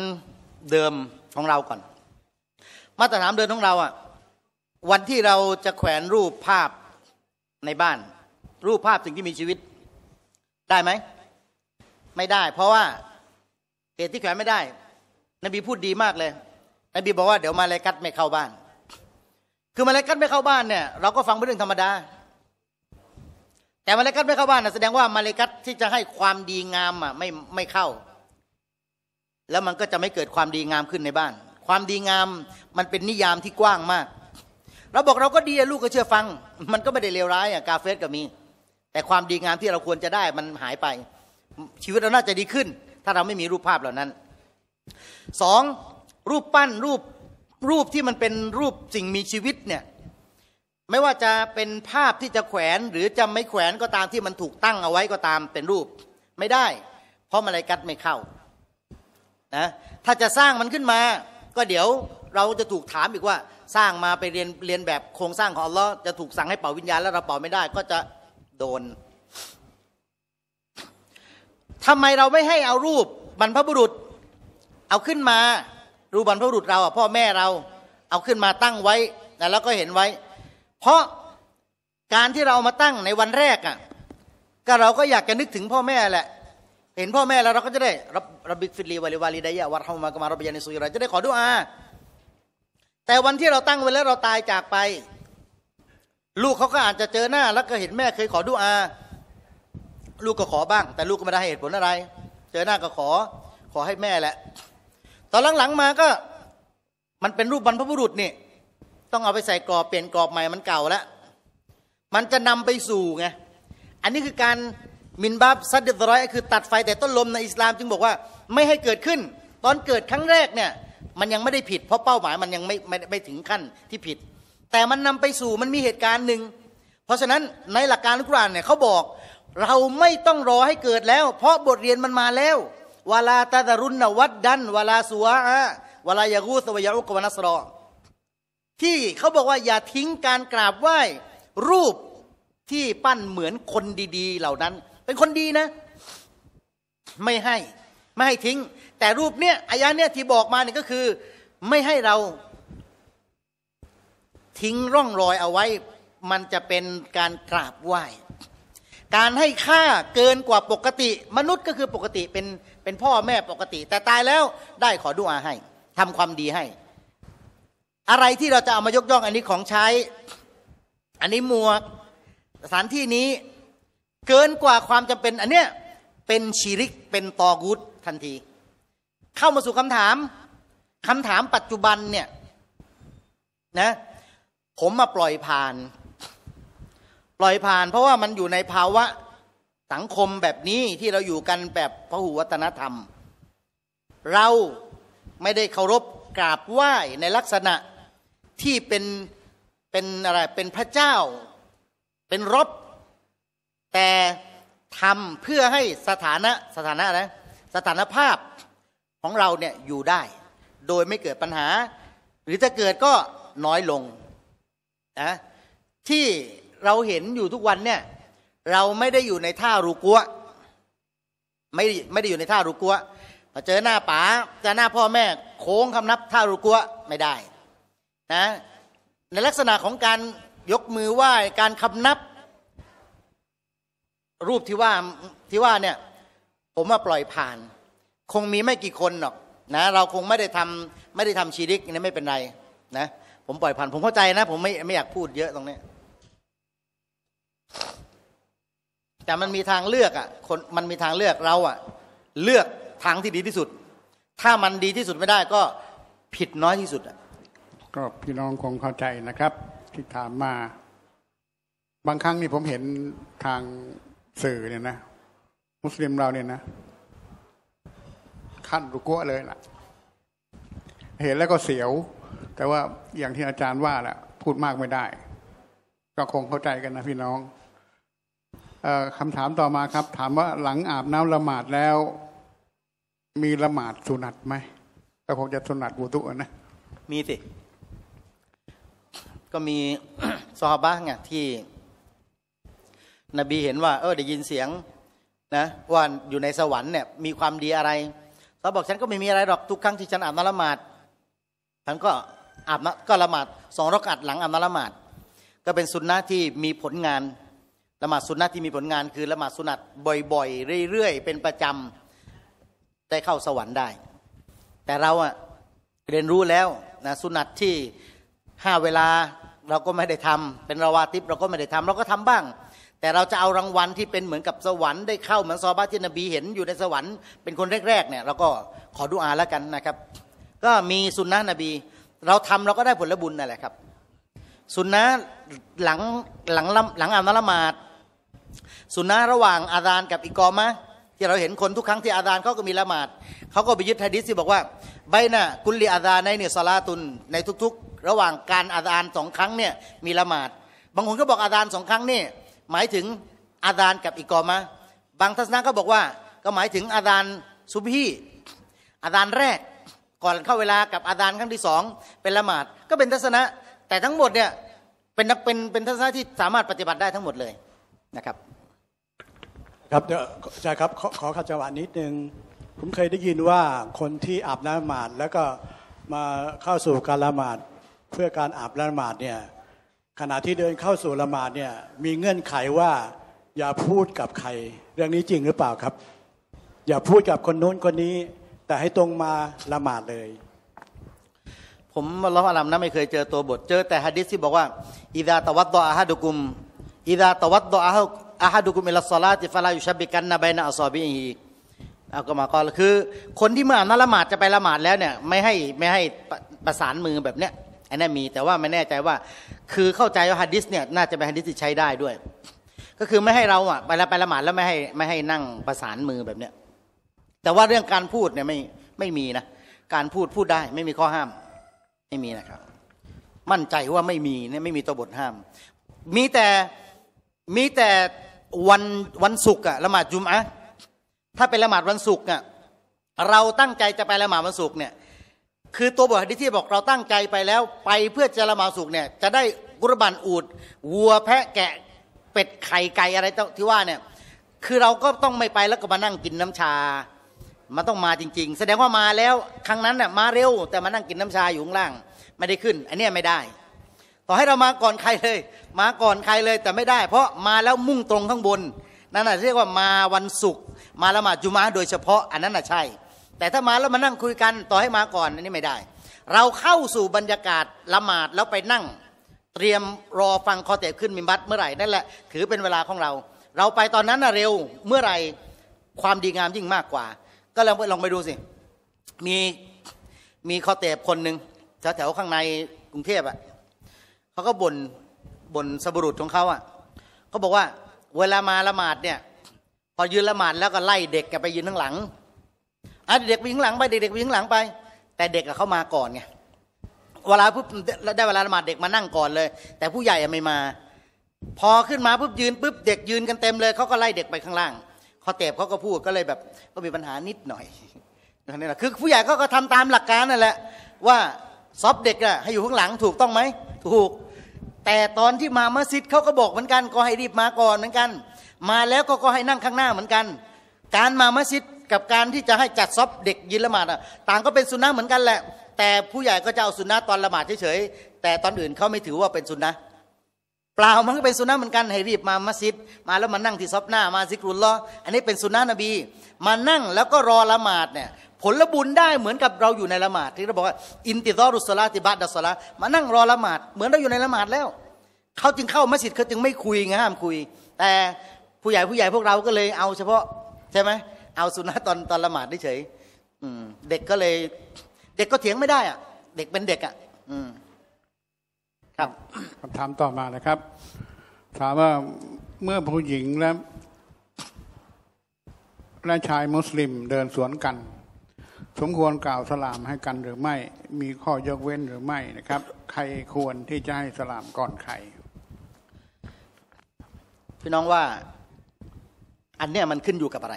[SPEAKER 1] เดิมของเราก่อน มาตรฐานเดิมของเราอ่ะวันที่เราจะแขวนรูปภาพในบ้าน รูปภาพสิ่งที่มีชีวิตได้ไหมไม่ได้ เพราะว่าเหตุที่แขวนไม่ได้นบีพูดดีมากเลยนบีบอกว่าเดี๋ยวมาเลกัดไม่เข้าบ้าน คือมาเลกัดไม่เข้าบ้านเนี่ย เราก็ฟังเป็นเรื่องธรรมดาแต่มาเลกัตไม่เข้าบ้านนะแสดงว่ามาเลกัตที่จะให้ความดีงามอ่ะไม่ไม่เข้า แล้วมันก็จะไม่เกิดความดีงามขึ้นในบ้าน ความดีงามมันเป็นนิยามที่กว้างมาก เราบอกเราก็ดีลูกก็เชื่อฟัง มันก็ไม่ได้เลวร้ายอ่ะกาเฟสก็มี แต่ความดีงามที่เราควรจะได้มันหายไป ชีวิตเราน่าจะดีขึ้นถ้าเราไม่มีรูปภาพเหล่านั้นสองรูปปั้นรูปรูปที่มันเป็นรูปสิ่งมีชีวิตเนี่ยไม่ว่าจะเป็นภาพที่จะแขวนหรือจะไม่แขวนก็ตามที่มันถูกตั้งเอาไว้ก็ตามเป็นรูปไม่ได้ เพราะมาลายกัดไม่เข้านะถ้าจะสร้างมันขึ้นมา ก็เดี๋ยวเราจะถูกถามอีกว่าสร้างมาไปเรียนเรียนแบบโครงสร้างของอัลลอฮ์จะถูกสั่งให้เป่าวิญญาณแล้วเราเป่าไม่ได้ ก็จะโดน ทำไมเราไม่ให้เอารูปบรรพบุรุษ เอาขึ้นมา รูปบรรพบุรุษเราอ่ะพ่อแม่เราเอาขึ้นมาตั้งไว้แล้วก็เห็นไว้เพราะการที่เรามาตั้งในวันแรกอ่ะก็เราก็อยากจะนึกถึงพ่อแม่แหละ เห็นพ่อแม่แล้วเราก็จะได้รับรับบิกฟิลีวาลิวาลิดยะวัดฮามากมารับยานิสุยราจะได้ขอดุอาแต่วันที่เราตั้งไว้แล้วเราตายจากไป ลูกเขาก็อาจจะเจอหน้าแล้วก็เห็นแม่เคยขอดุอาลูกก็ขอบ้าง แต่ลูกก็ไม่ได้เหตุผลอะไร เจอหน้าก็ขอ ขอให้แม่แหละ ตอนหลังๆมาก็ มันเป็นรูปบรรพบุรุษนี่ต้องเอาไปใส่กรอบเปลี่ยนกรอบใหม่มันเก่าแล้วมันจะนำไปสู่ไงอันนี้คือการมินบับซัดเดร้อย คือตัดไฟแต่ต้นลมในอิสลาม จึงบอกว่าไม่ให้เกิดขึ้น ตอนเกิดครั้งแรกเนี่ยมันยังไม่ได้ผิด เพราะเป้าหมายมันยังไม่ไม่ไม่ถึงขั้นที่ผิด แต่มันนำไปสู่มันมีเหตุการณ์หนึ่ง เพราะฉะนั้นในหลักการอุกรอานเนี่ยเขาบอกเราไม่ต้องรอให้เกิดแล้ว เพราะบทเรียนมันมาแล้ววลาตาตรุนนวัดดันวลาสัวะวลายากูสวยาอุกวนัสรอที่เขาบอกว่าอย่าทิ้งการกราบไหว้ รูปที่ปั้นเหมือนคนดี ๆ เหล่านั้น เป็นคนดีนะ ไม่ให้ไม่ให้ ทิ้ง แต่รูปเนี้ยอายะเนี้ยที่บอกมาเนี่ยก็คือ ไม่ให้เราทิ้งร่องรอยเอาไว้ มันจะเป็นการกราบไหว้ การให้ค่าเกินกว่าปกติ มนุษย์ก็คือปกติเป็นเป็นพ่อแม่ปกติ แต่ตายแล้วได้ขอดุอาให้ทำความดีให้อะไรที่เราจะเอามายกย่องอันนี้ของใช้ อันนี้มัวสถานที่นี้เกินกว่าความจำเป็นอันเนี้ยเป็นชีริกเป็นตอกุตทันที เข้ามาสู่คำถาม คำถามปัจจุบันเนี่ยนะผมมาปล่อยผ่าน ปล่อยผ่านเพราะว่ามันอยู่ในภาวะสังคมแบบนี้ที่เราอยู่กันแบบพหุวัฒนธรรม เราไม่ได้เคารพกราบไหว้ในลักษณะที่เป็นเป็นอะไรเป็นพระเจ้า เป็นรบ แต่ทำเพื่อให้สถานะสถานะนะสถานภาพของเราเนี่ยอยู่ได้ โดยไม่เกิดปัญหา หรือจะเกิดก็น้อยลงนะที่เราเห็นอยู่ทุกวันเนี่ย เราไม่ได้อยู่ในท่ารูกัวไม่ไม่ได้อยู่ในท่ารูกัวพอเจอหน้าป๋าเจอหน้าพ่อแม่โค้งคำนับท่ารูกัวไม่ได้นะในลักษณะของการยกมือไหว้การคำนับ รูปที่ว่าที่ว่าเนี่ย ผมมาปล่อยผ่าน คงมีไม่กี่คนหรอกนะเราคงไม่ได้ทำไม่ได้ทำชีริกนี่ไม่เป็นไรนะผมปล่อยผ่าน ผมเข้าใจนะ ผมไม่ไม่อยากพูดเยอะตรงนี้ แต่มันมีทางเลือกอ่ะคนมันมีทางเลือกเราอ่ะเลือกทางที่ดีที่สุด ถ้ามันดีที่สุดไม่ได้ก
[SPEAKER 2] ็ผิดน้อยที่สุดอ่ะก็พี่น้องคงเข้าใจนะครับ ที่ถามมา บางครั้งนี่ผมเห็นทางสื่อเนี่ยนะมุสลิมเราเนี่ยนะขั้นรุกัวเลยล่ะ เห็นแล้วก็เสียว แต่ว่าอย่างที่อาจารย์ว่าแหละพูดมากไม่ได้ ก็คงเข้าใจกันนะพี่น้องอคำถามต่อมาครับ ถามว่าหลังอาบน้ำละหมาดแล้ว มีละหมาดสุนัตไหมก็คงจะสุนัตวูตุนะ
[SPEAKER 1] มีสิก็มีซอฮาบะไงที่นบีเห็นว่าเออได้ยินเสียงนะว่าอยู่ในสวรรค์เนี่ยมีความดีอะไรซอบอกฉันก็ไม่มีอะไรหรอกทุกครั้งที่ฉันอาบน้ำละหมาดฉันก็อาบน้ำก็ละหมาดสองรอกอัดหลังอาบน้ำละหมาดก็เป็นสุนนะที่มีผลงานละหมาดสุนนะที่มีผลงานคือละหมาดสุนัตบ่อยๆ เรื่อยๆเป็นประจำ ได้เข้าสวรรค์ได้ แต่เราอะเรียนรู้แล้วนะสุนัตที่ห้าเวลาเราก็ไม่ได้ทำ เป็นราวาทิปเราก็ไม่ได้ทำ เราก็ทำบ้าง แต่เราจะเอารางวัลที่เป็นเหมือนกับสวรรค์ได้เข้าเหมือนซอบาที่นบีเห็นอยู่ในสวรรค์เป็นคนแรกๆเนี่ยเราก็ขอดุอาแล้วกันนะครับ ก็มีสุนนะนบี เราทำเราก็ได้ผลบุญนั่นแหละครับสุนนะหลังหลังหลังอานละมาดสุนนะระหว่างอาดานกับอิกอมะ ที่เราเห็นคนทุกครั้งที่อาดานเขาก็มีละหมาดเขาก็ไปยึดฮะดิษที่บอกว่าใบหน้ากุลลีอาดานในเนี่ยสลาตุนในทุกระหว่างการอาดานสองครั้งเนี่ยมีละหมาดบางคนก็บอกอาดานสองครั้งนี่ หมายถึงอาดานกับอีกอมะบางทัศนะก็บอกว่าก็หมายถึงอาดานซุบฮีอาดานแรกก่อนเข้าเวลากับอาดานครั้งที่สองเป็นละหมาดก็เป็นทัศนะ แต่ทั้งหมดเนี่ยเป็นเป็นเป็นทัศนะที่สามารถปฏิบัติได้ทั้งหมดเลย
[SPEAKER 3] นะครับ ครับอาจาใช์ครับขอขอขัดจังหวะนิดนึงผมเคยได้ยินว่าคนที่อาบน้ำหมาดแล้วก็มาเข้าสู่การละหมาดเพื่อการอาบละหมาดเนี่ยขณะที่เดินเข้าสู่ละหมาดเนี่ยมีเงื่อนไขว่าอย่าพูดกับใครเรื่องนี้จริงหรือเปล่าครับ อย่าพูดกับคนนู้นคนนี้ แต่ให้ตรงมาละหมาดเลย ผมับอัลลัมนะไม่เคยเจอตัวบท เจอ แต่ฮะดิษที่บอกว่าอิดาต
[SPEAKER 1] วัตตออาฮดุกุมอิดาตวัตตออาฮอาฮดุกุมอิลสลาติฟลายุชบิกันนะใบนาอัซอบีฮีเอาก็มาก็คือ คนที่เมออ่านละหมาดจะไปละหมาดแล้วเนี่ยไม่ให้ไม่ให้ประสานมือแบบเนี้ยอันนั้นมีแต่ว่าไม่แน่ใจว่าคือเข้าใจว่าฮัดิสเนี่ยน่าจะเป็นฮัดดิสที่ใช้ได้ด้วย ก็คือไม่ให้เราอ่ะไปละไปละหมาดแล้วไม่ให้ไม่ให้นั่งประสานมือแบบเนี้ยแต่ว่าเรื่องการพูดเนี่ยไม่ไม่มีนะการพูดพูดได้ไม่มีข้อห้ามไม่มีนะครับ มั่นใจว่าไม่มีเนี่ยไม่มีตัวบทห้าม มีแต่มีแต่วันวันศุกร์อะละหมาดจุมอะถ้าเป็นละหมาดวันศุกร์อะเราตั้งใจจะไปละหมาดวันศุกร์เนี่ยคือตัวบทที่ที่บอกเราตั้งใจไปแล้ว ไปเพื่อจะละหมาสุกเนี่ย จะได้กุรบันอูดวัวแพะแกะเป็ดไข่ไก่อะไรที่ว่าเนี่ยคือเราก็ต้องไม่ไปแล้วก็มานั่งกินน้ำชามันต้องมาจริงๆ แสดงว่ามาแล้วครั้งนั้นน่ยมาเร็ว แต่มานั่งกินน้ำชาอยู่ข้างล่างไม่ได้ขึ้น อันนี้ไม่ได้ ต่อให้เรามาก่อนใครเลย มาก่อนใครเลยแต่ไม่ได้ เพราะมาแล้วมุ่งตรงข้างบน นั่นน่ะเรียกว่ามาวันศุกร์มาละหมาดจุมาโดยเฉพาะ อันนั้นน่ะใช่แต่ถ้ามาแล้วมานั่งคุยกันต่อให้มาก่อน อันนี้ไม่ได้ เราเข้าสู่บรรยากาศละหมาดแล้วไปนั่ง เตรียมรอฟัง คอเตะขึ้นมิมบัตเมื่อไหร่นั่นแหละถือเป็นเวลาของเรา เราไปตอนนั้นนะเร็วเมื่อไหร่ความดีงามยิ่งมากกว่า ก็ลองลองไปดูสิ มีมีคอเตะคนหนึ่งแถวแถวข้างในกรุงเทพอ่ะเขาก็บน่นบ่นสบุรุษของเขาอ่ะเขาบอกว่าเวลามาละหมาดเนี่ยพอยืนละหมาดแล้วก็ไล่เด็กแกไปยืนข้างหลังอ่ะเด็กวิ่งหลังไป เด็กวิ่งหลังไป แต่เด็กเข้ามาก่อนไงเวลาปุ๊บได้เวลาละหมาดเด็กมานั่งก่อนเลย แต่ผู้ใหญ่ไม่มา พอขึ้นมาปุ๊บยืนปุ๊บ เด็กยืนกันเต็มเลยเขาก็ไล่เด็กไปข้างล่างเขาเตะเขาก็พูดก็เลยแบบก็มีปัญหานิดหน่อยนี่แหละคือผู้ใหญ่ก็ทำตามหลักการนั่นแหละว่าซอฟเด็กอะให้อยู่ข้างหลังถูกต้องไหมถูกแต่ตอนที่มามัสยิดเขาก็บอกเหมือนกัน ก็ให้รีบมาก่อนเหมือนกัน มาแล้วก็ก็ให้นั่งข้างหน้าเหมือนกัน การมามัสยิดกับการที่จะให้จัดซอบเด็กยืนละหมาดต่างก็เป็นสุนนะเหมือนกันแหละแต่ผู้ใหญ่ก็จะเอาสุนนะตอนละหมาดเฉยๆ แต่ตอนอื่นเขาไม่ถือว่าเป็นสุนนะเปล่ามันก็เป็นสุนนะเหมือนกันให้รีบมามัสยิดมาแล้วมานั่งที่ซอบหน้ามาซิกรุลลออันนี้เป็นสุนนะนบี มานั่งแล้วก็รอละหมาดเนี่ยผลบุญได้เหมือนกับเราอยู่ในละหมาดที่เราบอกว่าอินติซอรุสลาติบัตดัสลามานั่งรอละหมาดเหมือนเราอยู่ในละหมาดแล้ว เขาจึงเข้ามัสยิดเขาจึงไม่คุยห้ามคุย แต่ผู้ใหญ่ผู้ใหญ่พวกเราก็เลยเอาเฉพาะใช่ไหมเอาสุนัขตอนตอนละหมาดเฉยเด็กก็เลย เด็กก็เถียงไม่ได้ อ่ะ เด็กเป็นเด็กอ่ะ
[SPEAKER 2] ครับคำถามต่อมานะครับถามว่า เมื่อผู้หญิงและและชายมุสลิมเดินสวนกัน สมควรกล่าวสลามให้กันหรือไม่ มีข้อยกเว้นหรือไม่นะครับ ใครควรที่จะให้สลามก่อนใครพี่น้องว่า อันเนี้ยมันขึ้นอยู่กับอะ
[SPEAKER 1] ไร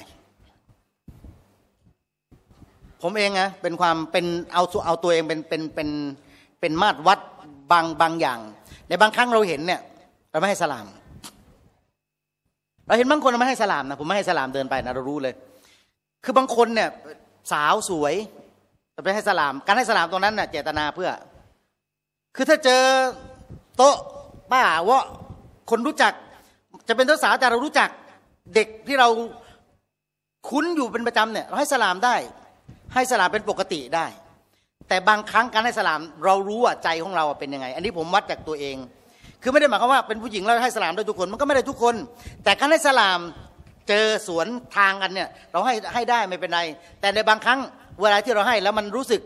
[SPEAKER 1] ผมเองนะเป็นความเป็นเอาเอาตัวเองเป็นเป็นเป็นเป็นมาตรวัดบางบางอย่างในบางครั้งเราเห็นเนี่ย เราไม่ให้สลาม เราเห็นบางคนเราไม่ให้สลามนะผมไม่ให้สลามเดินไปนะเรารู้เลย คือบางคนเนี่ยสาวสวยแต่ไปให้สลาม การให้สลามตรงนั้นน่ะเจตนาเพื่อ คือถ้าเจอโต๊ะป้าวะคนรู้จัก จะเป็นเจาสาวแต่เรารู้จักเด็กที่เราคุ้นอยู่เป็นประจำเนี่ยเราให้สลามได้ให้สลามเป็นปกติได้ แต่บางครั้งการให้สลามเรารู้ว่าใจของเราเป็นยังไง อันนี้ผมวัดจากตัวเอง คือไม่ได้หมายความว่าเป็นผู้หญิงแล้วให้สลามได้ทุกคนมันก็ไม่ได้ทุกคน แต่การให้สลามเจอสวนทางกันเนี่ย เราให้ให้ได้ไม่เป็นไร แต่ในบางครั้งเวลาที่เราให้แล้วมันรู้สึก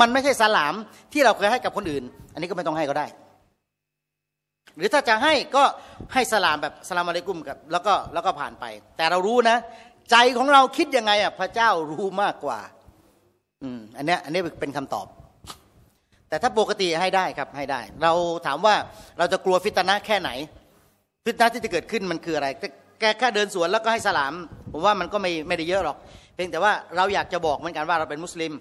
[SPEAKER 1] มันไม่ใช่สลามที่เราเคยให้กับคนอื่น อันนี้ก็ไม่ต้องให้ก็ได้ หรือถ้าจะให้ก็ให้สลามแบบสลามอะไรกุ้มกับแล้วก็แล้วก็ผ่านไป แต่เรารู้นะใจของเราคิดยังไงอ่ะพระเจ้ารู้มากกว่า อืมอันนี้อันนี้เป็นคำตอบ แต่ถ้าปกติให้ได้ครับให้ได้ เราถามว่าเราจะกลัวฟิตนะแค่ไหนฟิตนะที่จะเกิดขึ้นมันคืออะไร แกแค่เดินสวนแล้วก็ให้สลาม ผมว่ามันก็ไม่ไม่ได้เยอะหรอก เพียงแต่ว่าเราอยากจะบอกเหมือนกันว่าเราเป็นมุสลิม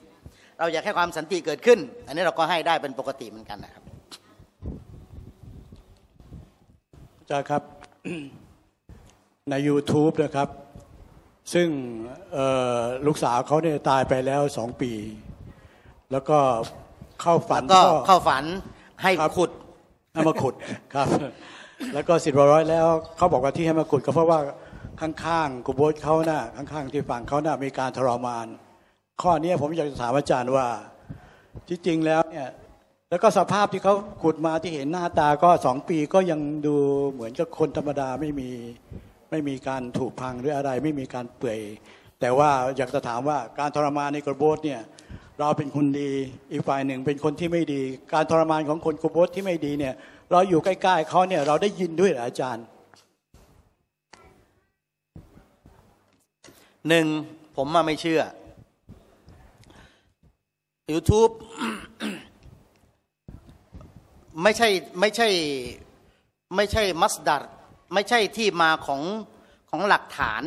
[SPEAKER 1] เราอยากให้ความสันติเกิดขึ้น อันนี้เราก็ให้ได้เป็นปกติเหมือนกันนะครับ
[SPEAKER 3] จ้าครับใน YouTube นะครับซึ่งลูกสาวเขาเนี่ยตายไปแล้วสองปี แล้วก็เข้าฝันก็เข้าฝันให้ขุดให้มาขุดครับ แล้วก็สิบร้อยแล้วเขาบอกว่าที่ให้มาขุด ก็เพราะว่าข้างๆกุโบสเขาน่ะข้างๆ ที่ฝั่งเขาน่ะมีการทรมานข้อนี้ผมอยากจะถามอาจารย์ว่าที่จริงแล้วเนี่ยแล้วก็สภาพที่เขาขุดมาที่เห็นหน้าตาก็สองปีก็ยังดูเหมือนกับคนธรรมดาไม่มีไม่มีการถูกพังหรืออะไร ไม่มีการเปื่อยแต่ว่าอยากจะถามว่าการทรมานในกรโบสเนี่ยเราเป็นคนดีอีกฝ่ายหนึ่ง เป็นคนที่ไม่ดี การทรมานของคนกบฏที่ไม่ดีเนี่ยเราอยู่ใกล้ๆเขาเนี่ยเราได้ยินด้วยหรือาจารย์หนึ่งผมมาไม่เชื่อ
[SPEAKER 1] YouTube ไม่ใช่ไม่ใช่ไม่ใช่มัสดัดไม่ใช่ที่มาของของหลักฐาน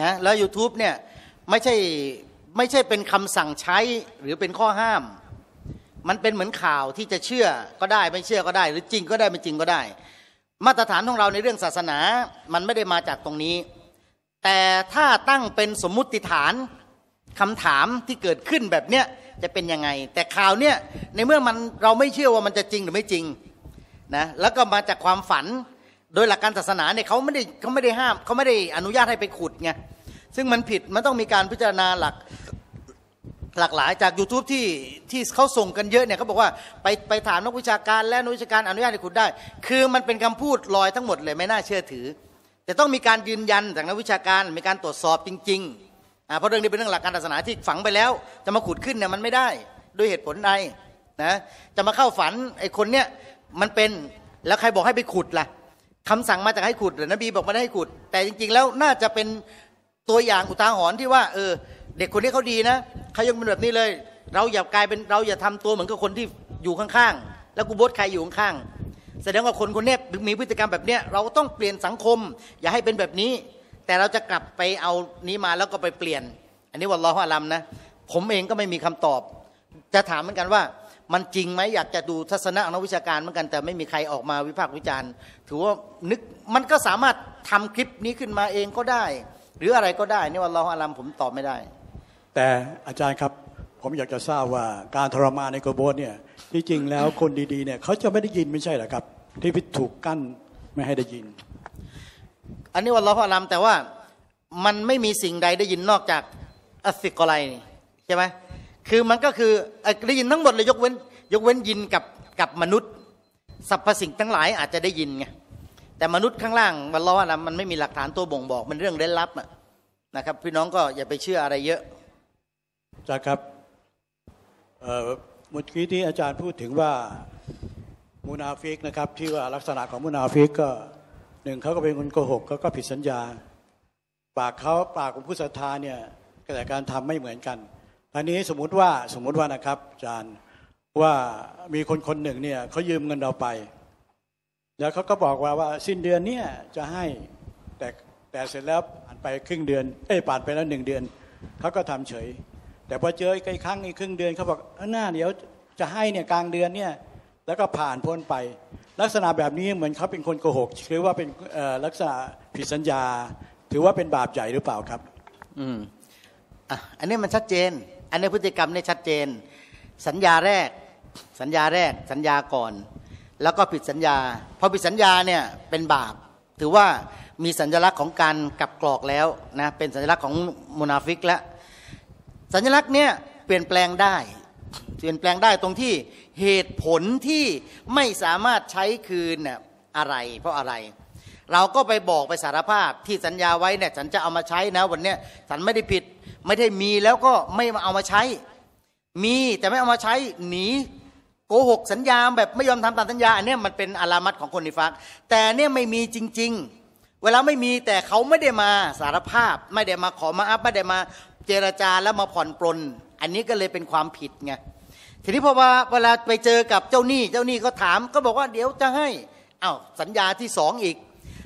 [SPEAKER 1] นะแล้ว YouTube เนี่ย ไม่ใช่ ไม่ใช่เป็นคำสั่งใช้หรือเป็นข้อห้าม มันเป็นเหมือนข่าวที่จะเชื่อก็ได้ไม่เชื่อก็ได้ หรือจริงก็ได้ไม่จริงก็ได้ มาตรฐานของเราในเรื่องศาสนามันไม่ได้มาจากตรงนี้ แต่ถ้าตั้งเป็นสมมุติฐานคำถามที่เกิดขึ้นแบบเนี้ยจะเป็นยังไง แต่ข่าวเนี้ยในเมื่อมันเราไม่เชื่อว่ามันจะจริงหรือไม่จริงนะแล้วก็มาจากความฝันโดยหลักการศาสนาเนี่ยเขาไม่ได้เขาไม่ได้ห้ามเขาไม่ได้อนุญาตให้ไปขุดไงซึ่งมันผิดมันต้องมีการพิจารณาหลักหลากหลายจาก YouTube ที่ที่เขาส่งกันเยอะเนี่ยเขาบอกว่าไปไปถามนักวิชาการและนักวิชาการอนุญาตให้ขุดได้ คือมันเป็นคำพูดลอยทั้งหมดเลยไม่น่าเชื่อถือ แต่ต้องมีการยืนยันจากนักวิชาการมีการตรวจสอบจริงๆอ่าเพราะเรื่องนี้เป็นเรื่องหลักการศาสนาที่ฝังไปแล้ว จะมาขุดขึ้นเนี่ยมันไม่ได้ด้วยเหตุผลใดนะจะมาเข้าฝันไอ้คนเนี่ยมันเป็นแล้วใครบอกให้ไปขุดล่ะคำสั่งมาจากให้ขุดหรือนบีบอกมาได้ให้ขุด แต่จริง ๆ แล้วน่าจะเป็นตัวอย่างอุตาหรณ์ที่ว่า เออ เด็กคนนี้เขาดีนะเขายังเป็นแบบนี้เลย เราอย่ากลายเป็นเราอย่าทำตัวเหมือนกับคนที่อยู่ข้าง ๆ แล้วกูบดใครอยู่ข้าง ๆแสดงว่าคนคนนี้มีพฤติกรรมแบบเนี้ยเราต้องเปลี่ยนสังคม อย่าให้เป็นแบบนี้ แต่เราจะกลับไปเอานี้มาแล้วก็ไปเปลี่ยน อันนี้วันรอฮ์อาลัมนะผมเองก็ไม่มีคำตอบ จะถามเหมือนกันว่ามันจริงไหมอยากจะดูทัศนะนักวิชาการเหมือนกัน แต่ไม่มีใครออกมาวิพากษ์วิจารณ์ถือว่านึกมันก็สามารถทำคลิปนี้ขึ้นมาเองก็ได้ หรืออะไรก็ได้ นี่ว่าเราอาลัมผมตอบไม่ได้
[SPEAKER 3] แต่อาจารย์ครับผมอยากจะทราบว่าการทรมานในกบฏเนี่ยที่จริงแล้วคนดีๆ เนี่ย เขาจะไม่ได้ยินไม่ใช่หรอครับ ที่พิถูกกั้นไม่ให้ได้ยิน อันนี้วันเราพอลมแต่ว่า
[SPEAKER 1] มันไม่มีสิ่งใดได้ยินนอกจากอสิกอไยใช่ไหมคือมันก็คือได้ยินทั้งหมดเลยยกเว้นยกเว้นยินกับกับมนุษย์สรรพสิ่งทั้งหลายอาจจะได้ยินไงแต่มนุษย์ข้างล่าง วันล้อนะมันไม่มีหลักฐานตัวบ่งบอก มันเรื่องเร้นลับนะครับพี่น้องก็อย่าไปเชื่ออะไรเยอะ
[SPEAKER 3] จ้าครับเมื่อกี้ที่อาจารย์พูดถึงว่ามูนาฟิกนะครับที่ว่าลักษณะของมูนาฟิกก็หนึ่งเขาก็เป็นคนโกหกเขาก็ผิดสัญญาปากเขาปากของผู้ศรัทธาเนี่ยแต่การทำไม่เหมือนกันอันนี้สมมุติว่าสมมุติว่านะครับอาจารย์ว่ามีคนคนหนึ่งเนี่ยเขายืมเงินเราไปแล้วเขาก็บอกว่าว่าสิ้นเดือนเนี่ยจะให้แต่แต่เสร็จแล้วผ่านไปครึ่งเดือนเอ้ยผ่านไปแล้วหนึ่งเดือนเขาก็ทำเฉย แต่พอเจออีกครั้งอีกครึ่งเดือนเขาบอกอหน้าเดี๋ยวจะให้เนี่ยกลางเดือนเนี่ย แล้วก็ผ่านพ้นไป ลักษณะแบบนี้เหมือนเขาเป็นคนโกหกหรือว่าเป็นลักษณะผิดสัญญาถือว่าเป็นบาปใหญ่หรือเปล่าครับ อืมอ่ะอันนี้มันชัดเจนอันนี้พฤติกรรมนี่ชัดเจน
[SPEAKER 1] สัญญาแรกสัญญาแรกสัญญาก่อน แล้วก็ผิดสัญญาพอผิดสัญญาเนี่ยเป็นบาป ถือว่ามีสัญลักษณ์ของการกลับกรอกแล้วนะเป็นสัญลักษณ์ของมนาฟิกแล้วสัญลักษณ์เนี่ยเปลี่ยนแปลงได้ เปลี่ยนแปลงได้ตรงที่เหตุผลที่ไม่สามารถใช้คืนน่ยอะไร เพราะอะไร เราก็ไปบอกไปสารภาพที่สัญญาไว้เนี่ยฉันจะเอามาใช้นะวันเนี้ยฉันไม่ได้ผิดไม่ได้มีแล้วก็ไม่มาเอามาใช้ มีแต่ไม่เอามาใช้หนี โกหกสัญญาแบบไม่ยอมทำตามสัญญาอันนี้มันเป็นอารามัดของคนนิฟักแต่เนี่ยไม่มีจริงๆ เวลาไม่มีแต่เขาไม่ได้มาสารภาพ ไม่ได้มาขอมาอัพ ไม่ได้มาเจรจาแล้วมาผ่อนปลนอันนี้ก็เลยเป็นความผิดไงทีนี้พอว่าเวลาไปเจอกับเจ้าหนี้ เจ้าหนี้ก็ถาม ก็บอกว่าเดี๋ยวจะให้อา้าวสัญญาที่สองอีก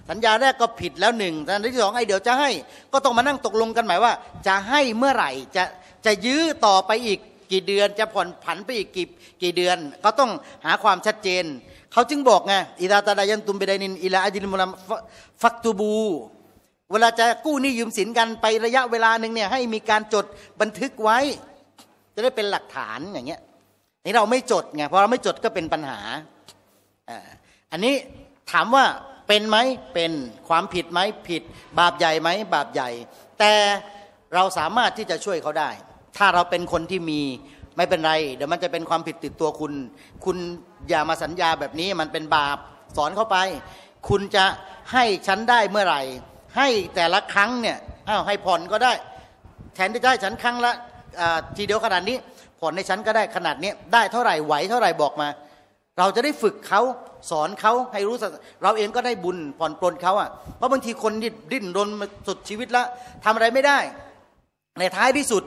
[SPEAKER 1] สัญญาแรกก็ผิดแล้วหนึ่งสัญญาที่สองไอ้เดี๋ยวจะให้ ก็ต้องมานั่งตกลงกันหมายว่า จะให้เมื่อไหร่จะจะยื้อต่อไปอีกกี่เดือน จะผ่อนผันไปอีกกี่กี่เดือน ก็ต้องหาความชัดเจน เขาจึงบอกไงอิดาตาดายันตุมเบไดนิน อิลาอาจิลมุลัมฟักตูบู เวลาจะกู้หนี้ยืมสินกันไประยะเวลาหนึ่งเนี่ยให้มีการจดบันทึกไว้ จะได้เป็นหลักฐานอย่างเงี้ย นี่เราไม่จดไงเพราะเราไม่จดก็เป็นปัญหาอันนี้ถามว่าเป็นไหมเป็น ความผิดไหมผิด บาปใหญ่ไหมบาปใหญ่ แต่เราสามารถที่จะช่วยเขาได้ ถ้าเราเป็นคนที่มี ไม่เป็นไร เดี๋ยวมันจะเป็นความผิดติดตัวคุณ คุณอย่ามาสัญญาแบบนี้ มันเป็นบาป สอนเข้าไป คุณจะให้ฉันได้เมื่อไหร่ ให้แต่ละครั้งเนี่ย อ้าว ให้ผ่อนก็ได้ แทนที่จะให้ฉันครั้งละทีเดียวขนาดนี้ ผ่อนในฉันก็ได้ขนาดนี้ ได้เท่าไหร่ ไหวเท่าไหร่ บอกมาเราจะได้ฝึกเขาสอนเขาให้รู้สึกเราเองก็ได้บุญผ่อนปลนเขาอ่ะ เพราะบางทีคนดิ้นรนมาสุดชีวิตละทำอะไรไม่ได้ ในท้ายที่สุด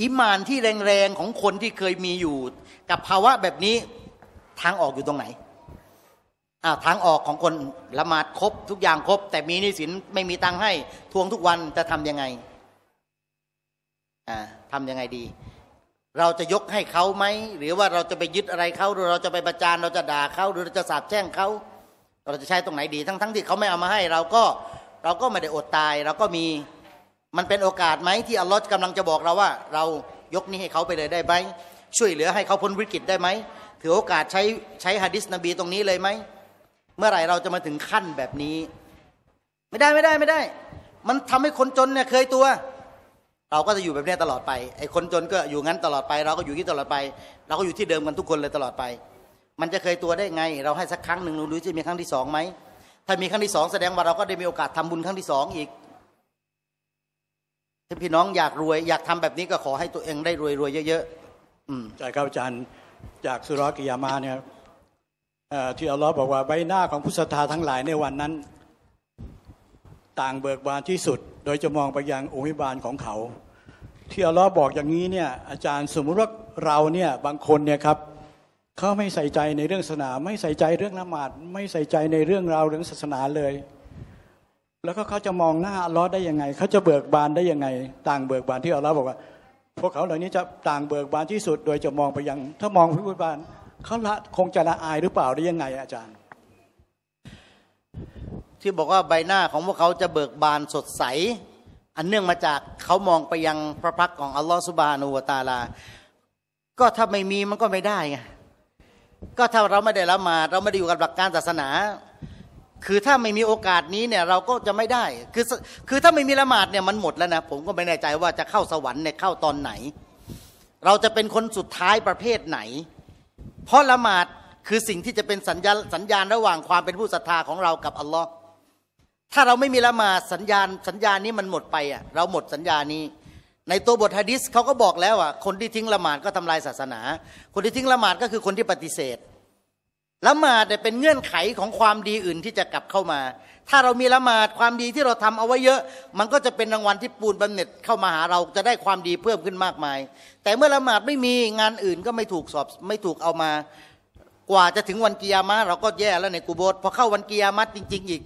[SPEAKER 1] อิมานที่แรงๆของคนที่เคยมีอยู่ กับภาวะแบบนี้ ทางออกอยู่ตรงไหนอาทางออกของคนละหมาดครบ ทุกอย่างครบ แต่มีนิสินไม่มีตังให้ ทวงทุกวันจะทํำยังไงอ่าทำยังไงดีเราจะยกให้เขาไหม หรือว่าเราจะไปยึดอะไรเขาหรือเราจะไปประจานเราจะด่าเขาหรือเราจะสาบแช่งเขาเราจะใช้ตรงไหนดี ทั้งทที่เขาไม่เอามาให้ เราก็เราก็ไม่ได้อดตาย เราก็มีมันเป็นโอกาสไหม ที่อัลลอฮ์กำลังจะบอกเราว่า เรายกนี้ให้เขาไปเลยได้ไหมช่วยเหลือให้เขาพ้นวิกฤตได้ไหมถือโอกาสใช้ใช้ฮะดิษนบีตรงนี้เลยไหมเมื่อไหร่เราจะมาถึงขั้นแบบนี้ ไม่ได้ไม่ได้ไม่ได้ มันทำให้คนจนเนี่ยเคยตัวเราก็จะอยู่แบบนี้ตลอดไป ไอ้คนจนก็อยู่งั้นตลอดไป เราก็อยู่ที่ตลอดไป เราก็อยู่ที่เดิมกันทุกคนเลยตลอดไป มันจะเคยตัวได้ไง เราให้สักครั้งหนึ่งรู้จะมีครั้งที่สองไหม ถ้ามีครั้งที่สองแสดงว่าเราก็ได้มีโอกาสทำบุญครั้งที่สองอีกถ้าพี่น้องอยากรวยอยากทำแบบนี้ก็ขอให้ตัวเองได้รวยรวยเยอะ
[SPEAKER 3] ๆใืมครับอาจารย์ จากสุรกิยามาเนี่ย ที่อัลลอฮ์บอกว่าใบหน้าของผู้ศรัทธาทั้งหลายในวันนั้น ต่างเบิกบานที่สุด โดยจะมองไปยังอุคิบาลของเขาที่อัลลอฮ์บอกอย่างนี้เนี่ยอาจารย์สมมุติว่าเราเนี่ยบางคนเนี่ยครับเขาไม่ใส่ใจในเรื่องศาสนา ไม่ใส่ใจเรื่องละหมาด ไม่ใส่ใจในเรื่องราวเรื่องศาสนาเลย แล้วก็เขาจะมองหน้าอัลลอฮ์ได้ยังไง เขาจะเบิกบานได้ยังไง ต่างเบิกบานที่อัลลอฮ์บอกว่า พวกเขาเหล่านี้จะต่างเบิกบานที่สุดโดยจะมองไปยัง ถ้ามองพิบูลบานเขาละคงจะละอายหรือเปล่าได้ยังไงอาจารย์
[SPEAKER 1] ที่บอกว่าใบหน้าของพวกเขาจะเบิกบานสดใสอันเนื่องมาจากเขามองไปยังพระพักของอัลลอฮฺสุบานูวตาลา ก็ถ้าไม่มีมันก็ไม่ได้ไงก็ถ้าเราไม่ได้ละหมาดเราไม่ได้อยู่กับหลักการศาสนา คือถ้าไม่มีโอกาสนี้เนี่ยเราก็จะไม่ได้ คือคือถ้าไม่มีละหมาดเนี่ยมันหมดแล้วนะผมก็ไม่แน่ใจว่าจะเข้าสวรรค์เนี่ยเข้าตอนไหน เราจะเป็นคนสุดท้ายประเภทไหน เพราะละหมาดคือสิ่งที่จะเป็นสัญญาสัญญาณระหว่างความเป็นผู้ศรัทธาของเรากับอัลลอฮ์ถ้าเราไม่มีละหมาดสัญญาณสัญญานี้มันหมดไปอ่ะเราหมดสัญญานี้ ในตัวบทฮะดิษเขาก็บอกแล้วอ่ะคนที่ทิ้งละหมาดก็ทำลายศาสนา คนที่ทิ้งละหมาดก็คือคนที่ปฏิเสธละหมาดเป็นเงื่อนไขของความดีอื่นที่จะกลับเข้ามา ถ้าเรามีละหมาดความดีที่เราทำเอาไว้เยอะมันก็จะเป็นรางวัลที่ปูนบำเหน็จเข้ามาหาเราจะได้ความดีเพิ่มขึ้นมากมาย แต่เมื่อละหมาดไม่มีงานอื่นก็ไม่ถูกสอบไม่ถูกเอามากว่าจะถึงวันกิยามะเราก็แย่แล้วในกูโบสพอเข้าวันกิยามะจริงๆอีก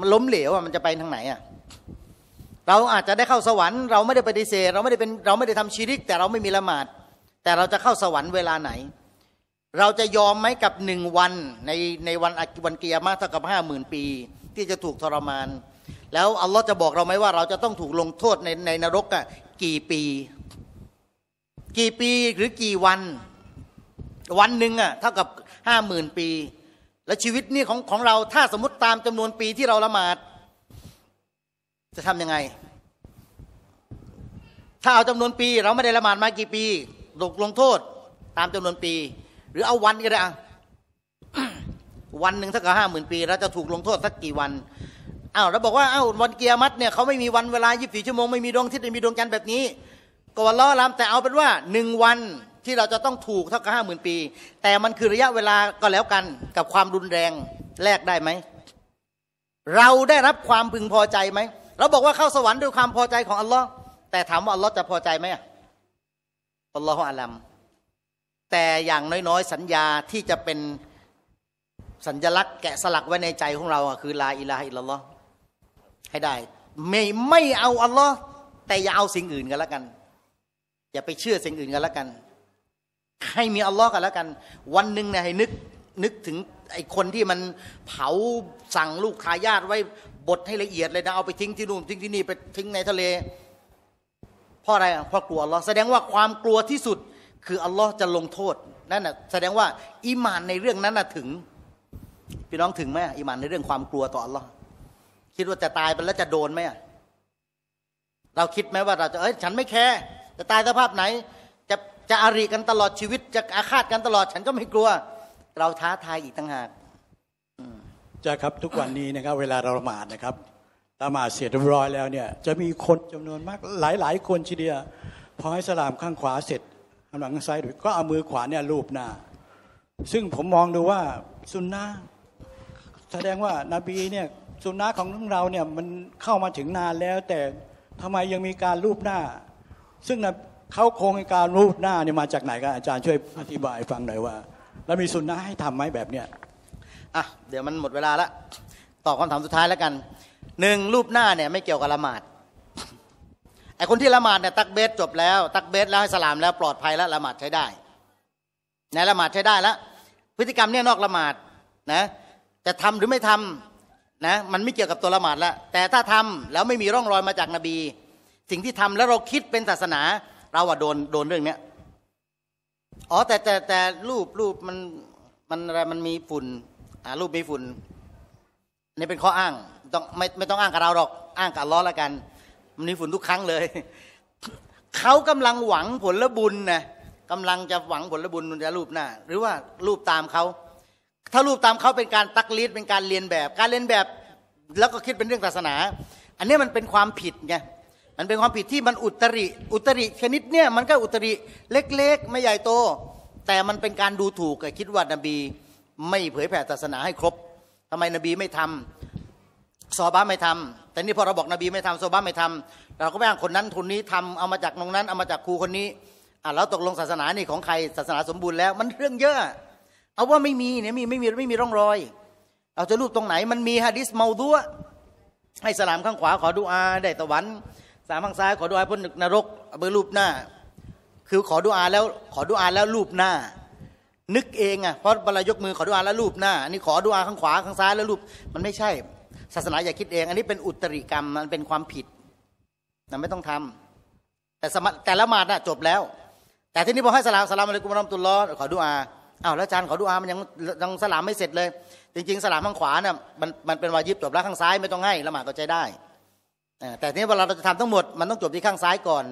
[SPEAKER 1] มันล้มเหลวอ่ะมันจะไปทางไหนอ่ะเราอาจจะได้เข้าสวรรค์เราไม่ได้ปฏิเสธเราไม่ได้เป็นเราไม่ได้ทำชีริกแต่เราไม่มีละหมาด แต่เราจะเข้าสวรรค์เวลาไหน เราจะยอมไหมกับหนึ่งวันในในวันอักวันเกียร์มาเท่ากับห้าหมื่นปี ที่จะถูกทรมาน แล้วอัลลอฮ์จะบอกเราไหมว่าเราจะต้องถูกลงโทษในในนรกอ่ะกี่ปี กี่ปีหรือกี่วัน วันหนึ่งอ่ะเท่ากับห้าหมื่นปีและชีวิตนี่ของของเราถ้าสมมติตามจำนวนปีที่เราละหมาดจะทำยังไง ถ้าเอาจำนวนปีเราไม่ได้ละหมาดมากี่ปีลกลงโทษ ตามจำนวนปี หรือเอาวันก็ได้อะวันหนึ่งถ้ากับห้าหมื่นปีเราจะถูกลงโทษ สักกี่วันอ้าวเราบอกว่าอ้าววันเกียรมัดเนี่ยเขาไม่มีวันเวลายี่สิบสี่ชั่วโมงไม่มีดวงอาทิตย์ไม่มีดวงจันทร์แบบนี้ก็วันล้อลามแต่เอาเป็นว่าหนึ่งวันที่เราจะต้องถูกเท่ากับห้าหมื่นปี แต่มันคือระยะเวลาก็แล้วกัน กับความรุนแรงแลกได้ไหม เราได้รับความพึงพอใจไหม เราบอกว่าเข้าสวรรค์ด้วยความพอใจของอัลลอฮ์แต่ถามว่าอัลลอฮ์จะพอใจไหมอัลลอฮ์อัลลัม แต่อย่างน้อยๆ สัญญาที่จะเป็นสัญลักษณ์แกะสลักไว้ในใจของเราคือลาอิลาฮิลลอฮ์ให้ได้ ไม่ไม่เอาอัลลอฮ์แต่อย่าเอาสิ่งอื่นกันละกันอย่าไปเชื่อสิ่งอื่นกันละกันให้มีอัลลอฮ์กันแล้วกัน วันหนึ่งเนี่ยให้นึกนึกถึง ไอ้คนที่มันเผาสั่งลูกทายาทไว้บทให้ละเอียดเลยนะเอาไปทิ้งที่นู่นทิ้งที่นี่ไปทิ้งในทะเลเพราะอะไรเพราะกลัวอัลลอฮ์แสดงว่าความกลัวที่สุด คืออัลลอฮ์จะลงโทษนั่นน่ะ แสดงว่าอิมานในเรื่องนั้นน่ะถึง พี่น้องถึงไหมอิมานในเรื่องความกลัวต่ออัลลอฮ์คิดว่าจะตายไปแล้วจะโดนไหมเราคิดไหมว่าเราจะเอ้ยฉันไม่แคร์จะตายสภาพไหนจะอริกันตลอดชีวิตจะอาฆาตกันตลอดฉันก็ไม่กลัว เราท้าทายอีกต่างหาก
[SPEAKER 3] จะครับทุกวันนี้นะครับเวลาเราละหมาดนะครับละหมาดเสร็จเรียบร้อยแล้วเนี่ยจะมีคนจำนวนมากหลายหลายคนทีเดียวพอให้สลามข้างขวาเสร็จหันหลังข้าซ้ายก็เอามือขวาเนี่ยลูบหน้า ซึ่งผมมองดูว่าสุนนะแสดงว่านาบีเนี่ยสุนนะของเราเนี่ยมันเข้ามาถึงนานแล้วแต่ทำไมยังมีการลูบหน้าซึ่งเขาโครงการรูปหน้าเนี่ยมาจากไหนกันอาจารย์ช่วยอธิบายฟังหน่อยว่า แล้วมีสุนนะให้ทำไหมแบบเนี้ยอ่ะเดี๋ยวมัน
[SPEAKER 1] หมดเวลาละตอบคำถามสุดท้ายแล้วกันหนึ่งรูปหน้าเนี่ยไม่เกี่ยวกับละหมาดไอคนที่ละหมาดเนี่ยตักเบสจบแล้ว ตักเบสแล้วให้สลามแล้วปลอดภัยแล้วละหมาดใช้ได้ในละหมาดใช้ได้แล้วพฤติกรรมเนี่ยนอกละหมาดนะจะทำหรือไม่ทำนะมันไม่เกี่ยวกับตัวละหมาดละแต่ถ้าทำแล้วไม่มีร่องรอยมาจากนบี สิ่งที่ทำแล้วเราคิดเป็นศาสนาเราอะโดนโดนเรื่องเนี้ย อ๋อแต่แต่แต่รูปรูปมันมันอะไรมันมีฝุ่นอ่ารูปมีฝุ่นนี่เป็นข้ออ้างต้องไม่ไม่ต้องอ้างกับเราหรอกอ้างกับล้อละกัน มันมีฝุ่นทุกครั้งเลยเขากำลังหวังผลบุญนะกำลังจะหวังผลบุญมันจะรูปหน้า หรือว่ารูปตามเขา ถ้ารูปตามเขาเป็นการตักลีดเป็นการเรียนแบบ การเรียนแบบ แล้วก็คิดเป็นเรื่องศาสนา อันนี้มันเป็นความผิดไงมันเป็นความผิดที่มันอุตริอุตริชนิดเนี่ยมันก็อุตริเล็กๆ ไม่ใหญ่โตแต่มันเป็นการดูถูกคิดว่านบี ไม่เผยแผ่ศาสนาให้ครบ ทำไมนบีไม่ทำซอบ้าไม่ทำ แต่นี่พอเราบอกนบีไม่ทำซอบ้าไม่ทำ เราก็ไปอ้างคนนั้นทุนนี้ทำเอามาจากตรงนั้น เอามาจากครูคนนี้อ่ะแล้วตกลงศาสนานี่ของใครศาสนาสมบูรณ์แล้วมันเรื่องเยอะ เอาว่าไม่มีเนี่ยมีไม่มีไม่มีร่องรอย เอาจะรูปตรงไหนมันมีฮะดิษเมาดัวให้สลามข้างขวาขอดูอาได้ตะวันสามข้างซ้ายขอดุอาพ้นนรกเอามือรูปหน้า คือขอดุอาแล้วขอดุอาแล้วรูปหน้า นึกเองอ่ะเพราะบรรยกมือขอดุอาแล้วรูปหน้า นี่ขอดุอาข้างขวาข้างซ้ายแล้วรูปมันไม่ใช่ศาสนาอย่าคิดเอง อันนี้เป็นอุตริกรรมมันเป็นความผิดนะไม่ต้องทำ แต่สมแต่ละมาดน่ะจบแล้ว แต่ที่นี้พอให้สลามสลามอะไรกุมารอมตุลลอขอดุอาอ้าวแล้วอาจารย์ขอดุอามันยังยังสลามไม่เสร็จเลย จริงๆสลามข้างขวาน่ะมันมันเป็นวายิบจบแล้วข้างซ้ายไม่ต้องให้ละหมาดก็ใจได้แต่นี้เวลาเราจะทำทั้งหมดมันต้องจบที่ข้างซ้ายก่อน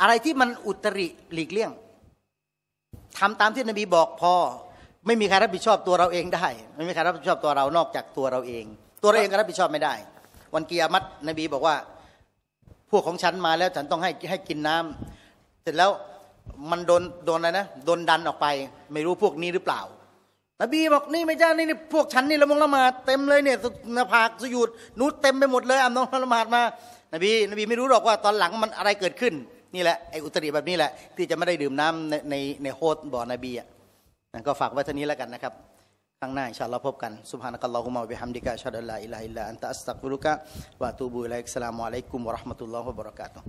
[SPEAKER 1] อะไรที่มันอุตริหลีกเลี่ยง ทำตามที่นบีบอกพอไม่มีใครรับผิดชอบตัวเราเองได้ไม่มีใครรับผิดชอบตัวเรานอกจากตัวเราเอง ตัวเราเองก็รับผิดชอบไม่ได้ วันกิยามัตนบีบอกว่า พวกของฉันมาแล้ว ฉันต้องให้ให้กินน้ำ เสร็จแล้วมันโดนโดนอะไรนะโดนดันออกไป ไม่รู้พวกนี้หรือเปล่านบีบอกนี่ไม่ใช่นี่ พวกฉันนี่ละมงละมาเต็มเลยเนี่ยนาผากสยุดนูเต็มไปหมดเลยอัมนองละมาดมานบีนบีไม่รู้หรอกว่าตอนหลังมันอะไรเกิดขึ้นนี่แหละไออุตริแบบนี้แหละที่จะไม่ได้ดื่มน้ำในในในโฮสบ่อนบีอ่ะก็ฝากไว้เท่านี้แล้วกันนะครับครั้งหน้าอินชาอัลลอฮ์พบกันซุบฮานะกัลลอฮุมะบิฮัมดิกะชาดัลลาอิลาฮิลลาอันตะอัสตักฟุรุกะวะตูบุอิลัยกสลามุอะลัยกุมวะราะห์มะตุลลอฮฺวะบะเราะกาตุฮ์